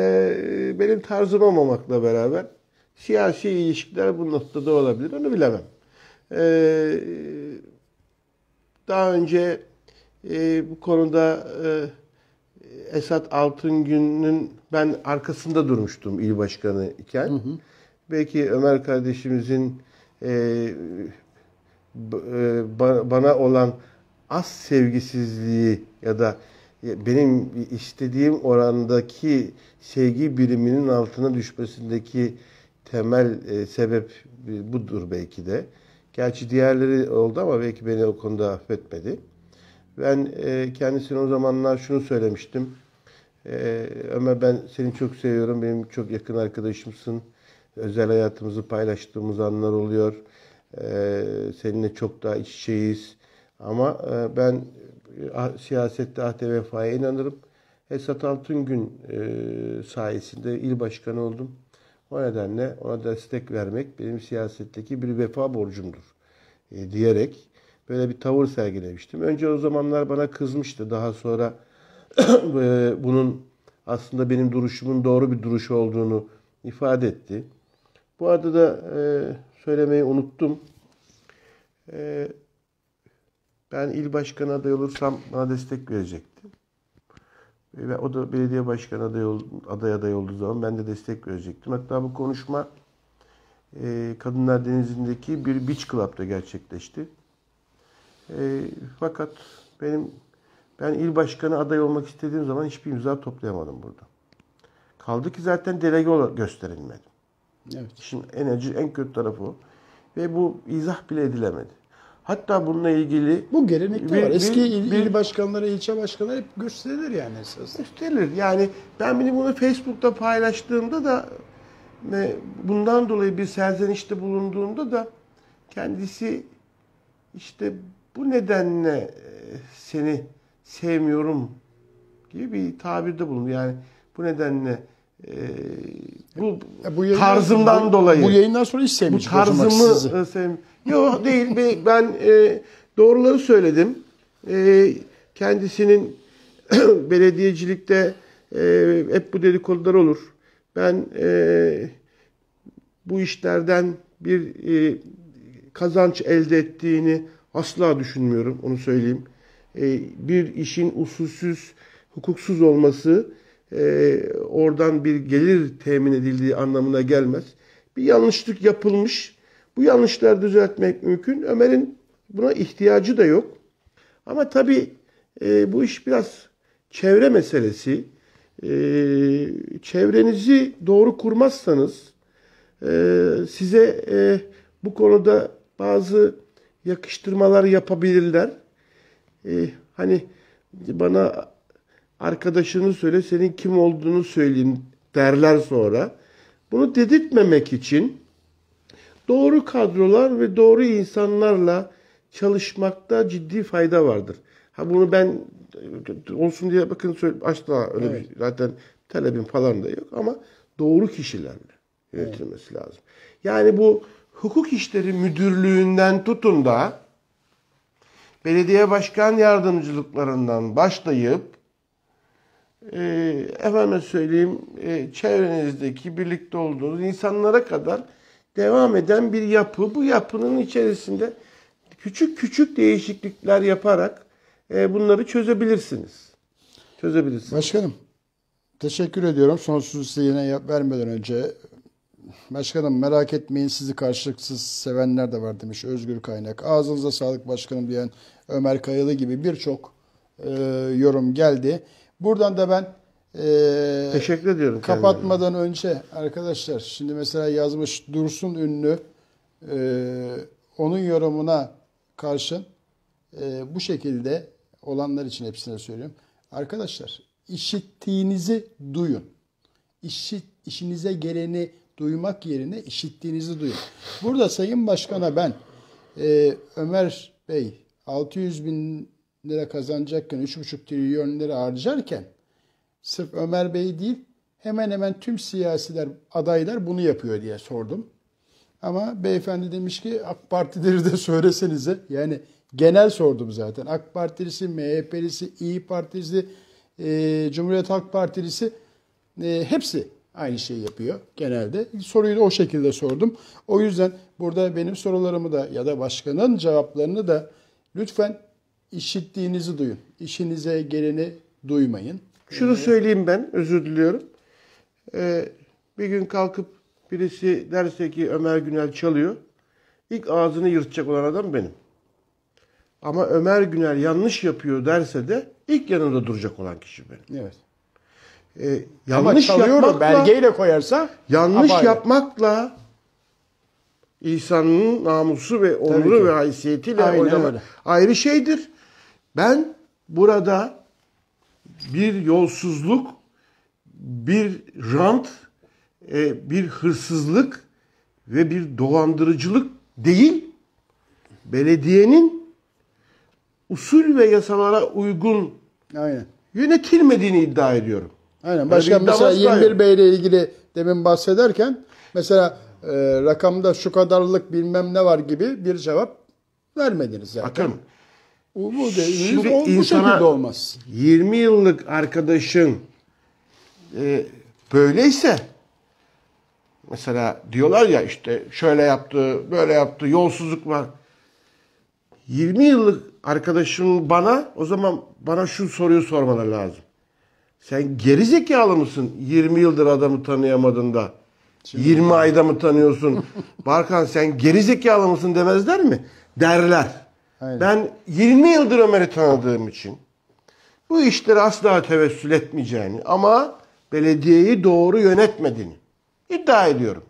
benim tarzım olmamakla beraber siyasi ilişkiler bu noktada olabilir. Onu bilemem. E, daha önce e, bu konuda e, Esat Altıngün'ün ben arkasında durmuştum il başkanı iken. Hı hı. Belki Ömer kardeşimizin e, e, ba, bana olan az sevgisizliği ya da e, benim istediğim orandaki sevgi biriminin altına düşmesindeki temel e, sebep budur belki de. Gerçi diğerleri oldu ama belki beni o konuda affetmedi. Ben e, kendisine o zamanlar şunu söylemiştim. E, Ömer ben seni çok seviyorum, benim çok yakın arkadaşımsın özel hayatımızı paylaştığımız anlar oluyor. Ee, seninle çok daha iç içeyiz. Ama e, ben e, ah, siyasette ahde vefaya inanırım. Esat Altıngün e, sayesinde il başkanı oldum. O nedenle ona destek vermek benim siyasetteki bir vefa borcumdur e, diyerek böyle bir tavır sergilemiştim. Önce o zamanlar bana kızmıştı. Daha sonra bunun aslında benim duruşumun doğru bir duruş olduğunu ifade etti. Bu arada da e, söylemeyi unuttum. E, ben il başkanı aday olursam bana destek verecekti. E, ve o da belediye başkanı aday, ol, aday aday olduğu zaman ben de destek verecektim. Hatta bu konuşma e, Kadınlar Denizi'ndeki bir beach club'da gerçekleşti. E, fakat benim ben il başkanı aday olmak istediğim zaman hiçbir imza toplayamadım burada. Kaldı ki zaten delege gösterilmedi. Evet. Şimdi enerji en kötü tarafı o. Ve bu izah bile edilemedi. Hatta bununla ilgili... Bu gelenekte bir, var. Eski bir, il, bir, il başkanları, ilçe başkanları hep gösterilir yani esasında. Gösterilir. Yani ben beni bunu Facebook'ta paylaştığımda da ve bundan dolayı bir serzenişte bulunduğunda da kendisi işte bu nedenle e, seni sevmiyorum gibi bir tabirde bulundu. Yani bu nedenle ee, bu, bu tarzımdan bu, dolayı. Bu yayından sonra hiç sevmeyecek bu tarzımı e, sev. Yok değil. Ben e, doğruları söyledim. E, kendisinin belediyecilikte e, hep bu dedikodular olur. Ben e, bu işlerden bir e, kazanç elde ettiğini asla düşünmüyorum. Onu söyleyeyim. E, bir işin usulsüz, hukuksuz olması e, oradan bir gelir temin edildiği anlamına gelmez. Bir yanlışlık yapılmış. Bu yanlışları düzeltmek mümkün. Ömer'in buna ihtiyacı da yok. Ama tabii e, bu iş biraz çevre meselesi. E, çevrenizi doğru kurmazsanız e, size e, bu konuda bazı yakıştırmalar yapabilirler. E, hani bana arkadaşını söyle senin kim olduğunu söyleyeyim derler sonra. Bunu dedirtmemek için doğru kadrolar ve doğru insanlarla çalışmakta ciddi fayda vardır. Ha bunu ben olsun diye bakın asla öyle evet. bir şey, zaten talebim falan da yok ama doğru kişilerle yönetilmesi evet. lazım. Yani bu hukuk işleri müdürlüğünden tutun da belediye başkan yardımcılıklarından başlayıp e, ee, efendim söyleyeyim e, çevrenizdeki birlikte olduğunuz insanlara kadar devam eden bir yapı. Bu yapının içerisinde küçük küçük değişiklikler yaparak e, bunları çözebilirsiniz. Çözebilirsiniz. Başkanım teşekkür ediyorum. Sonsuz sözü size yine vermeden önce Başkanım merak etmeyin sizi karşılıksız sevenler de var demiş Özgür Kaynak. Ağzınıza sağlık başkanım diyen Ömer Kayalı gibi birçok e, yorum geldi. Buradan da ben e, teşekkür ediyorum. Kapatmadan kendilerine. önce arkadaşlar şimdi mesela yazmış Dursun ünlü e, onun yorumuna karşın e, bu şekilde olanlar için hepsine söylüyorum. Arkadaşlar işittiğinizi duyun. İşit, işinize geleni duymak yerine işittiğinizi duyun. Burada Sayın Başkan'a ben e, Ömer Bey 600 bin lira kazanacakken 3,5 trilyon lira harcarken sırf Ömer Bey değil hemen hemen tüm siyasiler, adaylar bunu yapıyor diye sordum. Ama beyefendi demiş ki AK Partileri de söylesenize. Yani genel sordum zaten. AK Partilisi, MHP'lisi, İyi Partilisi, e, Cumhuriyet Halk Partilisi e, hepsi aynı şeyi yapıyor genelde. Soruyu da o şekilde sordum. O yüzden burada benim sorularımı da ya da başkanın cevaplarını da lütfen işittiğinizi duyun. İşinize geleni duymayın. Şunu ee, söyleyeyim ben, özür diliyorum. Ee, bir gün kalkıp birisi derse ki Ömer Günel çalıyor. İlk ağzını yırtacak olan adam benim. Ama Ömer Günel yanlış yapıyor derse de ilk yanında duracak olan kişi benim. Evet. Ee, yanlış yapmakla belgeyle koyarsa yanlış apayrı. yapmakla İsa'nın namusu ve onuru ve haysiyetiyle Aynen öyle. ayrı şeydir. Ben burada bir yolsuzluk, bir rant, e, bir hırsızlık ve bir dolandırıcılık değil, belediyenin usul ve yasalara uygun Aynen. yönetilmediğini iddia ediyorum. Aynen. Başkan mesela 21 Bey ile ilgili demin bahsederken mesela e, rakamda şu kadarlık bilmem ne var gibi bir cevap vermediniz zaten. Bakın Umudu Şimdi bu şekilde olmaz. 20 yıllık arkadaşın e, böyleyse mesela diyorlar ya işte şöyle yaptı, böyle yaptı, yolsuzluk var. 20 yıllık arkadaşım bana o zaman bana şu soruyu sormana lazım. Sen geri zekalı mısın? 20 yıldır adamı tanıyamadın da. Şimdi 20 ayda mı tanıyorsun? Barkan sen geri zekalı mısın demezler mi? Derler. Aynen. Ben 20 yıldır Ömer'i tanıdığım için bu işleri asla tevessül etmeyeceğini ama belediyeyi doğru yönetmediğini iddia ediyorum.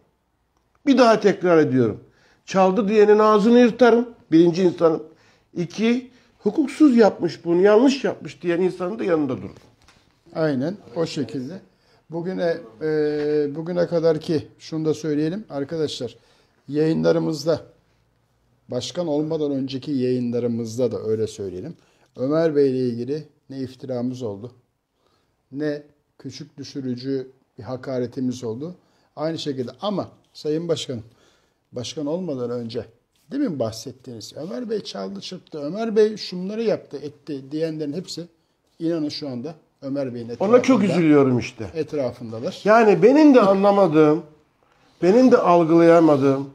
Bir daha tekrar ediyorum. Çaldı diyenin ağzını yırtarım. Birinci insanım. İki, hukuksuz yapmış bunu, yanlış yapmış diyen insanın da yanında durur. Aynen o şekilde. Bugüne e, bugüne kadar ki şunu da söyleyelim arkadaşlar. Yayınlarımızda başkan olmadan önceki yayınlarımızda da öyle söyleyelim. Ömer Bey ile ilgili ne iftiramız oldu, ne küçük düşürücü bir hakaretimiz oldu. Aynı şekilde ama Sayın Başkanım, başkan olmadan önce değil mi bahsettiğiniz Ömer Bey çaldı çıktı, Ömer Bey şunları yaptı etti diyenlerin hepsi inanın şu anda Ömer Bey'in etrafında. Ona çok üzülüyorum işte. Etrafındalar. Yani benim de anlamadığım, benim de algılayamadığım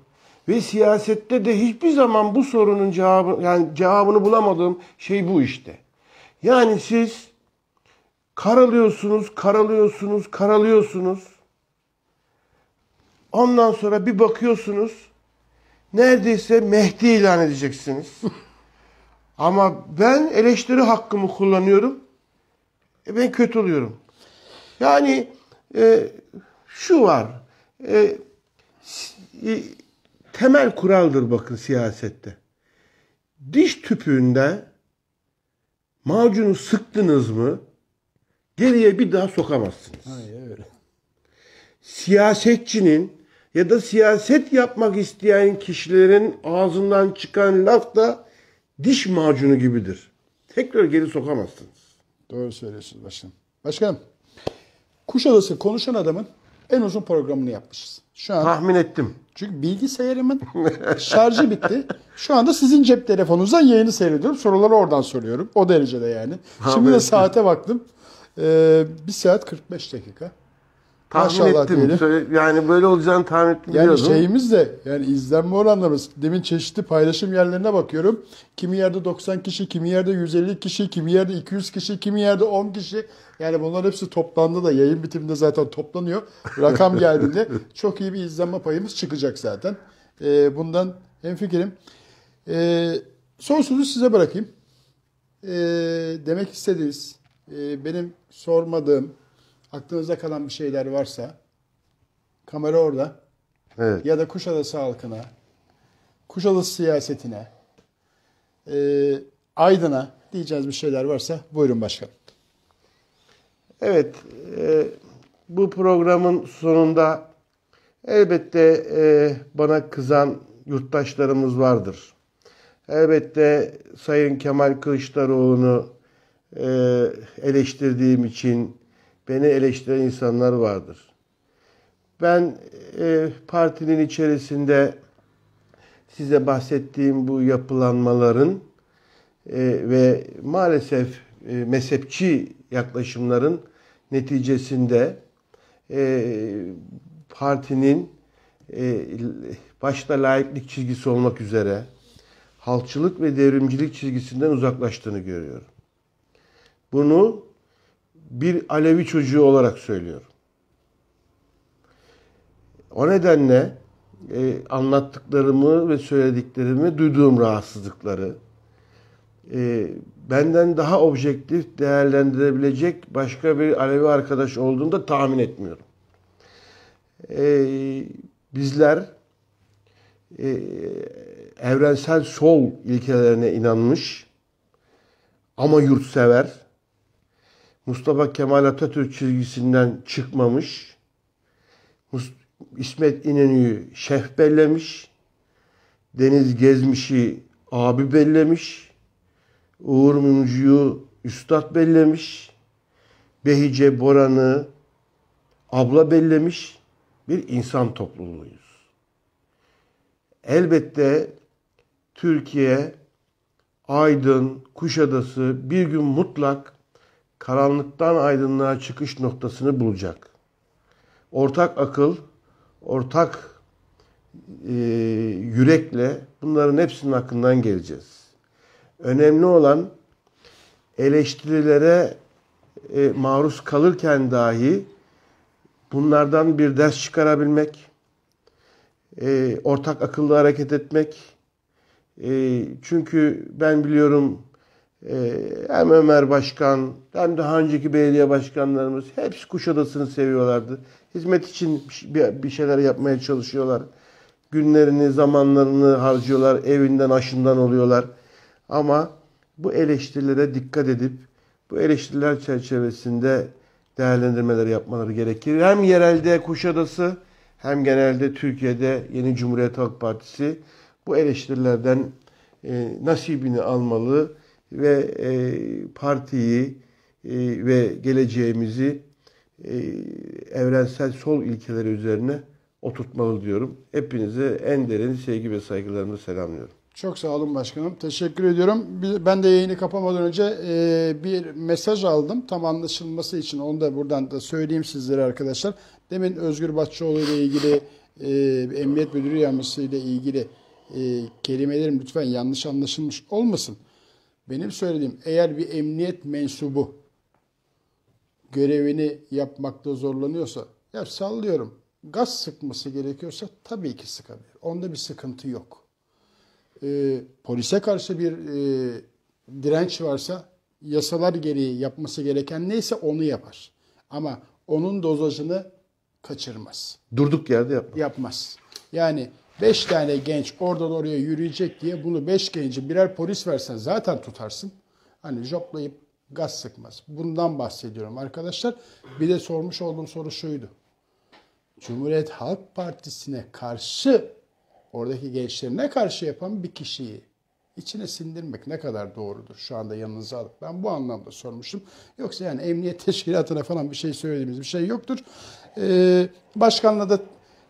ve siyasette de hiçbir zaman bu sorunun cevabı yani cevabını bulamadığım şey bu işte. Yani siz karalıyorsunuz, karalıyorsunuz, karalıyorsunuz. Ondan sonra bir bakıyorsunuz neredeyse Mehdi ilan edeceksiniz. Ama ben eleştiri hakkımı kullanıyorum. E ben kötü oluyorum. Yani e, şu var. E, e temel kuraldır bakın siyasette. Diş tüpüğünde macunu sıktınız mı geriye bir daha sokamazsınız. Hayır öyle. Siyasetçinin ya da siyaset yapmak isteyen kişilerin ağzından çıkan laf da diş macunu gibidir. Tekrar geri sokamazsınız. Doğru söylüyorsunuz başkanım. Başkanım, Kuşadası konuşan adamın en uzun programını yapmışız. Şu an Tahmin ettim. Çünkü bilgisayarımın şarjı bitti. Şu anda sizin cep telefonunuzdan yayını seyrediyorum. Soruları oradan soruyorum. O derecede yani. Şimdi de saate baktım. Ee, 1 saat 45 dakika tahmin ettim. Diyelim. yani böyle olacağını tahmin ettim. Yani biliyordum. şeyimiz de yani izlenme oranlarımız. Demin çeşitli paylaşım yerlerine bakıyorum. Kimi yerde 90 kişi, kimi yerde 150 kişi, kimi yerde 200 kişi, kimi yerde 10 kişi. Yani bunlar hepsi toplandı da yayın bitiminde zaten toplanıyor. Rakam geldiğinde çok iyi bir izlenme payımız çıkacak zaten. Ee, bundan hemfikirim. Ee, son sözü size bırakayım. Ee, demek istediğiniz, e, benim sormadığım, Aklınıza kalan bir şeyler varsa kamera orada. Evet. Ya da Kuşadası halkına, Kuşadası siyasetine, e, Aydın'a diyeceğiniz bir şeyler varsa buyurun başkanım. Evet, e, bu programın sonunda elbette e, bana kızan yurttaşlarımız vardır. Elbette Sayın Kemal Kılıçdaroğlu'nu e, eleştirdiğim için, beni eleştiren insanlar vardır. Ben e, partinin içerisinde size bahsettiğim bu yapılanmaların e, ve maalesef e, mezhepçi yaklaşımların neticesinde e, partinin e, başta laiklik çizgisi olmak üzere halkçılık ve devrimcilik çizgisinden uzaklaştığını görüyorum. Bunu bir Alevi çocuğu olarak söylüyorum. O nedenle e, anlattıklarımı ve söylediklerimi duyduğum rahatsızlıkları e, benden daha objektif değerlendirebilecek başka bir Alevi arkadaş olduğunu da tahmin etmiyorum. E, bizler e, evrensel sol ilkelerine inanmış ama yurtsever Mustafa Kemal Atatürk çizgisinden çıkmamış. İsmet İnönü'yü şef bellemiş. Deniz Gezmiş'i abi bellemiş. Uğur Mumcu'yu üstad bellemiş. Behice Boran'ı abla bellemiş bir insan topluluğuyuz. Elbette Türkiye, Aydın, Kuşadası bir gün mutlak karanlıktan aydınlığa çıkış noktasını bulacak. Ortak akıl, ortak e, yürekle bunların hepsinin hakkından geleceğiz. Önemli olan eleştirilere e, maruz kalırken dahi bunlardan bir ders çıkarabilmek, e, ortak akıllı hareket etmek. E, çünkü ben biliyorum ee, hem Ömer Başkan hem daha önceki belediye başkanlarımız hepsi Kuşadası'nı seviyorlardı. Hizmet için bir şey, şeyler yapmaya çalışıyorlar. Günlerini, zamanlarını harcıyorlar. Evinden, aşından oluyorlar. Ama bu eleştirilere dikkat edip bu eleştiriler çerçevesinde değerlendirmeler yapmaları gerekir. Hem yerelde Kuşadası hem genelde Türkiye'de yeni Cumhuriyet Halk Partisi bu eleştirilerden e, nasibini almalı ve e, partiyi e, ve geleceğimizi e, evrensel sol ilkeleri üzerine oturtmalı diyorum. Hepinize en derin sevgi ve saygılarımı selamlıyorum. Çok sağ olun başkanım. Teşekkür ediyorum. Ben de yayını kapamadan önce e, bir mesaj aldım. Tam anlaşılması için onu da buradan da söyleyeyim sizlere arkadaşlar. Demin Özgür Batçıoğlu ile ilgili e, Emniyet Müdürü Yardımcısı ile ilgili e, kelimelerim lütfen yanlış anlaşılmış olmasın. Benim söylediğim eğer bir emniyet mensubu görevini yapmakta zorlanıyorsa ya sallıyorum gaz sıkması gerekiyorsa tabii ki sıkabilir. Onda bir sıkıntı yok. Ee, polise karşı bir e, direnç varsa yasalar gereği yapması gereken neyse onu yapar. Ama onun dozajını kaçırmaz. Durduk yerde yapmaz. Yapmaz. Yani Beş tane genç oradan oraya yürüyecek diye bunu beş genci birer polis versen zaten tutarsın. Hani joplayıp gaz sıkmaz. Bundan bahsediyorum arkadaşlar. Bir de sormuş olduğum soru şuydu. Cumhuriyet Halk Partisi'ne karşı oradaki gençlerine karşı yapan bir kişiyi içine sindirmek ne kadar doğrudur şu anda yanınıza alıp. Ben bu anlamda sormuştum. Yoksa yani emniyet teşkilatına falan bir şey söylediğimiz bir şey yoktur. Ee, başkanla da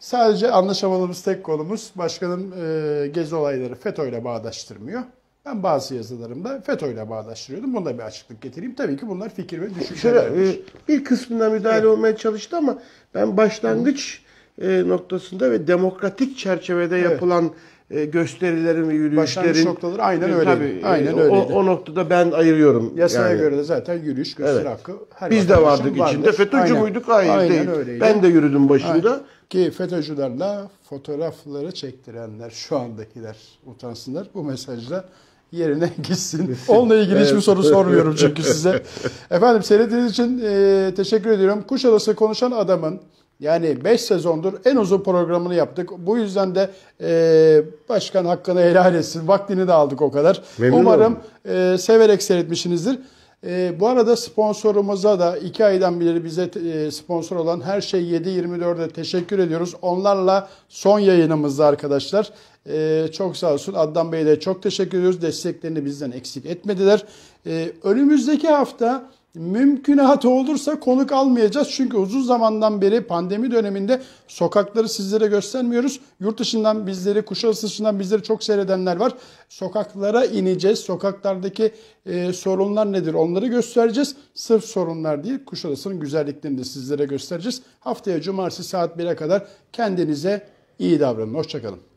Sadece anlaşamadığımız tek konumuz başkanın e, gezi olayları FETÖ ile bağdaştırmıyor. Ben bazı yazılarımda FETÖ ile bağdaştırıyordum. Bunda bir açıklık getireyim. Tabii ki bunlar fikir ve düşüncelerdir. E, bir kısmına müdahale evet. olmaya çalıştı ama ben başlangıç evet. noktasında ve demokratik çerçevede evet. yapılan e, gösterilerin ve yürüyüşlerin... Başlangıç noktaları aynen e, öyle. Tabii, e, aynen öyle. O, o noktada ben ayırıyorum. Yasaya yani. göre de zaten yürüyüş, gösteri evet. hakkı her Biz de vardık vardır. içinde. FETÖ'cü müydük? Hayır aynen değil. Öyleydi. Ben de yürüdüm başında. Aynen. Ki FETÖ'cülerle fotoğrafları çektirenler, şu andakiler utansınlar. Bu mesajla yerine gitsin. Onunla ilgili evet. hiçbir soru sormuyorum çünkü size. Efendim seyrettiğiniz için e, teşekkür ediyorum. Kuşadası Konuşan Adam'ın yani 5 sezondur en uzun programını yaptık. Bu yüzden de e, başkan hakkını helal etsin. Vaktini de aldık o kadar. Memnun Umarım e, severek seyretmişsinizdir. E, bu arada sponsorumuza da 2 aydan beri bize e, sponsor olan Her Şey 724'e teşekkür ediyoruz. Onlarla son yayınımızda arkadaşlar. E, çok sağ olsun Adnan Bey'e de çok teşekkür ediyoruz. Desteklerini bizden eksik etmediler. E, önümüzdeki hafta Mümkünatı olursa konuk almayacağız. Çünkü uzun zamandan beri pandemi döneminde sokakları sizlere göstermiyoruz. Yurt dışından bizleri, Kuşadası dışından bizleri çok seyredenler var. Sokaklara ineceğiz. Sokaklardaki e, sorunlar nedir onları göstereceğiz. Sırf sorunlar değil, Kuşadası'nın güzelliklerini de sizlere göstereceğiz. Haftaya cumartesi saat 1'e kadar kendinize iyi davranın. Hoşçakalın.